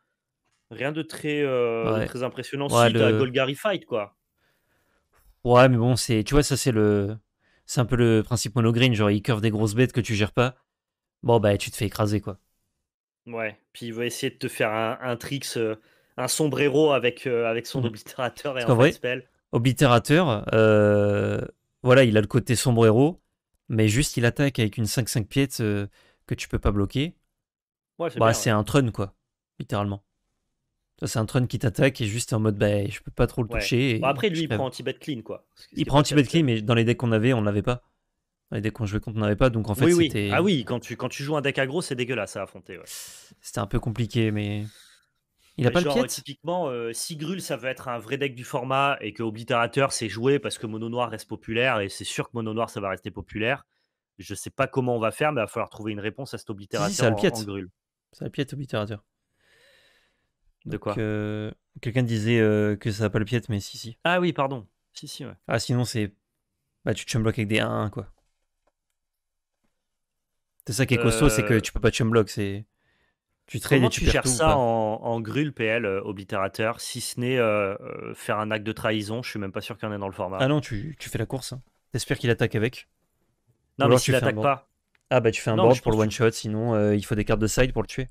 rien de très, euh, impressionnant si suite le... à Golgari Fight, quoi. Ouais, mais bon, c'est, tu vois, ça c'est le, c'est un peu le principe monogreen, genre il curve des grosses bêtes que tu gères pas. Bon bah tu te fais écraser quoi. Ouais, puis il va essayer de te faire un, tricks, euh, un sombrero avec euh, avec son mmh. oblitérateur et un spell. Oblitérateur, voilà, il a le côté sombrero, mais juste il attaque avec une 5-5 pièce que tu peux pas bloquer. Ouais, c'est bah, un trun quoi, littéralement. C'est un tronc qui t'attaque et juste en mode bah, je peux pas trop le toucher. Bah, après, lui, il prend anti-bet clean quoi. Il prend anti-bet clean, mais dans les decks qu'on avait, on l'avait pas. Dans les decks qu'on jouait contre, on n'avait pas. Donc en fait, c'était. Ah oui, quand tu, quand tu joues un deck aggro, c'est dégueulasse à affronter. C'était un peu compliqué, mais. Il a pas le pied Typiquement, euh, si Grul, ça veut être un vrai deck du format et que Obliterateur, c'est joué parce que Mono Noir reste populaire et c'est sûr que Mono Noir, ça va rester populaire. Je sais pas comment on va faire, mais il va falloir trouver une réponse à cet Obliterateur si, ça le Obliterateur. De quoi euh, Quelqu'un disait euh, que ça n'a pas le piètre, mais si, si. Ah oui, pardon. Si, si, Ah, sinon, c'est. Bah, tu te avec des 1-1, quoi. C'est ça qui est costaud, c'est que euh. tu peux pas chumblock. c'est. Tu traînes Comment et tu, tu cherches ça en, en grul PL oblitérateur, si ce n'est faire un acte de trahison, je suis même pas sûr qu'il y en ait dans le format. Ah non, tu, tu fais la course. Hein. T'espères qu'il attaque avec. Non, mais s'il attaque pas. Ah bah tu fais un board pour le one shot, sinon il faut des cartes de side pour le tuer.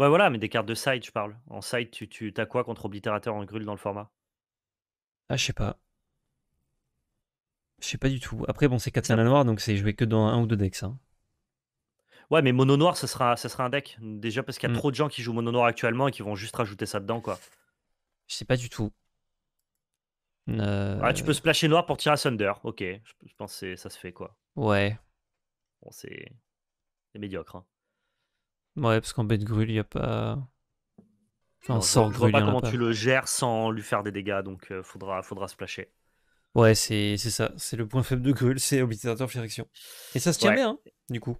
Ouais, voilà, mais des cartes de side, je parle. En side, tu, tu as quoi contre Obliterator en grul dans le format Ah, je sais pas. Je sais pas du tout. Après, bon, c'est 4 à noir, donc c'est joué que dans un ou deux decks. Hein. Ouais, mais mono noir, ça sera, ça sera un deck. Déjà parce qu'il y a mm. trop de gens qui jouent mono noir actuellement et qui vont juste rajouter ça dedans, quoi. Je sais pas du tout. Ah, tu peux euh. splasher noir pour tirer à Thunder. Ok, je pense que ça se fait, quoi. Ouais. Bon, c'est. C'est médiocre. Hein. Ouais, parce qu'en bête grue, il n'y a pas. Enfin, non, sort je, ne vois pas comment tu le gères sans lui faire des dégâts, donc euh, faudra, faudra se placher. Ouais, c'est ça. C'est le point faible de Grul, c'est Obliterateur, direction. Et ça se tient bien, hein, du coup.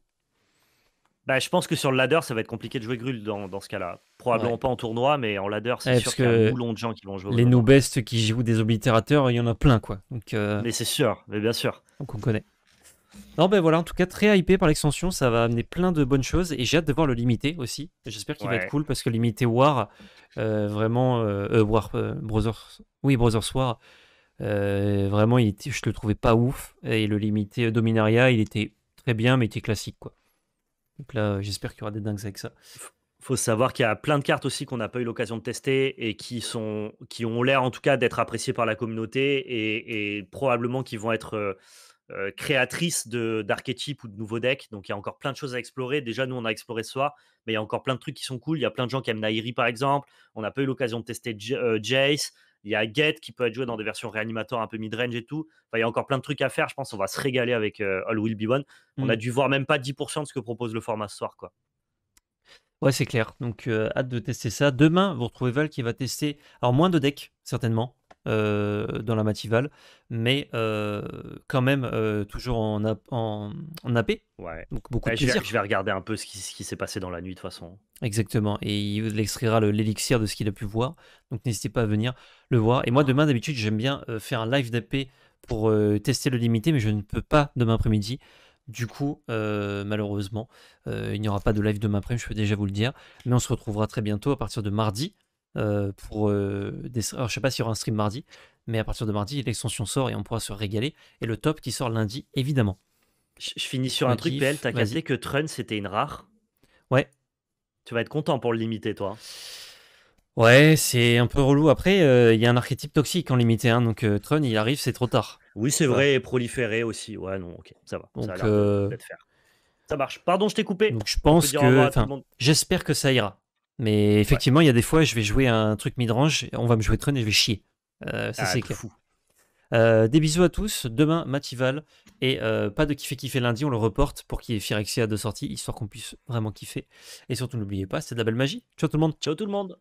Bah, je pense que sur le ladder, ça va être compliqué de jouer Grul dans, ce cas-là. Probablement pas en tournoi, mais en ladder, c'est sûr qu'il y a un boulon de gens qui vont jouer. Les no-best qui jouent des Obliterateurs, il y en a plein, quoi. Donc, euh, Mais c'est sûr, mais bien sûr. Donc on connaît. Non, ben voilà, en tout cas, très hypé par l'extension, ça va amener plein de bonnes choses et j'ai hâte de voir le limité aussi. J'espère qu'il va être cool parce que limité War, euh, vraiment, euh, euh War, euh, Brothers, oui, Brothers War, vraiment, il je le trouvais pas ouf et le limité Dominaria, il était très bien, mais il était classique quoi. Donc là, j'espère qu'il y aura des dingues avec ça faut savoir qu'il y a plein de cartes aussi qu'on n'a pas eu l'occasion de tester et qui, sont, qui ont l'air en tout cas d'être appréciées par la communauté et probablement qui vont être euh, créatrice créatrice d'archétypes ou de nouveaux decks. Donc il y a encore plein de choses à explorer. Déjà, nous, on a exploré ce soir, mais il y a encore plein de trucs qui sont cool. Il y a plein de gens qui aiment Nairi, par exemple. On n'a pas eu l'occasion de tester euh, Jace. Il y a Get qui peut être joué dans des versions réanimateurs un peu mid-range et tout. Enfin, il y a encore plein de trucs à faire. Je pense qu'on va se régaler avec euh, All Will Be One. On a hmm. dû voir même pas 10% de ce que propose le format ce soir. Quoi. Ouais, c'est clair. Donc, hâte de tester ça. Demain, vous retrouvez Val qui va tester. Alors, moins de decks, certainement. Euh, dans la mativale mais euh, quand même euh, toujours en, en, AP. Ouais. Donc beaucoup bah, je, vais, regarder un peu ce qui, s'est passé dans la nuit de toute façon. Exactement. Et il extraira l'élixir de ce qu'il a pu voir. Donc n'hésitez pas à venir le voir. Et moi demain d'habitude j'aime bien faire un live d'AP pour tester le limité, mais je ne peux pas demain après-midi. Du coup, malheureusement, il n'y aura pas de live demain après, je peux déjà vous le dire. Mais on se retrouvera très bientôt à partir de mardi euh, pour euh, des, je sais pas s'il y aura un stream mardi, mais à partir de mardi, l'extension sort et on pourra se régaler. Et le top qui sort lundi, évidemment. Je, finis sur un truc, PL, t'as cassé que Trun c'était une rare. Ouais. Tu vas être content pour le limiter, toi. Ouais, c'est un peu relou. Après, euh, il y a un archétype toxique en limité, hein, donc Trun, il arrive, c'est trop tard. Oui, c'est vrai, et proliféré aussi. Ouais, non, ok, ça va. ça, ça marche. Pardon, je t'ai coupé. Donc, je pense que. J'espère que ça ira. Mais effectivement, il y a des fois, je vais jouer un truc midrange, on va me jouer Trun et je vais chier. Euh, ça, ah, c'est fou. Euh, des bisous à tous. Demain, Matival. Et euh, pas de kiffer kiffer lundi, on le reporte pour qu'il y ait à de sortie, histoire qu'on puisse vraiment kiffer. Et surtout, n'oubliez pas, c'est de la belle magie. Ciao tout le monde. Ciao tout le monde.